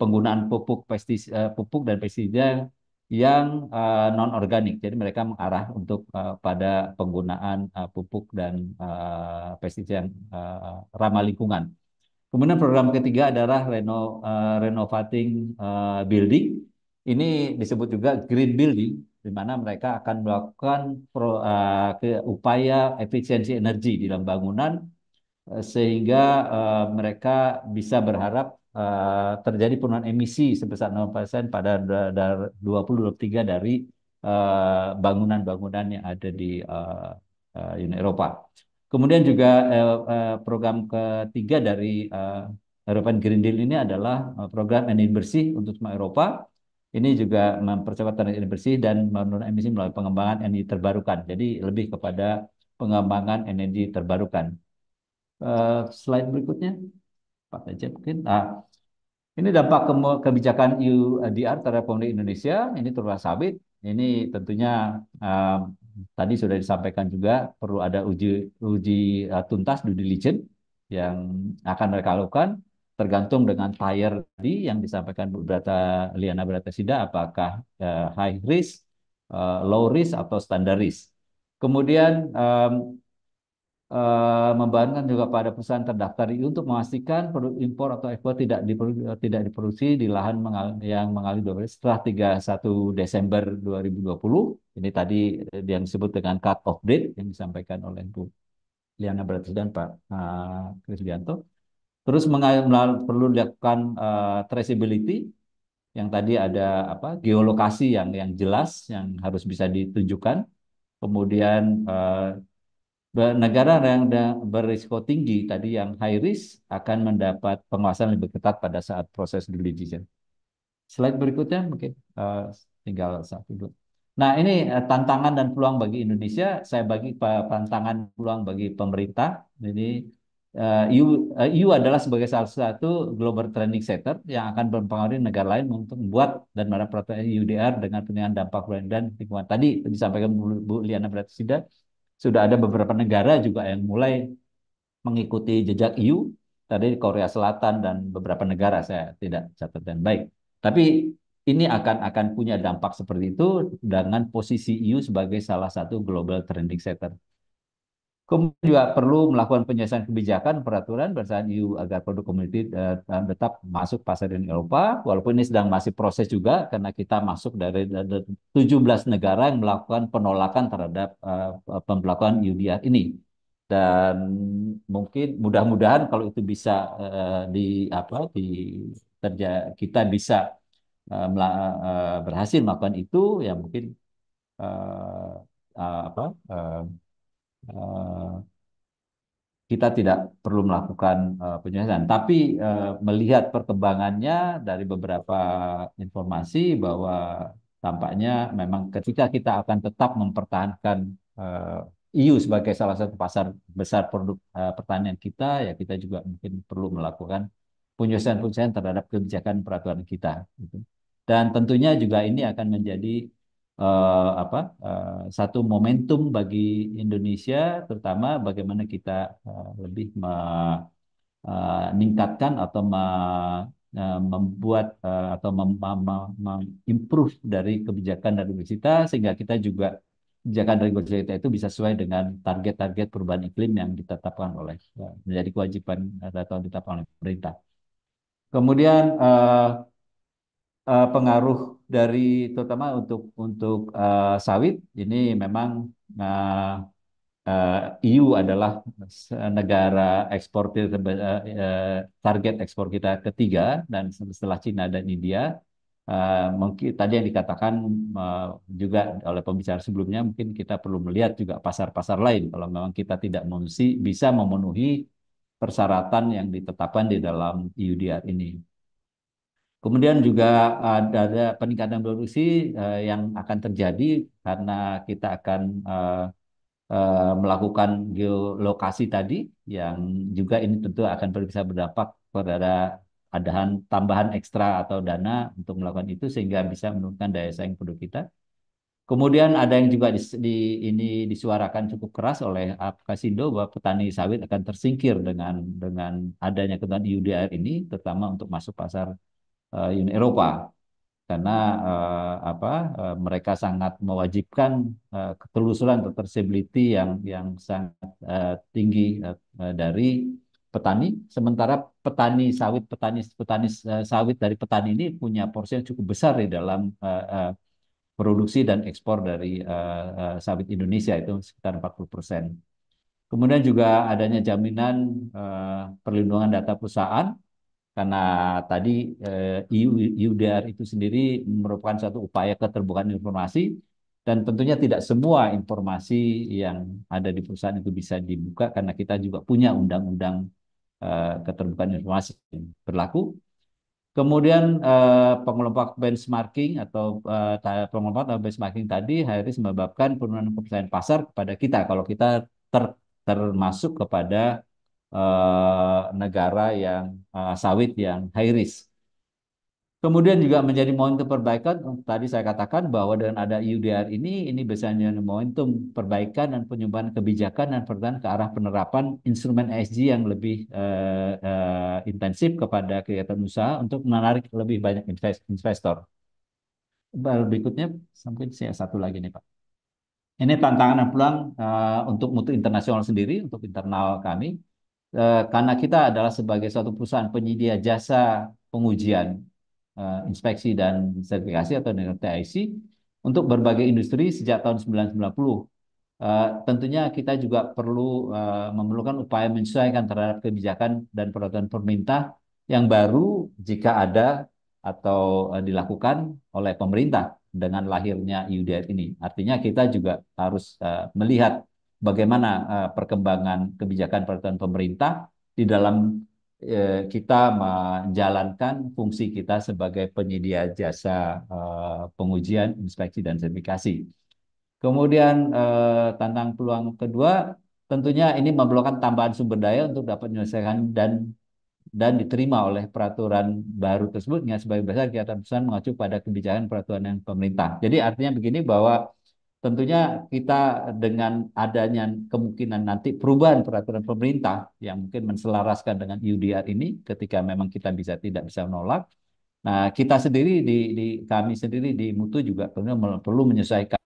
penggunaan pupuk pestis, uh, pupuk dan pestisida yang uh, eh, non organik. Jadi mereka mengarah untuk uh, pada penggunaan uh, pupuk dan uh, pestisida yang uh, ramah lingkungan. Kemudian program ketiga adalah reno, uh, renovating uh, building. Ini disebut juga green building, di mana mereka akan melakukan pro, uh, ke upaya efisiensi energi di dalam bangunan Eh, sehingga uh, mereka bisa berharap uh, terjadi penurunan emisi sebesar 0% pada 2023 dari bangunan-bangunan uh, bangunan -bangunan yang ada di uh, Uni Eropa. Kemudian juga uh, uh, program ketiga dari uh, European Green Deal ini adalah program energi bersih untuk semua Eropa. Ini juga mempercepat energi bersih dan menurunkan emisi melalui pengembangan energi terbarukan. Jadi lebih kepada pengembangan energi terbarukan uh, slide berikutnya. Pak saja mungkin. Nah, ini dampak ke kebijakan UDR terhadap pemerintah Indonesia. Ini terus sabit. Ini tentunya uh, tadi sudah disampaikan juga perlu ada uji uji uh, tuntas due diligence yang akan mereka lakukan tergantung dengan tier di yang disampaikan Bu Brata Liana Brata Sida apakah uh, high risk, uh, low risk atau standard risk. Kemudian um, uh, eh, membebankan juga pada perusahaan terdaftar untuk memastikan produk impor atau ekspor tidak diproduksi, tidak diproduksi di lahan mengal, yang mengalir dua setelah 31 Desember 2020. Ini tadi yang disebut dengan cut off date yang disampaikan oleh Bu Liana Bratis dan Pak uh, eh, Krisdianto. Terus perlu dilakukan uh, traceability yang tadi ada apa geolokasi yang yang jelas yang harus bisa ditunjukkan kemudian uh, negara yang berisiko tinggi tadi yang high risk akan mendapat pengawasan lebih ketat pada saat proses due diligence. Slide berikutnya mungkin uh, tinggal satu dulu. Nah ini uh, tantangan dan peluang bagi Indonesia. Saya bagi tantangan peluang bagi pemerintah. Ini uh, eh, EU, uh, EU adalah sebagai salah satu global training center yang akan berpengaruh negara lain untuk membuat dan merapatkan UDR dengan penilaian dampak dan lingkungan. Tadi disampaikan Bu Liana Bratisida, sudah ada beberapa negara juga yang mulai mengikuti jejak EU tadi Korea Selatan dan beberapa negara saya tidak catat dan baik. Tapi ini akan akan punya dampak seperti itu dengan posisi EU sebagai salah satu global trending setter. Kemudian juga perlu melakukan penyesuaian kebijakan peraturan berdasarkan EU agar produk komoditi eh, tetap masuk pasar di Eropa walaupun ini sedang masih proses juga karena kita masuk dari 17 negara yang melakukan penolakan terhadap uh, pembelakuan UDR ini dan mungkin mudah-mudahan kalau itu bisa uh, di apa di terja kita bisa uh, uh, berhasil melakukan itu ya mungkin uh, uh, apa uh, Eh, kita tidak perlu melakukan uh, penyelesaian. Tapi uh, melihat perkembangannya dari beberapa informasi bahwa tampaknya memang ketika kita akan tetap mempertahankan uh, EU sebagai salah satu pasar besar produk uh, pertanian kita, ya kita juga mungkin perlu melakukan penyelesaian-penyelesaian terhadap kebijakan peraturan kita. Gitu. Dan tentunya juga ini akan menjadi uh, apa uh, satu momentum bagi Indonesia terutama bagaimana kita uh, lebih meningkatkan uh, atau me, membuat uh, atau mengimprove mem mem dari kebijakan dari kita sehingga kita juga kebijakan dari kita itu bisa sesuai dengan target-target perubahan iklim yang ditetapkan oleh menjadi kewajiban atau ditetapkan oleh pemerintah. Kemudian uh, uh, pengaruh dari terutama untuk untuk uh, sawit ini memang uh, uh, eh, EU e adalah negara eksportir uh, target ekspor kita ketiga dan setelah Cina dan India Uh, mungkin tadi yang dikatakan uh, juga oleh pembicara sebelumnya mungkin kita perlu melihat juga pasar-pasar lain kalau memang kita tidak bisa memenuhi persyaratan yang ditetapkan di dalam EUDR ini. Kemudian juga ada, peningkatan produksi eh, yang akan terjadi karena kita akan eh, eh, melakukan geolokasi tadi yang juga ini tentu akan bisa berdampak pada adahan tambahan ekstra atau dana untuk melakukan itu sehingga bisa menurunkan daya saing produk kita. Kemudian ada yang juga di, di, ini disuarakan cukup keras oleh Kasindo bahwa petani sawit akan tersingkir dengan dengan adanya ketentuan e UDR ini, terutama untuk masuk pasar uh, Uni Eropa karena uh, apa uh, mereka sangat mewajibkan uh, ketelusuran traceability yang yang sangat uh, tinggi uh, dari petani sementara petani sawit petani petani uh, sawit dari petani ini punya porsi yang cukup besar di dalam uh, uh, produksi dan ekspor dari uh, uh, sawit Indonesia itu sekitar 40 persen. Kemudian juga adanya jaminan uh, perlindungan data perusahaan karena tadi eh, UDR itu sendiri merupakan satu upaya keterbukaan informasi dan tentunya tidak semua informasi yang ada di perusahaan itu bisa dibuka karena kita juga punya undang-undang eh, keterbukaan informasi yang berlaku. Kemudian eh, pengelompok benchmarking atau pengelompok atau benchmarking tadi harus menyebabkan penurunan kepercayaan pasar kepada kita kalau kita ter termasuk kepada Eh, negara yang uh, sawit yang high risk. Kemudian juga menjadi momentum perbaikan, tadi saya katakan bahwa dengan ada IUDR ini, ini biasanya momentum perbaikan dan penyumbang kebijakan dan perdan ke arah penerapan instrumen ESG yang lebih uh, uh, intensif kepada kegiatan usaha untuk menarik lebih banyak invest, investor. Berikutnya, mungkin saya satu lagi nih Pak. Ini tantangan yang pulang uh, untuk mutu internasional sendiri, untuk internal kami. Eh, karena kita adalah sebagai suatu perusahaan penyedia jasa pengujian eh, inspeksi dan sertifikasi atau TIC untuk berbagai industri sejak tahun 1990. Uh, eh, tentunya kita juga perlu memerlukan upaya menyesuaikan terhadap kebijakan dan peraturan pemerintah yang baru jika ada atau dilakukan oleh pemerintah dengan lahirnya IUDN e ini. Artinya kita juga harus melihat bagaimana eh, perkembangan kebijakan peraturan pemerintah di dalam eh, kita menjalankan fungsi kita sebagai penyedia jasa eh, pengujian, inspeksi, dan sertifikasi. Kemudian uh, tantang peluang kedua, tentunya ini memerlukan tambahan sumber daya untuk dapat menyelesaikan dan dan diterima oleh peraturan baru tersebut, ya sebagai besar kegiatan perusahaan mengacu pada kebijakan peraturan yang pemerintah. Jadi artinya begini bahwa tentunya kita dengan adanya kemungkinan nanti perubahan peraturan pemerintah yang mungkin menselaraskan dengan UDR ini ketika memang kita bisa tidak bisa menolak nah kita sendiri di, di kami sendiri di Mutu juga perlu perlu menyesuaikan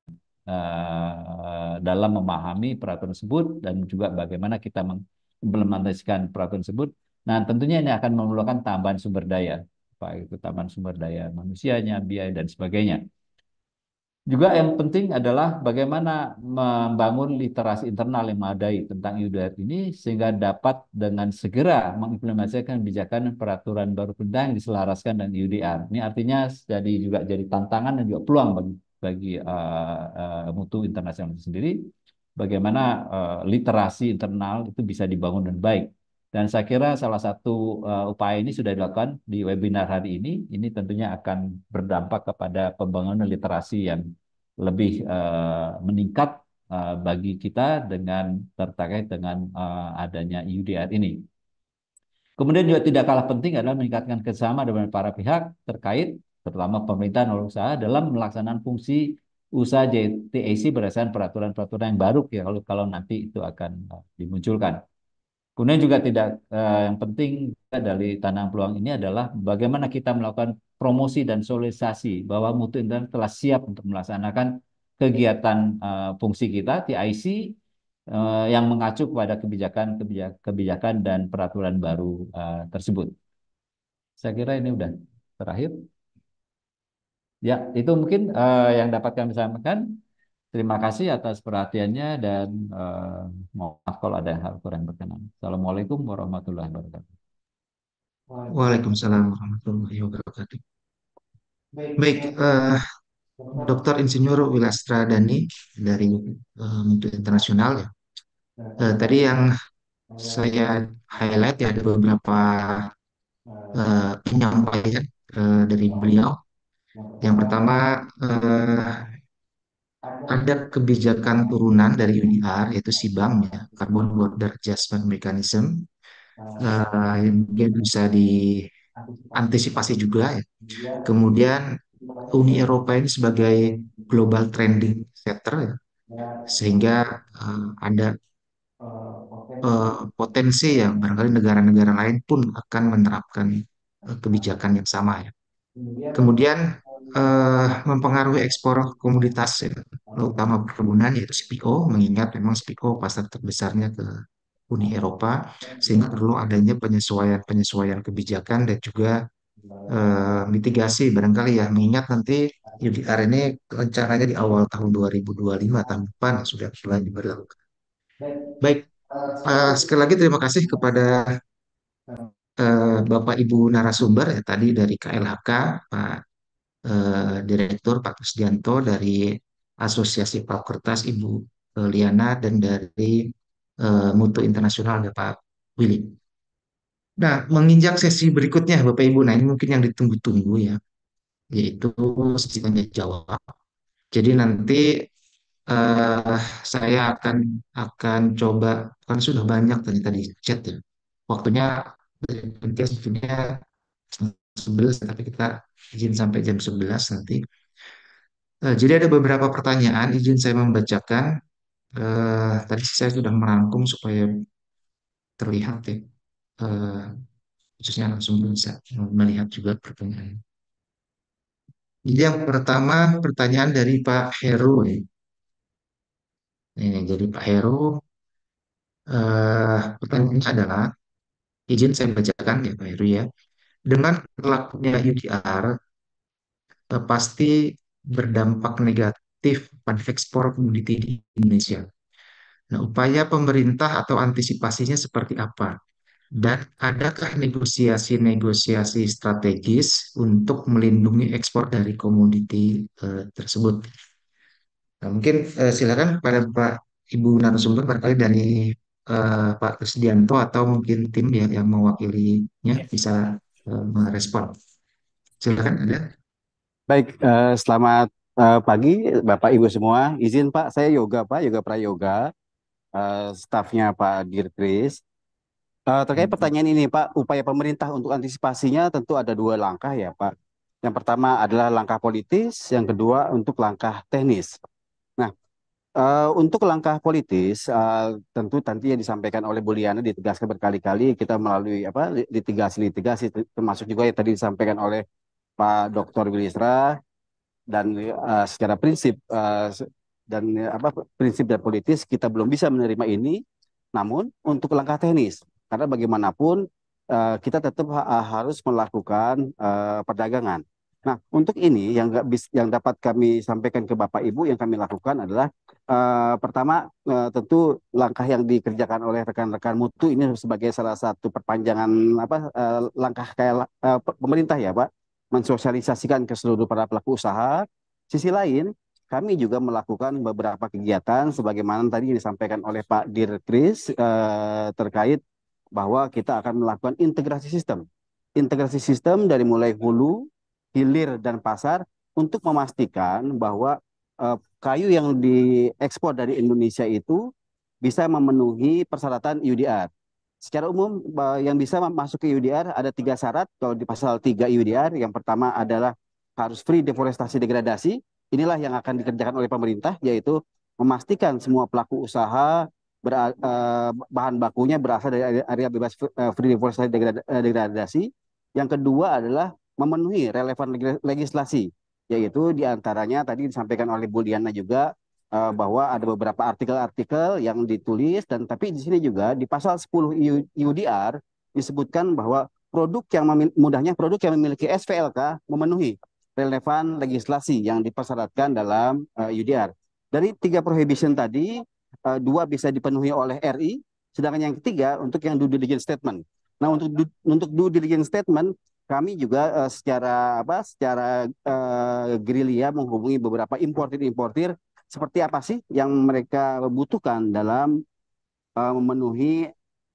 uh, dalam memahami peraturan tersebut dan juga bagaimana kita mengimplementasikan peraturan tersebut nah tentunya ini akan memerlukan tambahan sumber daya baik itu tambahan sumber daya manusianya biaya dan sebagainya juga yang penting adalah bagaimana membangun literasi internal yang memadai tentang UDR ini sehingga dapat dengan segera mengimplementasikan kebijakan peraturan baru pendang yang diselaraskan dan UDR. Ini artinya jadi juga jadi tantangan dan juga peluang bagi, bagi uh, uh, mutu internasional itu sendiri. Bagaimana uh, literasi internal itu bisa dibangun dengan baik dan saya kira salah satu uh, upaya ini sudah dilakukan di webinar hari ini. Ini tentunya akan berdampak kepada pembangunan literasi yang lebih uh, meningkat uh, bagi kita dengan terkait dengan uh, adanya IUDR e ini. Kemudian juga tidak kalah penting adalah meningkatkan kerjasama dengan para pihak terkait, terutama pemerintah dan usaha dalam melaksanakan fungsi usaha JTAC berdasarkan peraturan-peraturan yang baru ya kalau kalau nanti itu akan dimunculkan. Kemudian juga tidak uh, yang penting dari tanah peluang ini adalah bagaimana kita melakukan promosi dan sosialisasi bahwa mutu internet telah siap untuk melaksanakan kegiatan uh, fungsi kita TIC uh, eh, yang mengacu kepada kebijakan kebijakan dan peraturan baru uh, tersebut. Saya kira ini sudah terakhir. Ya, itu mungkin uh, yang dapat kami sampaikan. Terima kasih atas perhatiannya dan eh, mohon maaf kalau ada hal kurang berkenan. Assalamualaikum warahmatullahi wabarakatuh.
Waalaikumsalam
warahmatullahi wabarakatuh.
Baik,
uh, eh, Dr. Insinyur Wilastra Dani dari uh, Internasional ya. Uh, tadi yang saya highlight ya ada beberapa uh, penyampaian uh, dari beliau. Yang pertama uh, ada kebijakan turunan dari UNIAR yaitu SIBAM ya Carbon Border Adjustment Mechanism uh, yang mungkin bisa diantisipasi juga ya. Kemudian Uni Eropa ini sebagai global trending center ya, sehingga uh, ada uh, potensi yang barangkali negara-negara lain pun akan menerapkan uh, kebijakan yang sama ya. Kemudian uh, mempengaruhi ekspor komoditas ya, terutama perkebunan yaitu CPO mengingat memang CPO pasar terbesarnya ke Uni Eropa sehingga perlu adanya penyesuaian-penyesuaian kebijakan dan juga uh, mitigasi barangkali ya mengingat nanti UDR ini rencananya di awal tahun 2025 tahun depan sudah sudah mulai diberlakukan. Baik, uh, sekali lagi terima kasih kepada uh, Bapak Ibu narasumber ya tadi dari KLHK Pak Eh, Direktur Pak Kusdianto dari Asosiasi Pau Ibu Liana dan dari eh, Mutu Internasional ada ya, Pak Willy. Nah, menginjak sesi berikutnya Bapak Ibu, nah ini mungkin yang ditunggu-tunggu ya, yaitu sesi tanya jawab. Jadi nanti uh, saya akan akan coba kan sudah banyak tadi tadi chat ya waktunya sebenarnya 11 tapi kita izin sampai jam 11 nanti. Nah, jadi ada beberapa pertanyaan, izin saya membacakan. Uh, tadi saya sudah merangkum supaya terlihat ya. Uh, khususnya langsung bisa melihat juga pertanyaan. Jadi yang pertama pertanyaan dari Pak Heru. Ya. Ini, jadi Pak Heru, uh, pertanyaannya adalah, izin saya membacakan ya Pak Heru ya dengan berlakunya UDR eh, pasti berdampak negatif pada ekspor komoditi di Indonesia. Nah, upaya pemerintah atau antisipasinya seperti apa? Dan adakah negosiasi-negosiasi strategis untuk melindungi ekspor dari komoditi eh, tersebut? Nah, mungkin eh, silakan kepada Pak Ibu narasumber barangkali dari uh, Pak Rusdianto atau mungkin tim ya yang mewakilinya iya. bisa Eh, merespon. Silakan ada.
Baik, uh, selamat uh, pagi Bapak Ibu semua. Izin Pak, saya Yoga Pak, Yoga Prayoga, Uh, stafnya Pak Dirkris. Uh, terkait hmm. pertanyaan ini Pak, upaya pemerintah untuk antisipasinya tentu ada dua langkah ya Pak. Yang pertama adalah langkah politis, yang kedua untuk langkah teknis. Uh, untuk langkah politis, uh, tentu nanti yang disampaikan oleh Buliana ditegaskan berkali-kali kita melalui apa litigasi-litigasi termasuk juga yang tadi disampaikan oleh Pak Dr. Wilisra dan uh, secara prinsip uh, dan apa prinsip dan politis kita belum bisa menerima ini. Namun untuk langkah teknis, karena bagaimanapun uh, kita tetap ha harus melakukan uh, perdagangan Nah, untuk ini yang nggak bis, yang dapat kami sampaikan ke Bapak Ibu yang kami lakukan adalah uh, pertama uh, tentu langkah yang dikerjakan oleh rekan-rekan Mutu ini sebagai salah satu perpanjangan apa uh, langkah kayak uh, pemerintah ya, Pak, mensosialisasikan ke seluruh para pelaku usaha. Sisi lain, kami juga melakukan beberapa kegiatan sebagaimana tadi disampaikan oleh Pak Kris uh, terkait bahwa kita akan melakukan integrasi sistem. Integrasi sistem dari mulai hulu hilir dan pasar untuk memastikan bahwa eh, kayu yang diekspor dari Indonesia itu bisa memenuhi persyaratan UDR. Secara umum eh, yang bisa masuk ke UDR ada tiga syarat kalau di pasal 3 UDR. Yang pertama adalah harus free deforestasi degradasi. Inilah yang akan dikerjakan oleh pemerintah yaitu memastikan semua pelaku usaha eh, bahan bakunya berasal dari area bebas free deforestasi degradasi. Yang kedua adalah memenuhi relevan legislasi yaitu diantaranya tadi disampaikan oleh Bu Diana juga eh, bahwa ada beberapa artikel-artikel yang ditulis dan tapi di sini juga di pasal 10 UDR disebutkan bahwa produk yang mudahnya produk yang memiliki SVLK memenuhi relevan legislasi yang dipersyaratkan dalam uh, eh, UDR. Dari tiga prohibition tadi, eh, dua bisa dipenuhi oleh RI, sedangkan yang ketiga untuk yang due diligence statement. Nah untuk untuk due diligence statement kami juga uh, secara apa secara uh, gerilya menghubungi beberapa importir-importir seperti apa sih yang mereka butuhkan dalam uh, memenuhi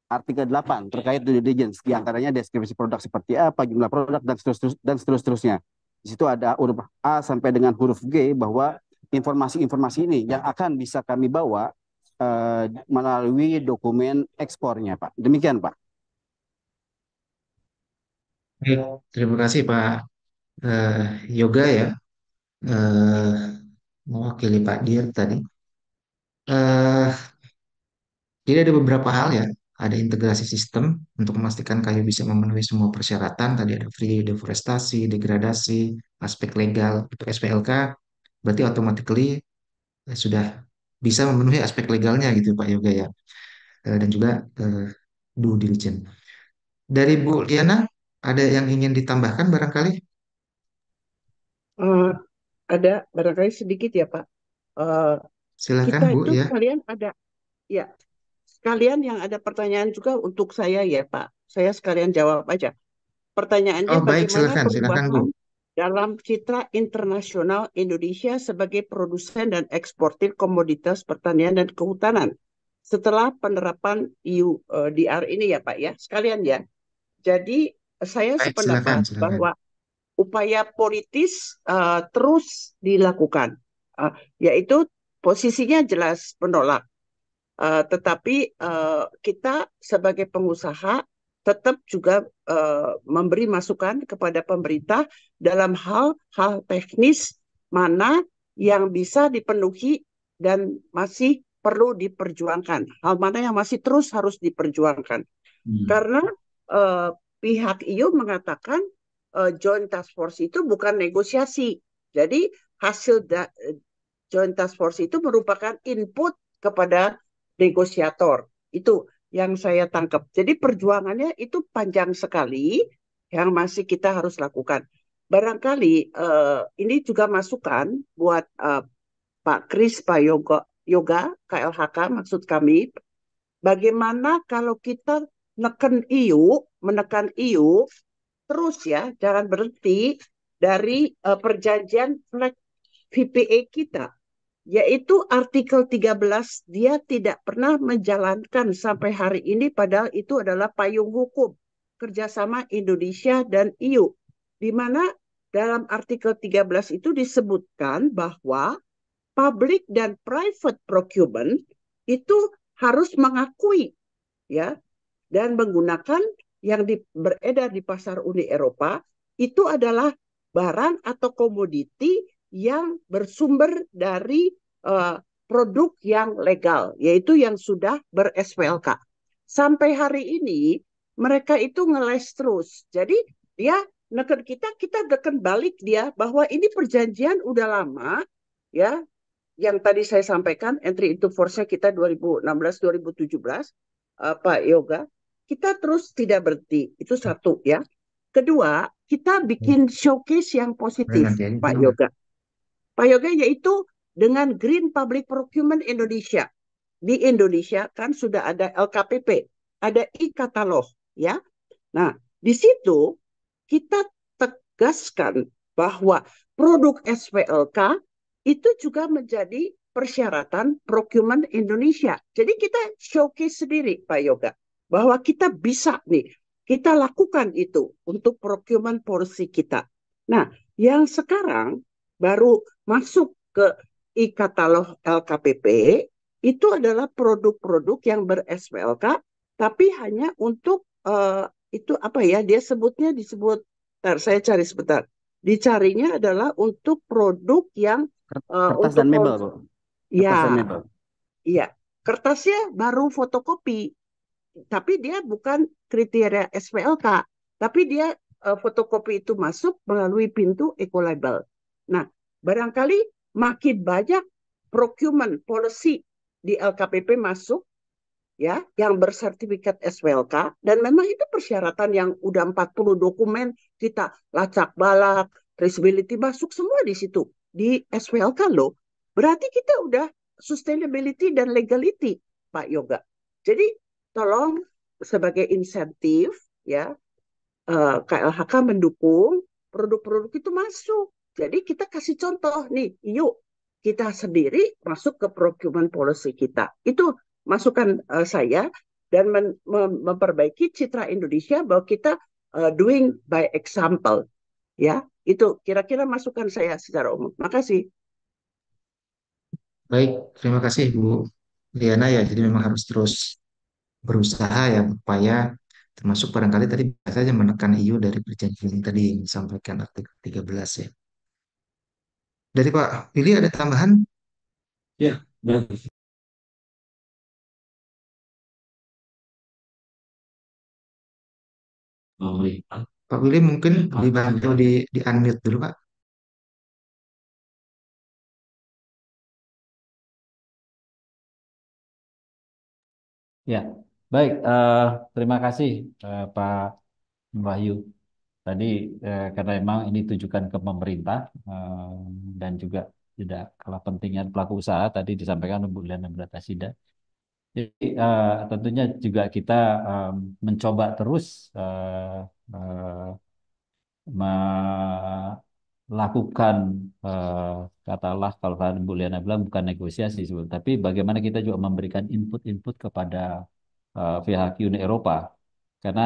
artikel 8 terkait due diligence di antaranya deskripsi produk seperti apa, jumlah produk dan seterus dan seterusnya. Di situ ada huruf A sampai dengan huruf G bahwa informasi-informasi ini yang akan bisa kami bawa uh, melalui dokumen ekspornya, Pak. Demikian, Pak.
Baik,
terima kasih Pak uh, Yoga ya, uh, mewakili Pak Dir tadi. Uh, jadi ada beberapa hal ya, ada integrasi sistem untuk memastikan kayu bisa memenuhi semua persyaratan, tadi ada free deforestasi, degradasi, aspek legal, untuk SPLK, berarti automatically eh, sudah bisa memenuhi aspek legalnya gitu Pak Yoga ya, uh, dan juga uh, due diligence. Dari Bu Liana, ada yang ingin ditambahkan barangkali?
Uh, ada barangkali sedikit ya Pak. Uh, Silakan Bu itu ya. Kalian ada ya Kalian yang ada pertanyaan juga untuk saya ya Pak. Saya sekalian jawab aja. Pertanyaannya Oh baik bagaimana silakan silakan Bu. dalam citra internasional Indonesia sebagai produsen dan eksportir komoditas pertanian dan kehutanan setelah penerapan EU eh, ini ya Pak ya sekalian ya. Jadi saya Baik, sependapat silakan, silakan. bahwa upaya politis uh, terus dilakukan, uh, yaitu posisinya jelas menolak. Uh, tetapi uh, kita sebagai pengusaha tetap juga uh, memberi masukan kepada pemerintah dalam hal hal teknis mana yang bisa dipenuhi dan masih perlu diperjuangkan, hal mana yang masih terus harus diperjuangkan. Hmm. Karena uh, pihak EU mengatakan uh, joint task force itu bukan negosiasi. Jadi hasil da eh, joint task force itu merupakan input kepada negosiator. Itu yang saya tangkap. Jadi perjuangannya itu panjang sekali yang masih kita harus lakukan. Barangkali uh, ini juga masukan buat uh, Pak Kris, Pak Yoga, Yoga, KLHK maksud kami, bagaimana kalau kita neken IU menekan EU terus ya, jangan berhenti dari uh, perjanjian VPA kita yaitu artikel 13 dia tidak pernah menjalankan sampai hari ini padahal itu adalah payung hukum kerjasama Indonesia dan EU di mana dalam artikel 13 itu disebutkan bahwa public dan private procurement itu harus mengakui ya dan menggunakan yang di, beredar di pasar Uni Eropa itu adalah barang atau komoditi yang bersumber dari uh, produk yang legal, yaitu yang sudah ber-SPLK. Sampai hari ini mereka itu ngeles terus. Jadi ya, neken kita, kita neken balik dia bahwa ini perjanjian udah lama, ya. Yang tadi saya sampaikan entry into force-nya kita 2016-2017, uh, eh, Pak Yoga kita terus tidak berhenti. Itu satu ya. Kedua, kita hmm. bikin showcase yang positif, Benar, Pak nah. Yoga. Pak Yoga yaitu dengan Green Public Procurement Indonesia. Di Indonesia kan sudah ada LKPP, ada e-katalog ya. Nah, di situ kita tegaskan bahwa produk SPLK itu juga menjadi persyaratan procurement Indonesia. Jadi kita showcase sendiri Pak Yoga bahwa kita bisa nih, kita lakukan itu untuk procurement porsi kita. Nah, yang sekarang baru masuk ke e-katalog LKPP itu adalah produk-produk yang ber-SPLK tapi hanya untuk uh, itu apa ya dia sebutnya disebut Ntar, saya cari sebentar. Dicarinya adalah untuk produk yang uh, kertas untuk dan mebel, Bu. Kertas ya. Iya. Kertasnya baru fotokopi tapi dia bukan kriteria SPLK, tapi dia uh, fotokopi itu masuk melalui pintu ecolabel. Nah, barangkali makin banyak procurement policy di LKPP masuk ya yang bersertifikat SWLK dan memang itu persyaratan yang udah 40 dokumen kita lacak balak traceability masuk semua di situ di SWLK kan, loh. Berarti kita udah sustainability dan legality Pak Yoga. Jadi tolong sebagai insentif ya KLHK eh, mendukung produk-produk itu masuk. Jadi kita kasih contoh nih, yuk kita sendiri masuk ke procurement policy kita. Itu masukan uh, saya dan memperbaiki citra Indonesia bahwa kita uh, doing by example. Ya, itu kira-kira masukan saya secara umum. Makasih.
Baik, terima kasih Bu Liana ya. Jadi memang harus terus berusaha ya upaya termasuk barangkali tadi saja menekan
IU dari perjanjian tadi yang disampaikan artikel 13 ya. Dari Pak Billy ada tambahan? Ya, baik. Pak Willy mungkin dibantu di, di unmute dulu Pak. Ya, Baik, uh, terima kasih uh, Pak Wahyu.
Tadi uh, karena memang ini tujukan ke pemerintah dan juga tidak kalah pentingnya pelaku usaha tadi disampaikan Bu Liana Bratasida. Jadi tentunya juga kita mencoba terus melakukan katalah kalau Bu Liana bilang bukan negosiasi tapi bagaimana kita juga memberikan input-input kepada uh, eh, Uni Eropa karena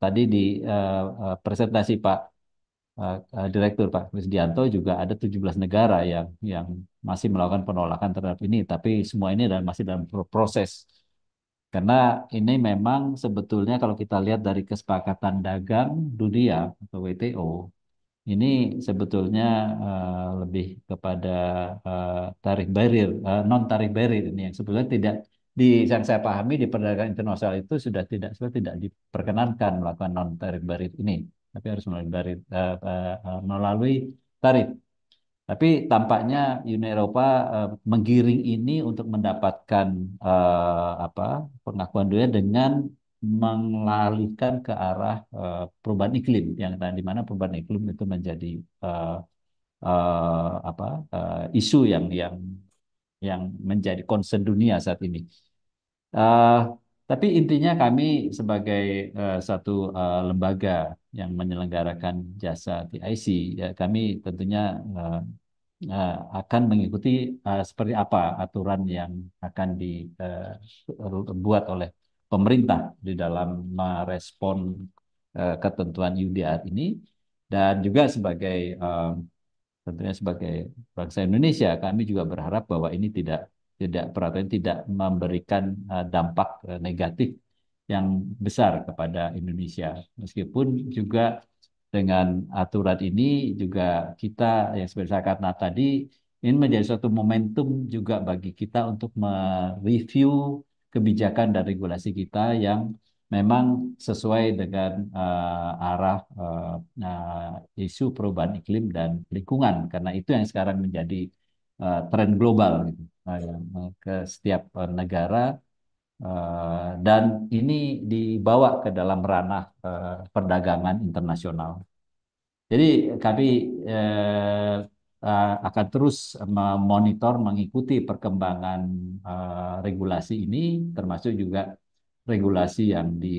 tadi di uh, presentasi Pak uh, Direktur Pak Krisdianto juga ada 17 negara yang yang masih melakukan penolakan terhadap ini tapi semua ini dan masih dalam proses karena ini memang sebetulnya kalau kita lihat dari kesepakatan dagang dunia atau WTO ini sebetulnya uh, lebih kepada uh, tarif barrier uh, non tarif barrier ini yang sebetulnya tidak di yang saya pahami di perdagangan internasional itu sudah tidak sudah tidak diperkenankan melakukan non tarif barit ini, tapi harus melalui barit uh, eh, uh, eh, eh, melalui tarif. Tapi tampaknya Uni Eropa uh, menggiring ini untuk mendapatkan uh, apa pengakuan dunia ya, dengan mengalihkan ke arah uh, perubahan iklim yang tadi mana perubahan iklim itu menjadi uh, uh, apa uh, isu yang yang yang menjadi concern dunia saat ini. Uh, tapi intinya kami sebagai uh, satu uh, lembaga yang menyelenggarakan jasa TIC, ya kami tentunya uh, uh, akan mengikuti uh, seperti apa aturan yang akan dibuat oleh pemerintah di dalam merespon uh, ketentuan UDR ini dan juga sebagai uh, tentunya sebagai bangsa Indonesia kami juga berharap bahwa ini tidak tidak peraturan tidak memberikan eh, dampak eh, negatif yang besar kepada Indonesia. Meskipun juga dengan aturan ini juga kita yang seperti saya katakan tadi ini menjadi suatu momentum juga bagi kita untuk mereview kebijakan dan regulasi kita yang memang sesuai dengan uh, arah uh, isu perubahan iklim dan lingkungan karena itu yang sekarang menjadi uh, tren global gitu. Eh, eh, ke setiap eh, negara dan ini dibawa ke dalam ranah perdagangan internasional. Jadi kami akan terus memonitor, mengikuti perkembangan regulasi ini, termasuk juga regulasi yang di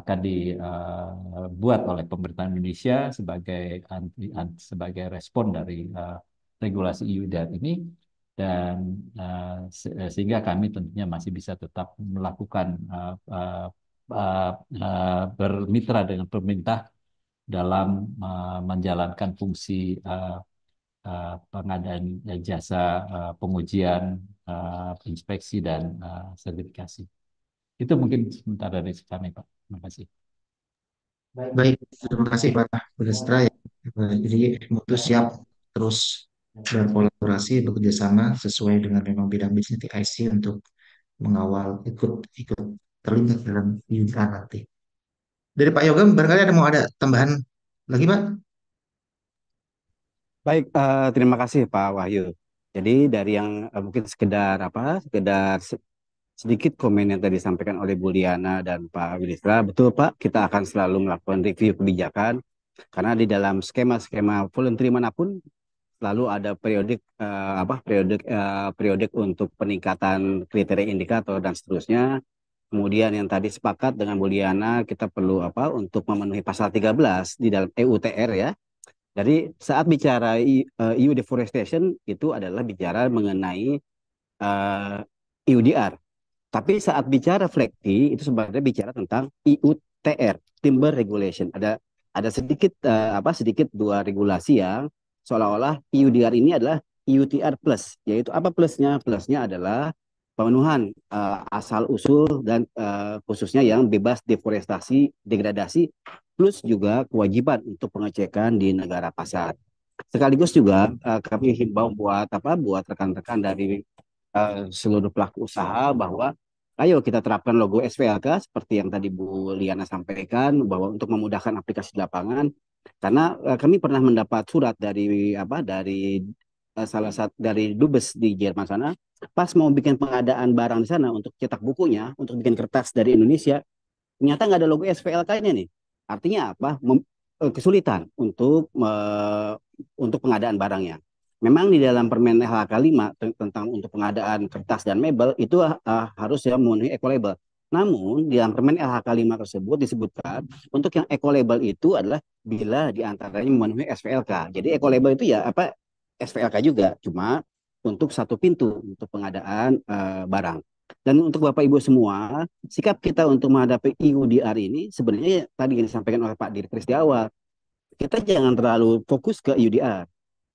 akan dibuat oleh pemerintah Indonesia sebagai sebagai respon dari regulasi EU dan ini dan uh, se eh, sehingga kami tentunya masih bisa tetap melakukan uh, uh, uh, uh, bermitra dengan pemerintah dalam uh, menjalankan fungsi uh, uh, pengadaan jasa uh, pengujian, uh, inspeksi dan uh, sertifikasi. Itu mungkin sementara dari kami, Pak. Terima kasih.
Baik, terima kasih Pak Budestra. Jadi mutu siap terus berkolaborasi bekerja sama sesuai dengan memang bidang bisnis di IC untuk mengawal ikut ikut terlibat dalam UNA nanti. Dari Pak Yoga barangkali ada mau ada tambahan lagi Pak?
Baik, uh, terima kasih Pak Wahyu. Jadi dari yang uh, mungkin sekedar apa, sekedar se sedikit komen yang tadi disampaikan oleh Bu Liana dan Pak Wilisra, betul Pak, kita akan selalu melakukan review kebijakan karena di dalam skema-skema voluntary manapun lalu ada periodik uh, apa periodik uh, periodik untuk peningkatan kriteria indikator dan seterusnya. Kemudian yang tadi sepakat dengan Buliana kita perlu apa untuk memenuhi pasal 13 di dalam EUTR ya. Jadi saat bicara EU eh, e deforestation itu adalah bicara mengenai uh, EUDR. Tapi saat bicara flekti itu sebenarnya bicara tentang EUTR, Timber Regulation. Ada ada sedikit uh, apa sedikit dua regulasi yang seolah-olah IUDR ini adalah UTR plus, yaitu apa plusnya? Plusnya adalah pemenuhan uh, asal usul dan uh, khususnya yang bebas deforestasi, degradasi, plus juga kewajiban untuk pengecekan di negara pasar. Sekaligus juga uh, kami himbau buat apa buat rekan-rekan dari uh, seluruh pelaku usaha bahwa Ayo kita terapkan logo SPLK seperti yang tadi Bu Liana sampaikan bahwa untuk memudahkan aplikasi di lapangan karena eh, kami pernah mendapat surat dari apa dari eh, salah satu dari dubes di Jerman sana pas mau bikin pengadaan barang di sana untuk cetak bukunya untuk bikin kertas dari Indonesia ternyata nggak ada logo SPLK-nya nih artinya apa eh, kesulitan untuk untuk pengadaan barangnya memang di dalam Permen LHK 5 tentang untuk pengadaan kertas dan mebel itu uh, harus ya memenuhi label. Namun di dalam Permen LHK 5 tersebut disebutkan untuk yang eco label itu adalah bila diantaranya memenuhi SPLK. Jadi eco label itu ya apa SPLK juga, cuma untuk satu pintu untuk pengadaan uh, barang. Dan untuk Bapak Ibu semua, sikap kita untuk menghadapi IUDR ini sebenarnya tadi yang disampaikan oleh Pak Dirkris di awal, kita jangan terlalu fokus ke IUDR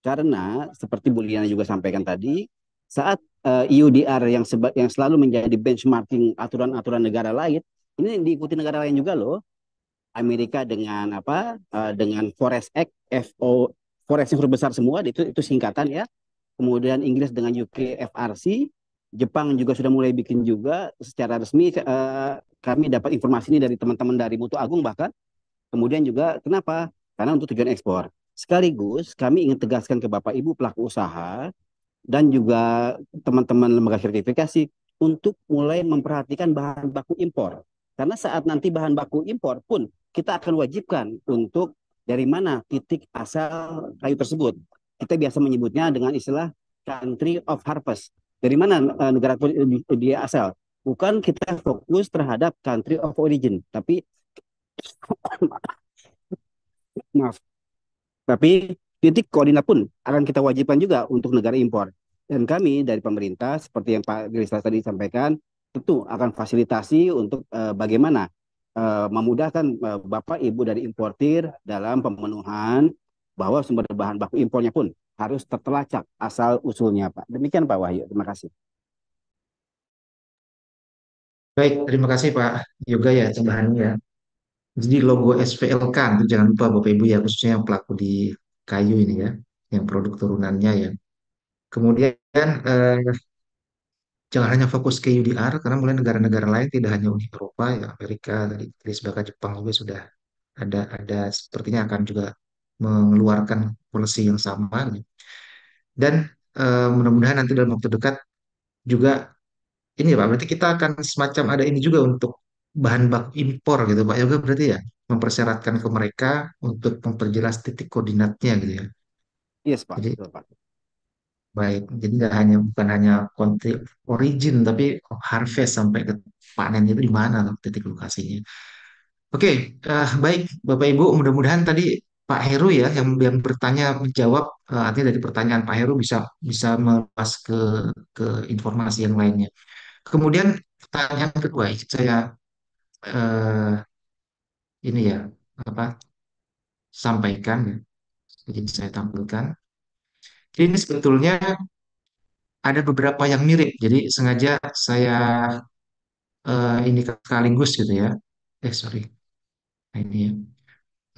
karena seperti Bu Liana juga sampaikan tadi, saat uh, yang yang selalu menjadi benchmarking aturan-aturan negara lain, ini diikuti negara lain juga loh. Amerika dengan apa? Eh, dengan Forest Act FO Forest yang huruf besar semua itu itu singkatan ya. Kemudian Inggris dengan UK FRC, Jepang juga sudah mulai bikin juga secara resmi eh, kami dapat informasi ini dari teman-teman dari Mutu Agung bahkan. Kemudian juga kenapa? Karena untuk tujuan ekspor. Sekaligus kami ingin tegaskan ke Bapak Ibu pelaku usaha dan juga teman-teman lembaga sertifikasi untuk mulai memperhatikan bahan baku impor. Karena saat nanti bahan baku impor pun kita akan wajibkan untuk dari mana titik asal kayu tersebut. Kita biasa menyebutnya dengan istilah country of harvest. Dari mana e, negara e, dia asal? Bukan kita fokus terhadap country of origin, tapi maaf tapi titik koordinat pun akan kita wajibkan juga untuk negara impor. Dan kami dari pemerintah seperti yang Pak Girislas tadi sampaikan tentu akan fasilitasi untuk uh, bagaimana uh, memudahkan uh, Bapak Ibu dari importir dalam pemenuhan bahwa sumber bahan baku impornya pun harus tertelacak asal usulnya Pak. Demikian Pak Wahyu, terima kasih.
Baik, terima kasih Pak Yoga ya tambahannya. Jadi logo
SPLK, jangan lupa Bapak Ibu ya, khususnya yang pelaku di kayu ini ya, yang produk turunannya ya. Kemudian eh, jangan hanya fokus ke UDR, karena mulai negara-negara lain tidak hanya Uni Eropa, ya Amerika, dari Inggris, bahkan Jepang juga sudah ada, ada sepertinya akan juga mengeluarkan polisi yang sama. Ya. Dan eh, mudah-mudahan nanti dalam waktu dekat juga ini ya Pak, berarti kita akan semacam ada ini juga untuk bahan bak impor gitu Pak Yoga berarti ya mempersyaratkan ke mereka untuk memperjelas titik koordinatnya gitu ya. Yes Pak. Jadi, Betul, Pak. Baik, jadi nggak hanya bukan hanya country origin tapi harvest sampai ke panen itu di mana titik lokasinya. Oke, uh, baik Bapak Ibu, mudah-mudahan tadi Pak Heru ya yang yang bertanya menjawab uh, artinya dari pertanyaan Pak Heru bisa bisa meluas ke ke informasi yang lainnya. Kemudian pertanyaan kedua saya uh, ini ya apa sampaikan ya. Jadi saya tampilkan. Jadi ini sebetulnya ada beberapa yang mirip. Jadi sengaja saya uh, ini sekaligus gitu ya. Eh sorry. Nah, ini ya.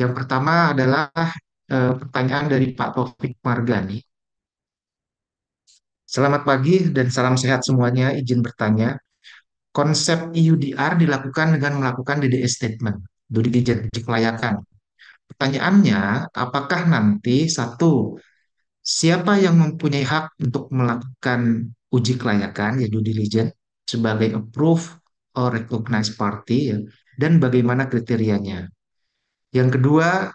Yang pertama adalah uh, pertanyaan dari Pak Taufik Margani. Selamat pagi dan salam sehat semuanya. Izin bertanya, konsep EUDR dilakukan dengan melakukan dds statement, due diligence, kelayakan. Pertanyaannya, apakah nanti satu, siapa yang mempunyai hak untuk melakukan uji kelayakan, ya due diligence, sebagai approve or recognize party, ya, dan bagaimana kriterianya. Yang kedua,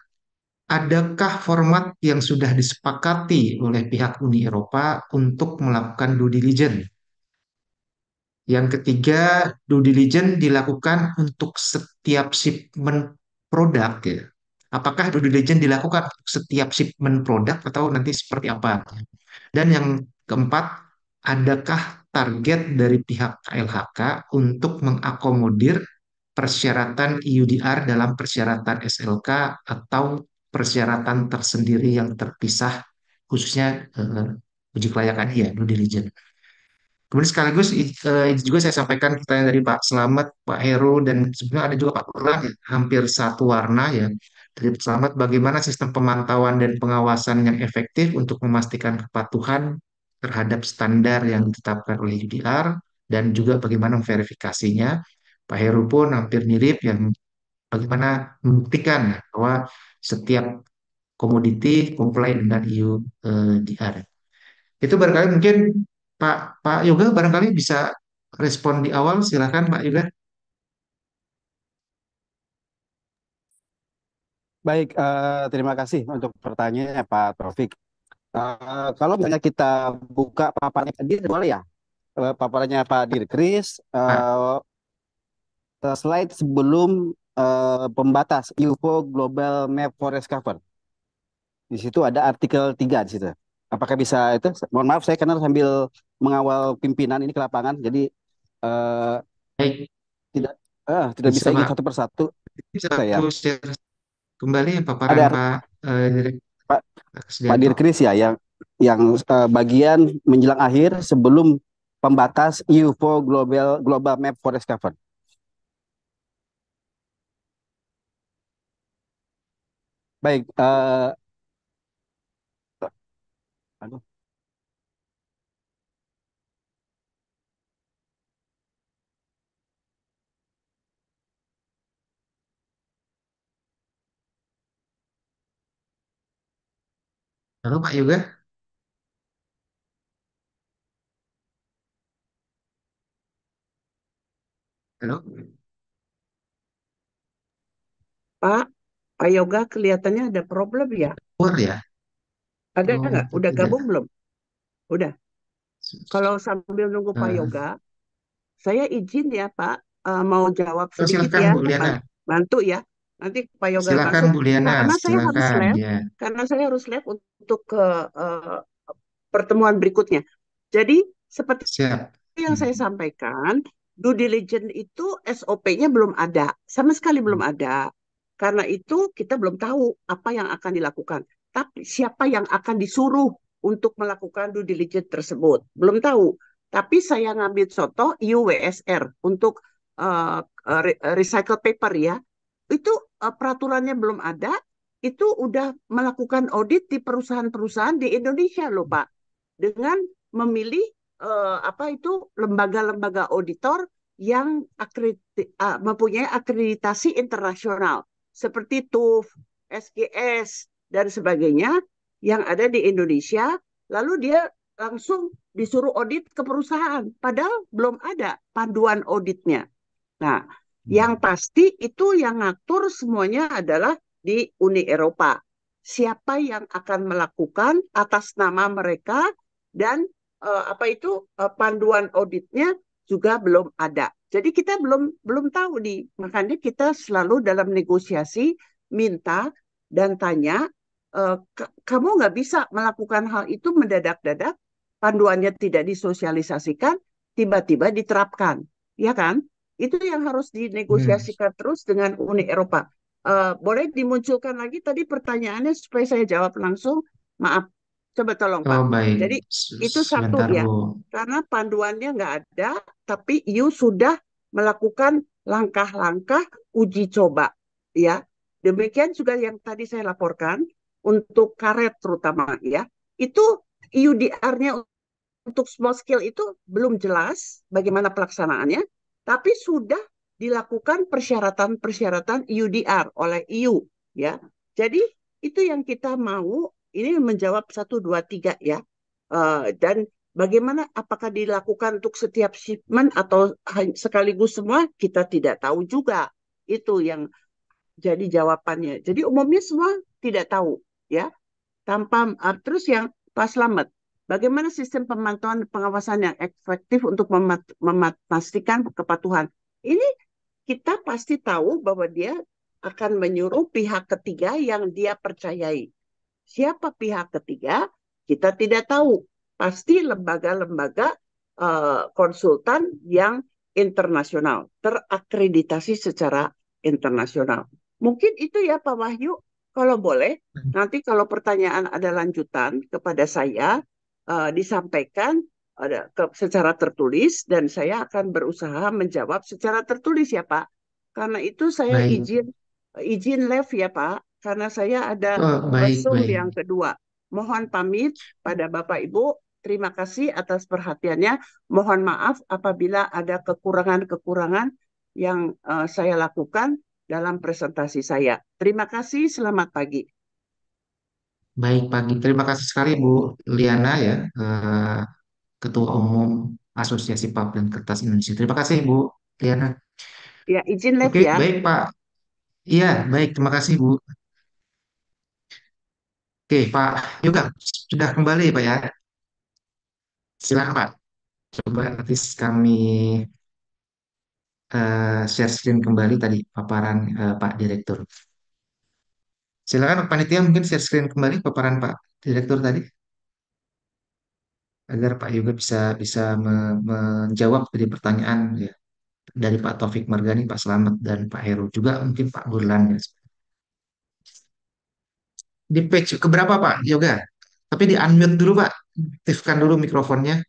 adakah format yang sudah disepakati oleh pihak Uni Eropa untuk melakukan due diligence yang ketiga, due diligence dilakukan untuk setiap shipment produk ya. Apakah due diligence dilakukan untuk setiap shipment produk atau nanti seperti apa? Dan yang keempat, adakah target dari pihak LHK untuk mengakomodir persyaratan IUDR e dalam persyaratan SLK atau persyaratan tersendiri yang terpisah khususnya uh, uji kelayakan ya due diligence. Kemudian sekaligus uh, juga saya sampaikan pertanyaan dari Pak Selamat, Pak Heru, dan sebenarnya ada juga Pak Kurang, hampir satu warna ya. Dari Pak Selamat, bagaimana sistem pemantauan dan pengawasan yang efektif untuk memastikan kepatuhan terhadap standar yang ditetapkan oleh UDR, dan juga bagaimana verifikasinya Pak Heru pun hampir mirip yang bagaimana membuktikan bahwa setiap komoditi comply dengan e UDR. Eh, itu barangkali mungkin Pak Pak Yoga barangkali bisa respon di awal,
silakan Pak Yoga. Baik, uh, terima kasih untuk pertanyaannya Pak Taufik. Uh, kalau misalnya kita buka paparannya Pak Dir, boleh ya? Uh, eh, paparannya Pak Dir Kris, uh, ah. slide sebelum uh, pembatas UFO Global Map Forest Cover. Di situ ada artikel 3 di situ apakah bisa itu mohon maaf saya karena sambil mengawal pimpinan ini ke lapangan jadi uh, eh, hey. tidak uh, tidak bisa, bisa satu persatu bisa ya?
ya
kembali paparan Pak
uh, Pak, Pak ya yang yang uh, bagian menjelang akhir sebelum pembatas UFO Global Global Map Forest Cover. Baik, uh, Halo,
Halo Pak Yoga. Halo.
Pak, Pak Yoga kelihatannya ada problem ya? Keluar ya? Ada Oh, nggak? Udah tidak. gabung belum? Udah. Kalau sambil nunggu Pak uh. Yoga, saya izin ya Pak, uh, mau jawab oh, sedikit silakan ya, Bu bantu ya. Nanti Pak Yoga Silakan masuk, Bu Liana, karena saya harus lab, ya. karena saya harus lab untuk ke uh, pertemuan berikutnya. Jadi seperti Siap. yang saya hmm. sampaikan, due diligence itu SOP-nya belum ada, sama sekali belum hmm. ada. Karena itu kita belum tahu apa yang akan dilakukan tapi siapa yang akan disuruh untuk melakukan due diligence tersebut belum tahu tapi saya ngambil contoh IUWSR untuk uh, re eh, recycle paper ya itu uh, peraturannya belum ada itu udah melakukan audit di perusahaan-perusahaan di Indonesia loh Pak dengan memilih uh, apa itu lembaga-lembaga auditor yang akredit, uh, mempunyai akreditasi internasional seperti TUF, SGS, dan sebagainya yang ada di Indonesia, lalu dia langsung disuruh audit ke perusahaan, padahal belum ada panduan auditnya. Nah, hmm. yang pasti itu yang ngatur semuanya adalah di Uni Eropa. Siapa yang akan melakukan atas nama mereka dan eh, apa itu eh, panduan auditnya juga belum ada. Jadi kita belum belum tahu nih, makanya kita selalu dalam negosiasi minta dan tanya uh, kamu nggak bisa melakukan hal itu mendadak-dadak, panduannya tidak disosialisasikan, tiba-tiba diterapkan, ya kan? Itu yang harus dinegosiasikan hmm. terus dengan Uni Eropa. Uh, boleh dimunculkan lagi tadi pertanyaannya supaya saya jawab langsung. Maaf, coba tolong Pak. Oh, baik. Jadi itu satu ya, Bu. karena panduannya nggak ada, tapi you sudah melakukan langkah-langkah uji coba, ya. Demikian juga yang tadi saya laporkan, untuk karet terutama ya itu UDR-nya untuk small scale itu belum jelas bagaimana pelaksanaannya tapi sudah dilakukan persyaratan-persyaratan UDR oleh EU ya jadi itu yang kita mau ini menjawab satu dua tiga ya uh, dan bagaimana apakah dilakukan untuk setiap shipment atau sekaligus semua kita tidak tahu juga itu yang jadi jawabannya jadi umumnya semua tidak tahu ya tanpa uh, terus yang pas Slamet bagaimana sistem pemantauan pengawasan yang efektif untuk memat memastikan kepatuhan ini kita pasti tahu bahwa dia akan menyuruh pihak ketiga yang dia percayai siapa pihak ketiga kita tidak tahu pasti lembaga-lembaga uh, konsultan yang internasional terakreditasi secara internasional mungkin itu ya Pak Wahyu kalau boleh, hmm. nanti kalau pertanyaan ada lanjutan kepada saya, uh, disampaikan ada ke, secara tertulis dan saya akan berusaha menjawab secara tertulis ya Pak. Karena itu saya baik. izin izin live ya Pak, karena saya ada oh, yang kedua. Mohon pamit pada Bapak Ibu. Terima kasih atas perhatiannya. Mohon maaf apabila ada kekurangan-kekurangan yang uh, saya lakukan dalam presentasi saya. Terima kasih, selamat pagi.
Baik pagi, terima kasih sekali Bu Liana ya, eh, Ketua Umum Asosiasi dan Kertas Indonesia. Terima kasih Bu Liana.
Ya, izin lagi Oke, ya. baik Pak.
Iya, baik, terima kasih Bu. Oke, Pak Yoga, sudah kembali Pak ya. Silahkan Pak. Coba nanti kami uh, share screen kembali tadi paparan uh, Pak Direktur. Silakan panitia mungkin share screen kembali paparan Pak Direktur tadi agar Pak Yoga bisa bisa me menjawab dari pertanyaan ya dari Pak Taufik Margani, Pak Selamat dan Pak Heru juga mungkin Pak Burlan ya. Di page keberapa Pak Yoga? Tapi di unmute dulu Pak,
aktifkan dulu mikrofonnya.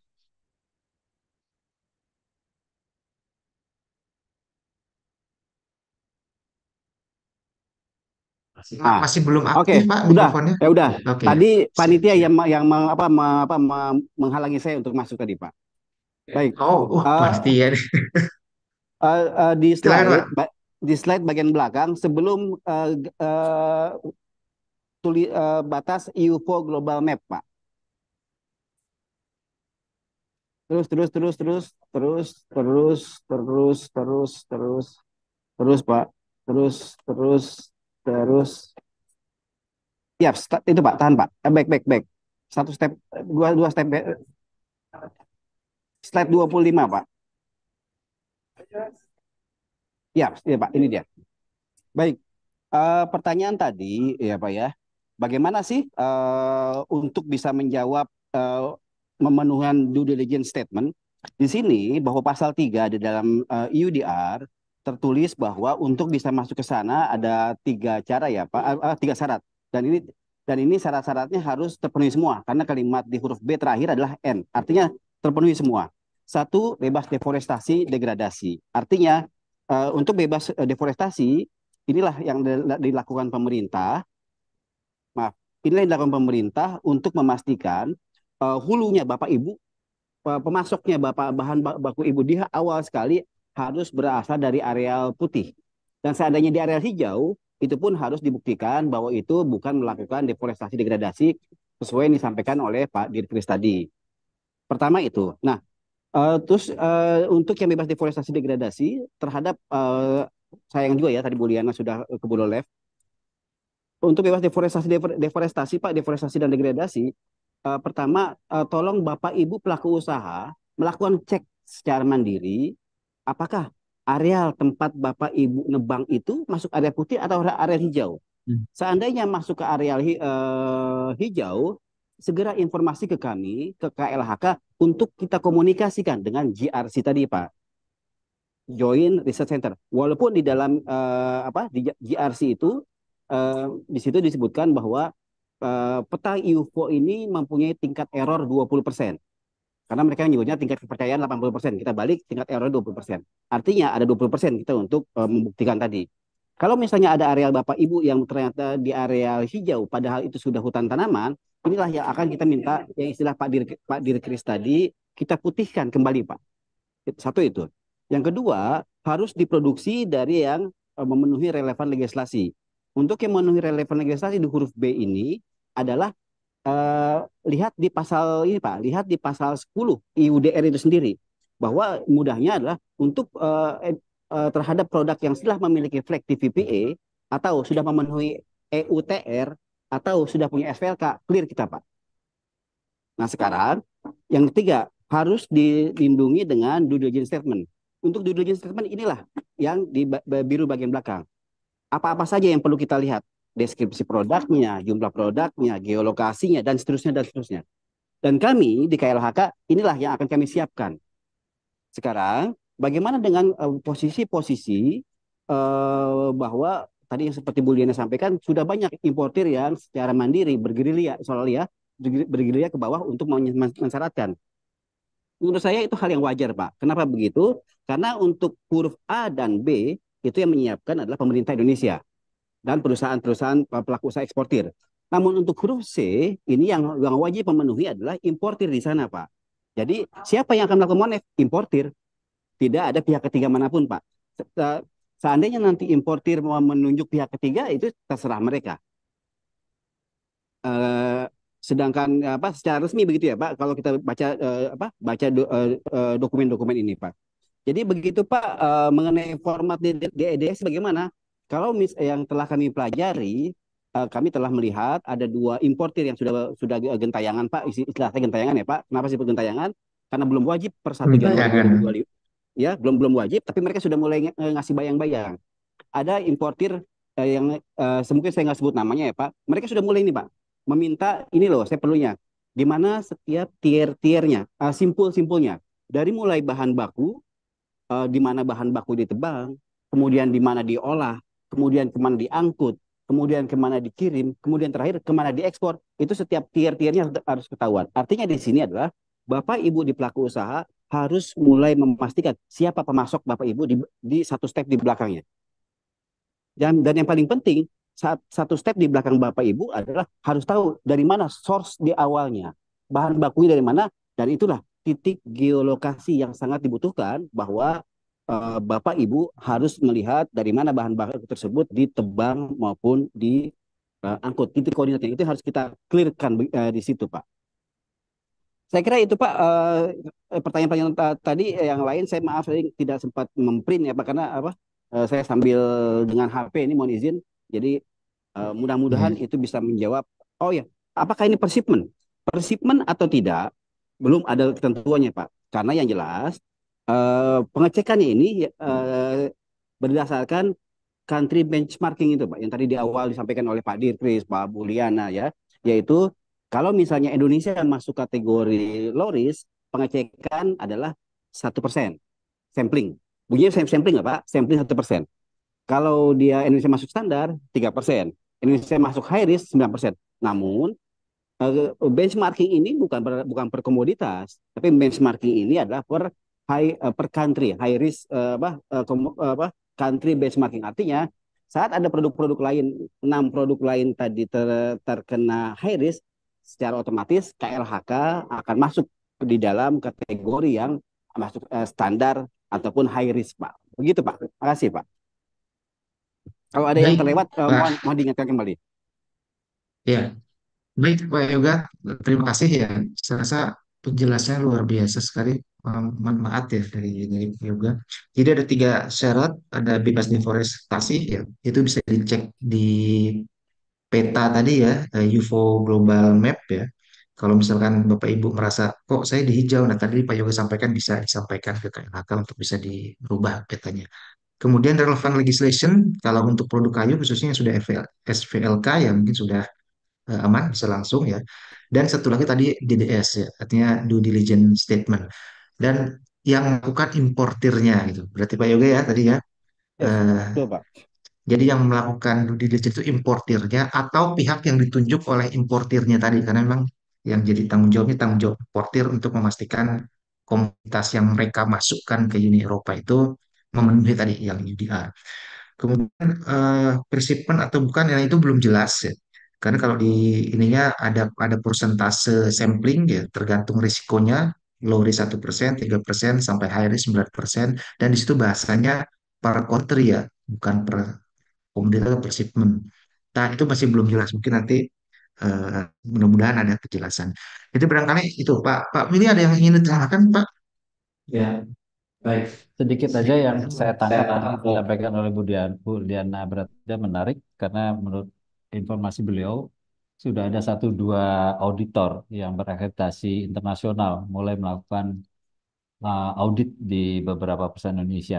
Nah, masih belum aktif okay. Pak udah, mikrofonnya. Ya udah. Okay. Tadi
panitia yang yang apa, apa menghalangi saya untuk masuk tadi, Pak. Baik. Oh, uh, pasti ya. uh, uh, di slide ba di slide bagian belakang sebelum uh, uh, tuli, uh, batas e UFO global map, Pak. Terus terus terus terus terus terus terus terus terus terus Pak. Terus terus terus ya itu pak tahan pak eh, back back back satu step dua dua step back. slide 25 pak ya ya pak ini dia baik uh, pertanyaan tadi ya pak ya bagaimana sih uh, untuk bisa menjawab uh, memenuhi due diligence statement di sini bahwa pasal 3 di dalam uh, e UDR tertulis bahwa untuk bisa masuk ke sana ada tiga cara ya Pak, uh, tiga syarat. Dan ini dan ini syarat-syaratnya harus terpenuhi semua karena kalimat di huruf B terakhir adalah N. Artinya terpenuhi semua. Satu, bebas deforestasi, degradasi. Artinya uh, untuk bebas uh, deforestasi inilah yang dilakukan pemerintah. Maaf, inilah yang dilakukan pemerintah untuk memastikan uh, hulunya Bapak Ibu, uh, pemasoknya Bapak bahan baku Ibu dia awal sekali harus berasal dari areal putih. Dan seandainya di areal hijau, itu pun harus dibuktikan bahwa itu bukan melakukan deforestasi degradasi sesuai yang disampaikan oleh Pak Dirkris tadi. Pertama itu. Nah, uh, terus uh, untuk yang bebas deforestasi degradasi terhadap uh, sayang juga ya tadi Bu Buliana sudah ke oleh, Untuk bebas deforestasi deforestasi Pak deforestasi dan degradasi uh, pertama uh, tolong Bapak Ibu pelaku usaha melakukan cek secara mandiri apakah areal tempat Bapak Ibu nebang itu masuk area putih atau area hijau? Hmm. Seandainya masuk ke area uh, hijau, segera informasi ke kami, ke KLHK untuk kita komunikasikan dengan GRC tadi, Pak. Join Research Center. Walaupun di dalam uh, apa di GRC itu uh, di situ disebutkan bahwa uh, peta UFO ini mempunyai tingkat error 20%. Karena mereka menyebutnya tingkat kepercayaan 80%, kita balik tingkat error 20%. Artinya ada 20% kita untuk uh, membuktikan tadi. Kalau misalnya ada areal Bapak Ibu yang ternyata di areal hijau, padahal itu sudah hutan tanaman, inilah yang akan kita minta yang istilah Pak Dir, Pak Dirkris tadi, kita putihkan kembali Pak. Satu itu. Yang kedua, harus diproduksi dari yang eh, memenuhi relevan legislasi. Untuk yang memenuhi relevan legislasi di huruf B ini adalah Eh, lihat di pasal ini Pak, lihat di pasal 10 IUDR itu sendiri bahwa mudahnya adalah untuk uh, uh, terhadap produk yang sudah memiliki flag TVPA atau sudah memenuhi EUTR atau sudah punya SPLK clear kita Pak. Nah sekarang yang ketiga harus dilindungi dengan due diligence statement. Untuk due diligence statement inilah yang di biru bagian belakang. Apa-apa saja yang perlu kita lihat deskripsi produknya, jumlah produknya, geolokasinya, dan seterusnya, dan seterusnya. Dan kami di KLHK inilah yang akan kami siapkan. Sekarang, bagaimana dengan eh, posisi-posisi uh, uh, bahwa tadi yang seperti Bu Liana sampaikan, sudah banyak importir yang secara mandiri bergerilya, soalnya bergerilya ke bawah untuk mensyaratkan. Menurut saya itu hal yang wajar, Pak. Kenapa begitu? Karena untuk huruf A dan B itu yang menyiapkan adalah pemerintah Indonesia dan perusahaan-perusahaan pelaku usaha eksportir. Namun untuk huruf C ini yang yang wajib memenuhi adalah importir di sana, Pak. Jadi siapa yang akan melakukan monef? Importir. Tidak ada pihak ketiga manapun, Pak. Seandainya nanti importir mau menunjuk pihak ketiga itu terserah mereka. Uh, sedangkan apa secara resmi begitu ya Pak kalau kita baca uh, apa baca eh, dokumen-dokumen do, uh, ini Pak. Jadi begitu Pak mengenai format di, DDS e bagaimana? Kalau mis yang telah kami pelajari, uh, kami telah melihat ada dua importir yang sudah sudah gentayangan Pak, istilahnya gentayangan ya Pak. Kenapa sih gentayangan? Karena belum wajib per satu Januari ya belum belum wajib tapi mereka sudah mulai ngasih bayang-bayang ada importir uh, yang eh, semungkin saya nggak sebut namanya ya pak mereka sudah mulai ini pak meminta ini loh saya perlunya di mana setiap tier-tiernya eh, simpul-simpulnya dari mulai bahan baku eh, di mana bahan baku ditebang kemudian di mana diolah kemudian kemana diangkut, kemudian kemana dikirim, kemudian terakhir kemana diekspor, itu setiap tier-tiernya harus ketahuan. Artinya di sini adalah Bapak Ibu di pelaku usaha harus mulai memastikan siapa pemasok Bapak Ibu di, di satu step di belakangnya. Dan, dan yang paling penting, saat satu step di belakang Bapak Ibu adalah harus tahu dari mana source di awalnya, bahan bakunya dari mana, dan itulah titik geolokasi yang sangat dibutuhkan bahwa Eh, Bapak Ibu harus melihat dari mana bahan baku tersebut ditebang maupun diangkut eh, titik koordinatnya itu harus kita clearkan eh, di situ Pak. Saya kira itu Pak pertanyaan-pertanyaan tadi yang lain saya maaf saya tidak sempat memprint ya Pak karena apa saya sambil dengan HP ini mohon izin jadi mudah-mudahan hmm. itu bisa menjawab. Oh ya, apakah ini persipmen? Persipmen atau tidak belum ada ketentuannya Pak. Karena yang jelas Eh, pengecekan pengecekannya ini uh, berdasarkan country benchmarking itu, Pak, yang tadi di awal disampaikan oleh Pak Dirkris, Pak Buliana ya, yaitu kalau misalnya Indonesia masuk kategori loris, pengecekan adalah satu persen sampling. Bunyinya sampling nggak Pak? Sampling satu persen. Kalau dia Indonesia masuk standar, tiga persen. Indonesia masuk high risk, sembilan persen. Namun, eh, benchmarking ini bukan per, bukan per komoditas, tapi benchmarking ini adalah per high uh, per country, high risk uh, apa, uh, apa country benchmarking. Artinya saat ada produk-produk lain, enam produk lain tadi ter, terkena high risk, secara otomatis KLHK akan masuk di dalam kategori yang masuk uh, standar ataupun high risk, Pak. Begitu, Pak. Terima kasih, Pak. Kalau ada Baik, yang terlewat, uh, mohon, mohon diingatkan kembali. Ya, baik Pak Yoga, terima kasih ya. Saya rasa
penjelasannya luar biasa sekali manfaat ya dari, dari yoga. Jadi ada tiga syarat, ada bebas deforestasi ya, itu bisa dicek di peta tadi ya, eh, UFO Global Map ya. Kalau misalkan Bapak Ibu merasa kok saya di hijau, nah tadi Pak Yoga sampaikan bisa disampaikan ke KNHK untuk bisa dirubah petanya. Kemudian relevan legislation, kalau untuk produk kayu khususnya yang sudah FL, SVLK ya mungkin sudah Eh, aman bisa langsung ya. Dan satu lagi tadi DDS ya, artinya due diligence statement. Dan yang melakukan importirnya gitu. Berarti Pak Yoga ya tadi ya. uh, Pak. Jadi yang melakukan due diligence itu importirnya atau pihak yang ditunjuk oleh importirnya tadi karena memang yang jadi tanggung jawabnya tanggung jawab importir untuk memastikan komunitas yang mereka masukkan ke Uni Eropa itu memenuhi tadi yang UDR. Kemudian eh, atau bukan yang itu belum jelas ya. Karena kalau di hmm. ininya ada ada persentase sampling ya, tergantung risikonya, low risk tiga persen sampai high risk sembilan persen, dan di situ bahasanya per quarter ya, bukan per komoditi atau per shipment. Nah, itu masih belum jelas, mungkin nanti uh, mudah-mudahan ada kejelasan. Itu barangkali itu Pak, Pak Mili ada yang ingin diterangkan Pak? Ya, Baik, sedikit aja yang saya
tangkap saya... disampaikan oleh Bu Diana, Bu Diana berarti menarik karena menurut informasi beliau sudah ada satu dua auditor yang berakreditasi internasional mulai melakukan uh, audit di beberapa perusahaan Indonesia.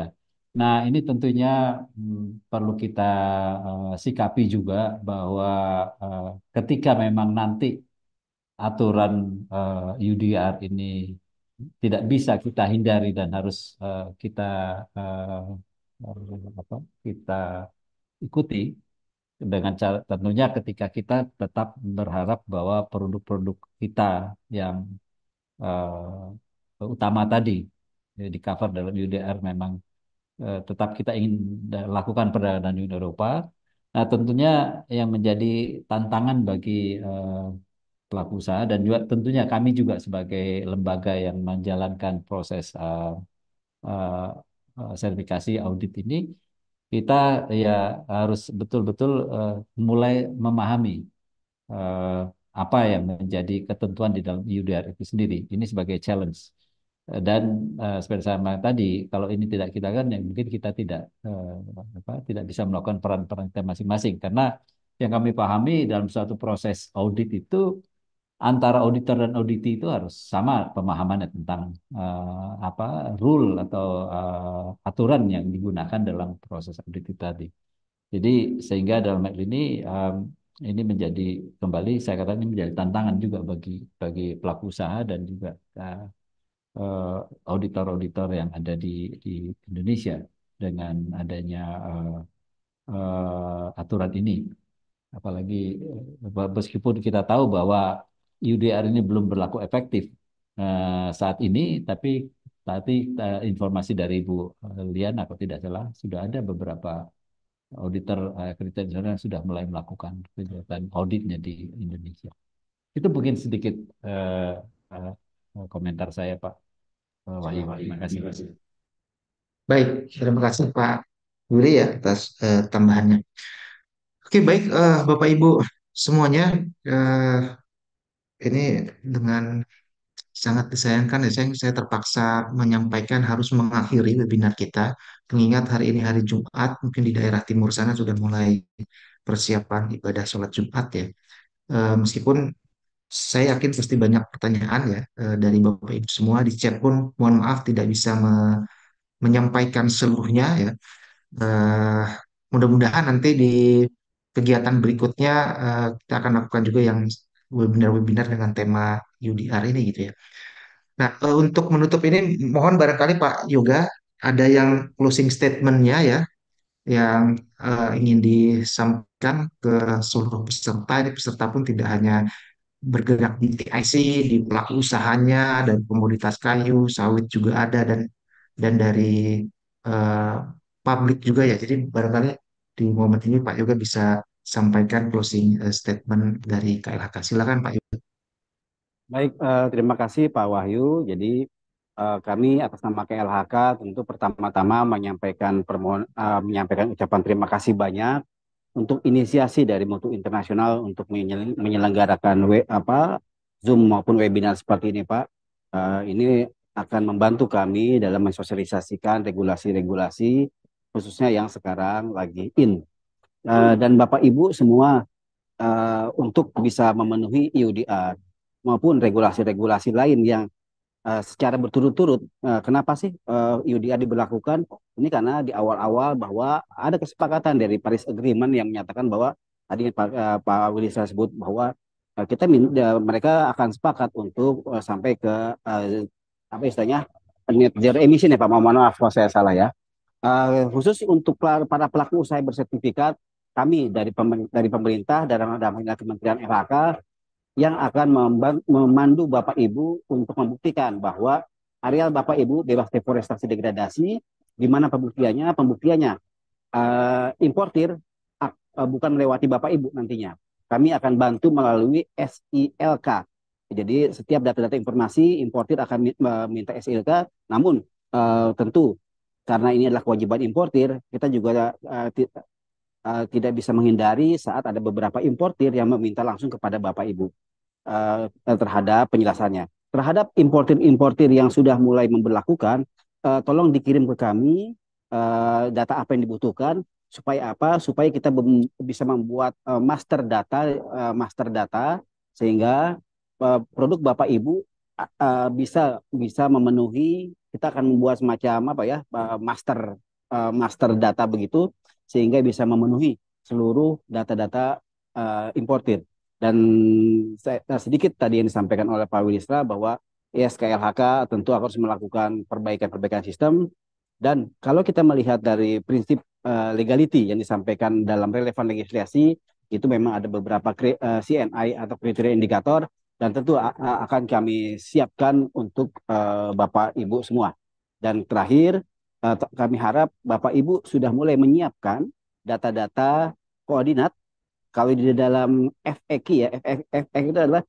Nah, ini tentunya hmm, perlu kita uh, sikapi juga bahwa uh, ketika memang nanti aturan uh, UDR ini tidak bisa kita hindari dan harus kita kita ikuti dengan cara tentunya ketika kita tetap berharap bahwa produk-produk kita yang uh, utama tadi ya, di cover dalam UDR memang uh, tetap kita ingin lakukan perdagangan Uni Eropa. Nah, tentunya yang menjadi tantangan bagi uh, pelaku usaha dan juga tentunya kami juga sebagai lembaga yang menjalankan proses uh, uh, sertifikasi audit ini kita ya harus betul-betul uh, mulai memahami uh, apa yang menjadi ketentuan di dalam e UDR itu sendiri. Ini sebagai challenge. Eh, dan uh, seperti sama tadi, kalau ini tidak kita kan, ya mungkin kita tidak uh, apa, tidak bisa melakukan peran-peran kita masing-masing. Karena yang kami pahami dalam suatu proses audit itu antara auditor dan auditi itu harus sama pemahamannya tentang uh, apa rule atau uh, aturan yang digunakan dalam proses audit tadi. Jadi sehingga dalam hal ini um, ini menjadi kembali saya katakan ini menjadi tantangan juga bagi bagi pelaku usaha dan juga auditor auditor-auditor yang ada di, di Indonesia dengan adanya uh, uh, aturan ini. Apalagi meskipun kita tahu bahwa UDR ini belum berlaku efektif uh, saat ini, tapi tadi uh, informasi dari Bu eh, Lian, kalau tidak salah sudah ada beberapa auditor akreditasi uh, sudah mulai melakukan kegiatan auditnya di Indonesia. Itu mungkin sedikit uh, uh, komentar saya Pak Wahyu. Terima kasih.
Baik, terima kasih Pak Yuri ya atas uh, tambahannya. Oke baik uh, Bapak Ibu semuanya uh, ini dengan sangat disayangkan ya, saya, saya terpaksa menyampaikan harus mengakhiri webinar kita. Mengingat hari ini hari Jumat, mungkin di daerah timur sana sudah mulai persiapan ibadah sholat Jumat ya. E, meskipun saya yakin pasti banyak pertanyaan ya e, dari Bapak Ibu semua di chat pun mohon maaf tidak bisa me menyampaikan seluruhnya ya. E, mudah-mudahan nanti di kegiatan berikutnya e, kita akan lakukan juga yang webinar-webinar dengan tema UDR ini gitu ya. Nah, eh, untuk menutup ini mohon barangkali Pak Yoga ada yang closing statement-nya ya yang uh, ingin disampaikan ke seluruh peserta. Ini peserta pun tidak hanya bergerak di TIC, di pelaku usahanya dan komoditas kayu, sawit juga ada dan dan dari uh, publik juga ya. Jadi barangkali di momen ini Pak Yoga bisa sampaikan closing eh, statement dari KLHK. Silakan Pak Ibu.
Baik, eh, terima kasih Pak Wahyu. Jadi eh, kami atas nama KLHK tentu pertama-tama menyampaikan permohon, menyampaikan ucapan terima kasih banyak untuk inisiasi dari Mutu Internasional untuk menyelenggarakan we, apa Zoom maupun webinar seperti ini Pak. ini akan membantu kami dalam mensosialisasikan regulasi-regulasi khususnya yang sekarang lagi in Eh, dan Bapak Ibu semua uh, untuk bisa memenuhi IUDR maupun regulasi-regulasi lain yang uh, secara berturut-turut uh, kenapa sih uh, IUDR diberlakukan ini karena di awal-awal bahwa ada kesepakatan dari Paris Agreement yang menyatakan bahwa tadi Pak uh, Pak Willy sebut bahwa uh, kita uh, mereka akan sepakat untuk uh, sampai ke uh, apa istilahnya net zero emission ya Pak mohon maaf kalau saya salah ya uh, khusus untuk para pelaku usaha bersertifikat kami dari pemerintah, dari pemerintah dalam dalam hal Kementerian LHK yang akan memandu Bapak Ibu untuk membuktikan bahwa areal Bapak Ibu bebas deforestasi degradasi di mana pembuktiannya pembuktiannya uh, importir uh, bukan melewati Bapak Ibu nantinya. Kami akan bantu melalui SILK. Jadi setiap data-data informasi importir akan meminta SILK namun uh, tentu karena ini adalah kewajiban importir, kita juga uh, uh, tidak bisa menghindari saat ada beberapa importir yang meminta langsung kepada Bapak Ibu uh, terhadap penjelasannya. Terhadap importir-importir yang sudah mulai memperlakukan uh, eh, tolong dikirim ke kami uh, data apa yang dibutuhkan supaya apa? Supaya kita bisa membuat uh, master data uh, master data sehingga uh, produk Bapak Ibu uh, bisa bisa memenuhi kita akan membuat semacam apa ya master master data begitu sehingga bisa memenuhi seluruh data-data uh, eh, imported. Dan saya, nah, sedikit tadi yang disampaikan oleh Pak Wilisra bahwa ISKLHK ya, tentu harus melakukan perbaikan-perbaikan sistem. Dan kalau kita melihat dari prinsip uh, legality yang disampaikan dalam relevan legislasi, itu memang ada beberapa uh, eh, CNI atau kriteria indikator dan tentu akan kami siapkan untuk uh, Bapak Ibu semua. Dan terakhir, Eh, kami harap Bapak Ibu sudah mulai menyiapkan data-data koordinat kalau di dalam FAQ e ya FAQ e e itu adalah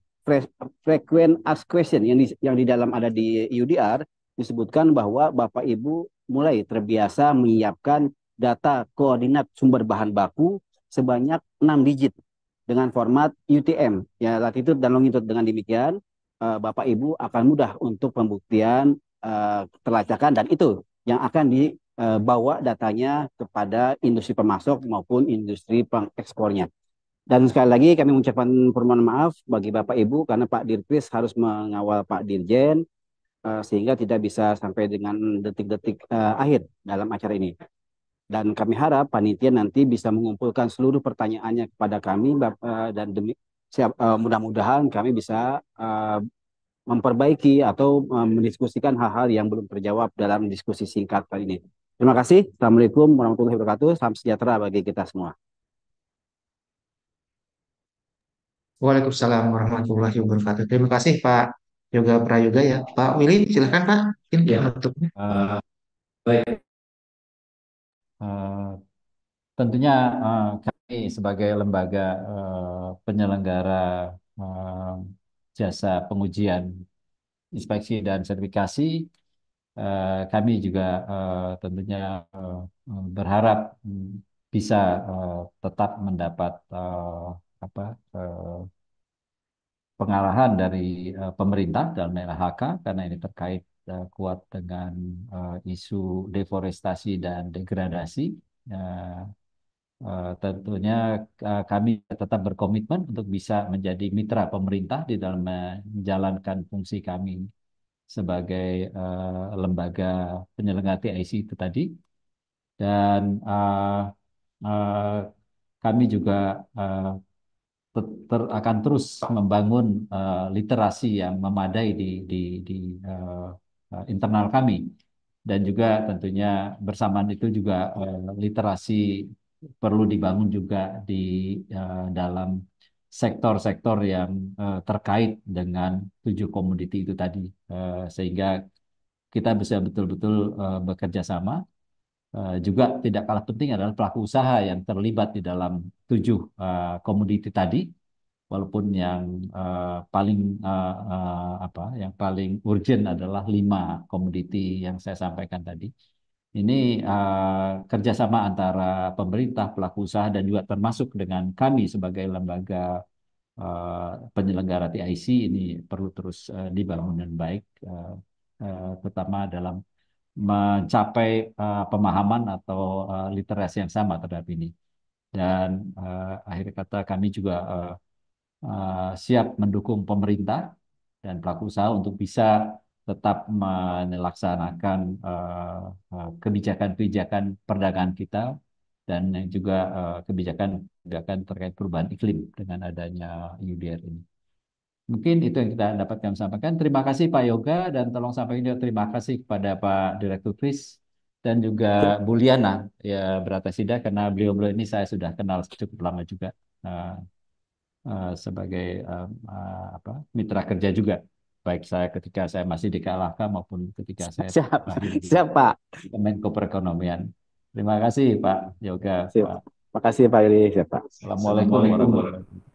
frequent ask question yang di, yang di dalam ada di UDR disebutkan bahwa Bapak Ibu mulai terbiasa menyiapkan data koordinat sumber bahan baku sebanyak 6 digit dengan format UTM ya latitude dan longitude dengan demikian eh, Bapak Ibu akan mudah untuk pembuktian uh, eh, terlacakan dan itu yang akan dibawa eh, datanya kepada industri pemasok maupun industri pengekspornya. Dan sekali lagi kami mengucapkan permohonan maaf bagi Bapak Ibu karena Pak Dirkris harus mengawal Pak Dirjen eh, sehingga tidak bisa sampai dengan detik-detik eh, akhir dalam acara ini. Dan kami harap panitia nanti bisa mengumpulkan seluruh pertanyaannya kepada kami dan demi mudah-mudahan kami bisa memperbaiki atau eh, mendiskusikan hal-hal yang belum terjawab dalam diskusi singkat kali ini. Terima kasih. Assalamualaikum warahmatullahi wabarakatuh. Salam sejahtera bagi kita semua.
Waalaikumsalam warahmatullahi wabarakatuh. Terima kasih Pak Yoga Prayoga ya.
Pak Willy, silakan Pak. Ini ya.
Uh, baik.
Uh, tentunya uh, kami sebagai lembaga uh, penyelenggara uh, jasa pengujian inspeksi dan sertifikasi eh, kami juga eh, tentunya eh, berharap bisa tetap mendapat apa pengarahan dari pemerintah dalam LHK karena ini terkait kuat dengan isu deforestasi dan degradasi Eh, tentunya eh, kami tetap berkomitmen untuk bisa menjadi mitra pemerintah di dalam menjalankan fungsi kami sebagai eh, lembaga penyelenggara TIC itu tadi dan kami juga akan terus membangun literasi yang memadai di di, di internal kami dan juga tentunya bersamaan itu juga literasi perlu dibangun juga di uh, dalam sektor-sektor yang uh, terkait dengan tujuh komoditi itu tadi uh, sehingga kita bisa betul-betul uh, bekerja sama uh, juga tidak kalah penting adalah pelaku usaha yang terlibat di dalam tujuh uh, komoditi tadi walaupun yang uh, paling uh, uh, apa yang paling urgent adalah lima komoditi yang saya sampaikan tadi ini uh, kerjasama antara pemerintah, pelaku usaha, dan juga termasuk dengan kami sebagai lembaga uh, penyelenggara TIC ini perlu terus uh, dibangun dengan baik, uh, uh, terutama dalam mencapai uh, pemahaman atau uh, literasi yang sama terhadap ini. Dan uh, akhir kata kami juga uh, uh, siap mendukung pemerintah dan pelaku usaha untuk bisa tetap melaksanakan eh, eh, kebijakan-kebijakan perdagangan kita dan juga eh, kebijakan-kebijakan terkait perubahan iklim dengan adanya UDR ini. Mungkin itu yang kita dapat kami sampaikan. Terima kasih Pak Yoga dan tolong sampaikan juga terima kasih kepada Pak Direktur Kris dan juga ya. Bu Liana ya Beratasida karena beliau-beliau ini saya sudah kenal cukup lama juga uh, uh, sebagai uh, uh, apa, mitra kerja juga baik saya ketika saya masih di KLHK maupun ketika saya siap, siap Pak Kemenko Perekonomian.
Terima kasih Pak Yoga. Siap. Pak. Makasih Pak Yuli. Siap Pak.
Assalamualaikum warahmatullahi
wabarakatuh.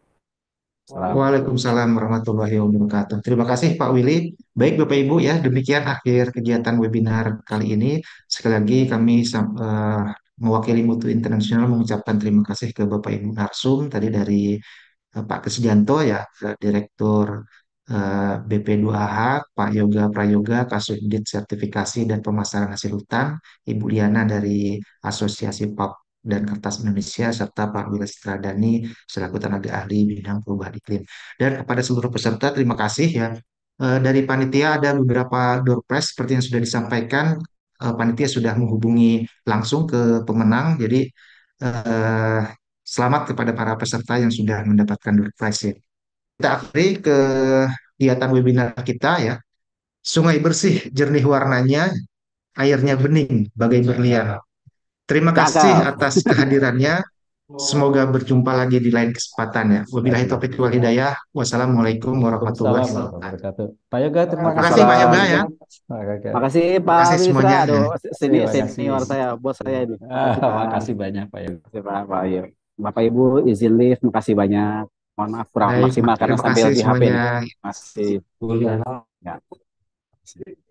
Waalaikumsalam warahmatullahi wabarakatuh. Terima kasih Pak Willy. Baik Bapak Ibu ya, demikian akhir kegiatan webinar kali ini. Sekali lagi kami uh, mewakili Mutu Internasional mengucapkan terima kasih ke Bapak Ibu Narsum tadi dari uh, Pak Kesjanto ya, Direktur Eh, bp 2 H Pak Yoga Prayoga, Kasudit Sertifikasi dan Pemasaran Hasil Hutan, Ibu Liana dari Asosiasi Pap dan Kertas Indonesia, serta Pak Wilis Stradani selaku tenaga ahli bidang perubahan iklim. Dan kepada seluruh peserta, terima kasih ya. Eh, dari panitia ada beberapa door prize seperti yang sudah disampaikan. Eh, panitia sudah menghubungi langsung ke pemenang, jadi selamat kepada para peserta yang sudah mendapatkan door prize. Ya kita akhiri ke kegiatan webinar kita ya. Sungai bersih, jernih warnanya, airnya bening bagai berlian. Terima kasih atas kehadirannya. Semoga berjumpa lagi di lain kesempatan ya. Wabillahi taufiq wal hidayah. Wassalamualaikum warahmatullahi
wabarakatuh. Pak
Yoga, terima kasih. Makasih, Pak Yoga ya. makasih kasih Pak Terima kasih semuanya. Aduh, sini, senior saya, bos saya ini. Terima kasih banyak Pak Yoga. Terima kasih Pak Yoga. Bapak Ibu izin lift, makasih banyak mohon maaf kurang Baik, maksimal karena sambil di HP
masih kuliah. Ya.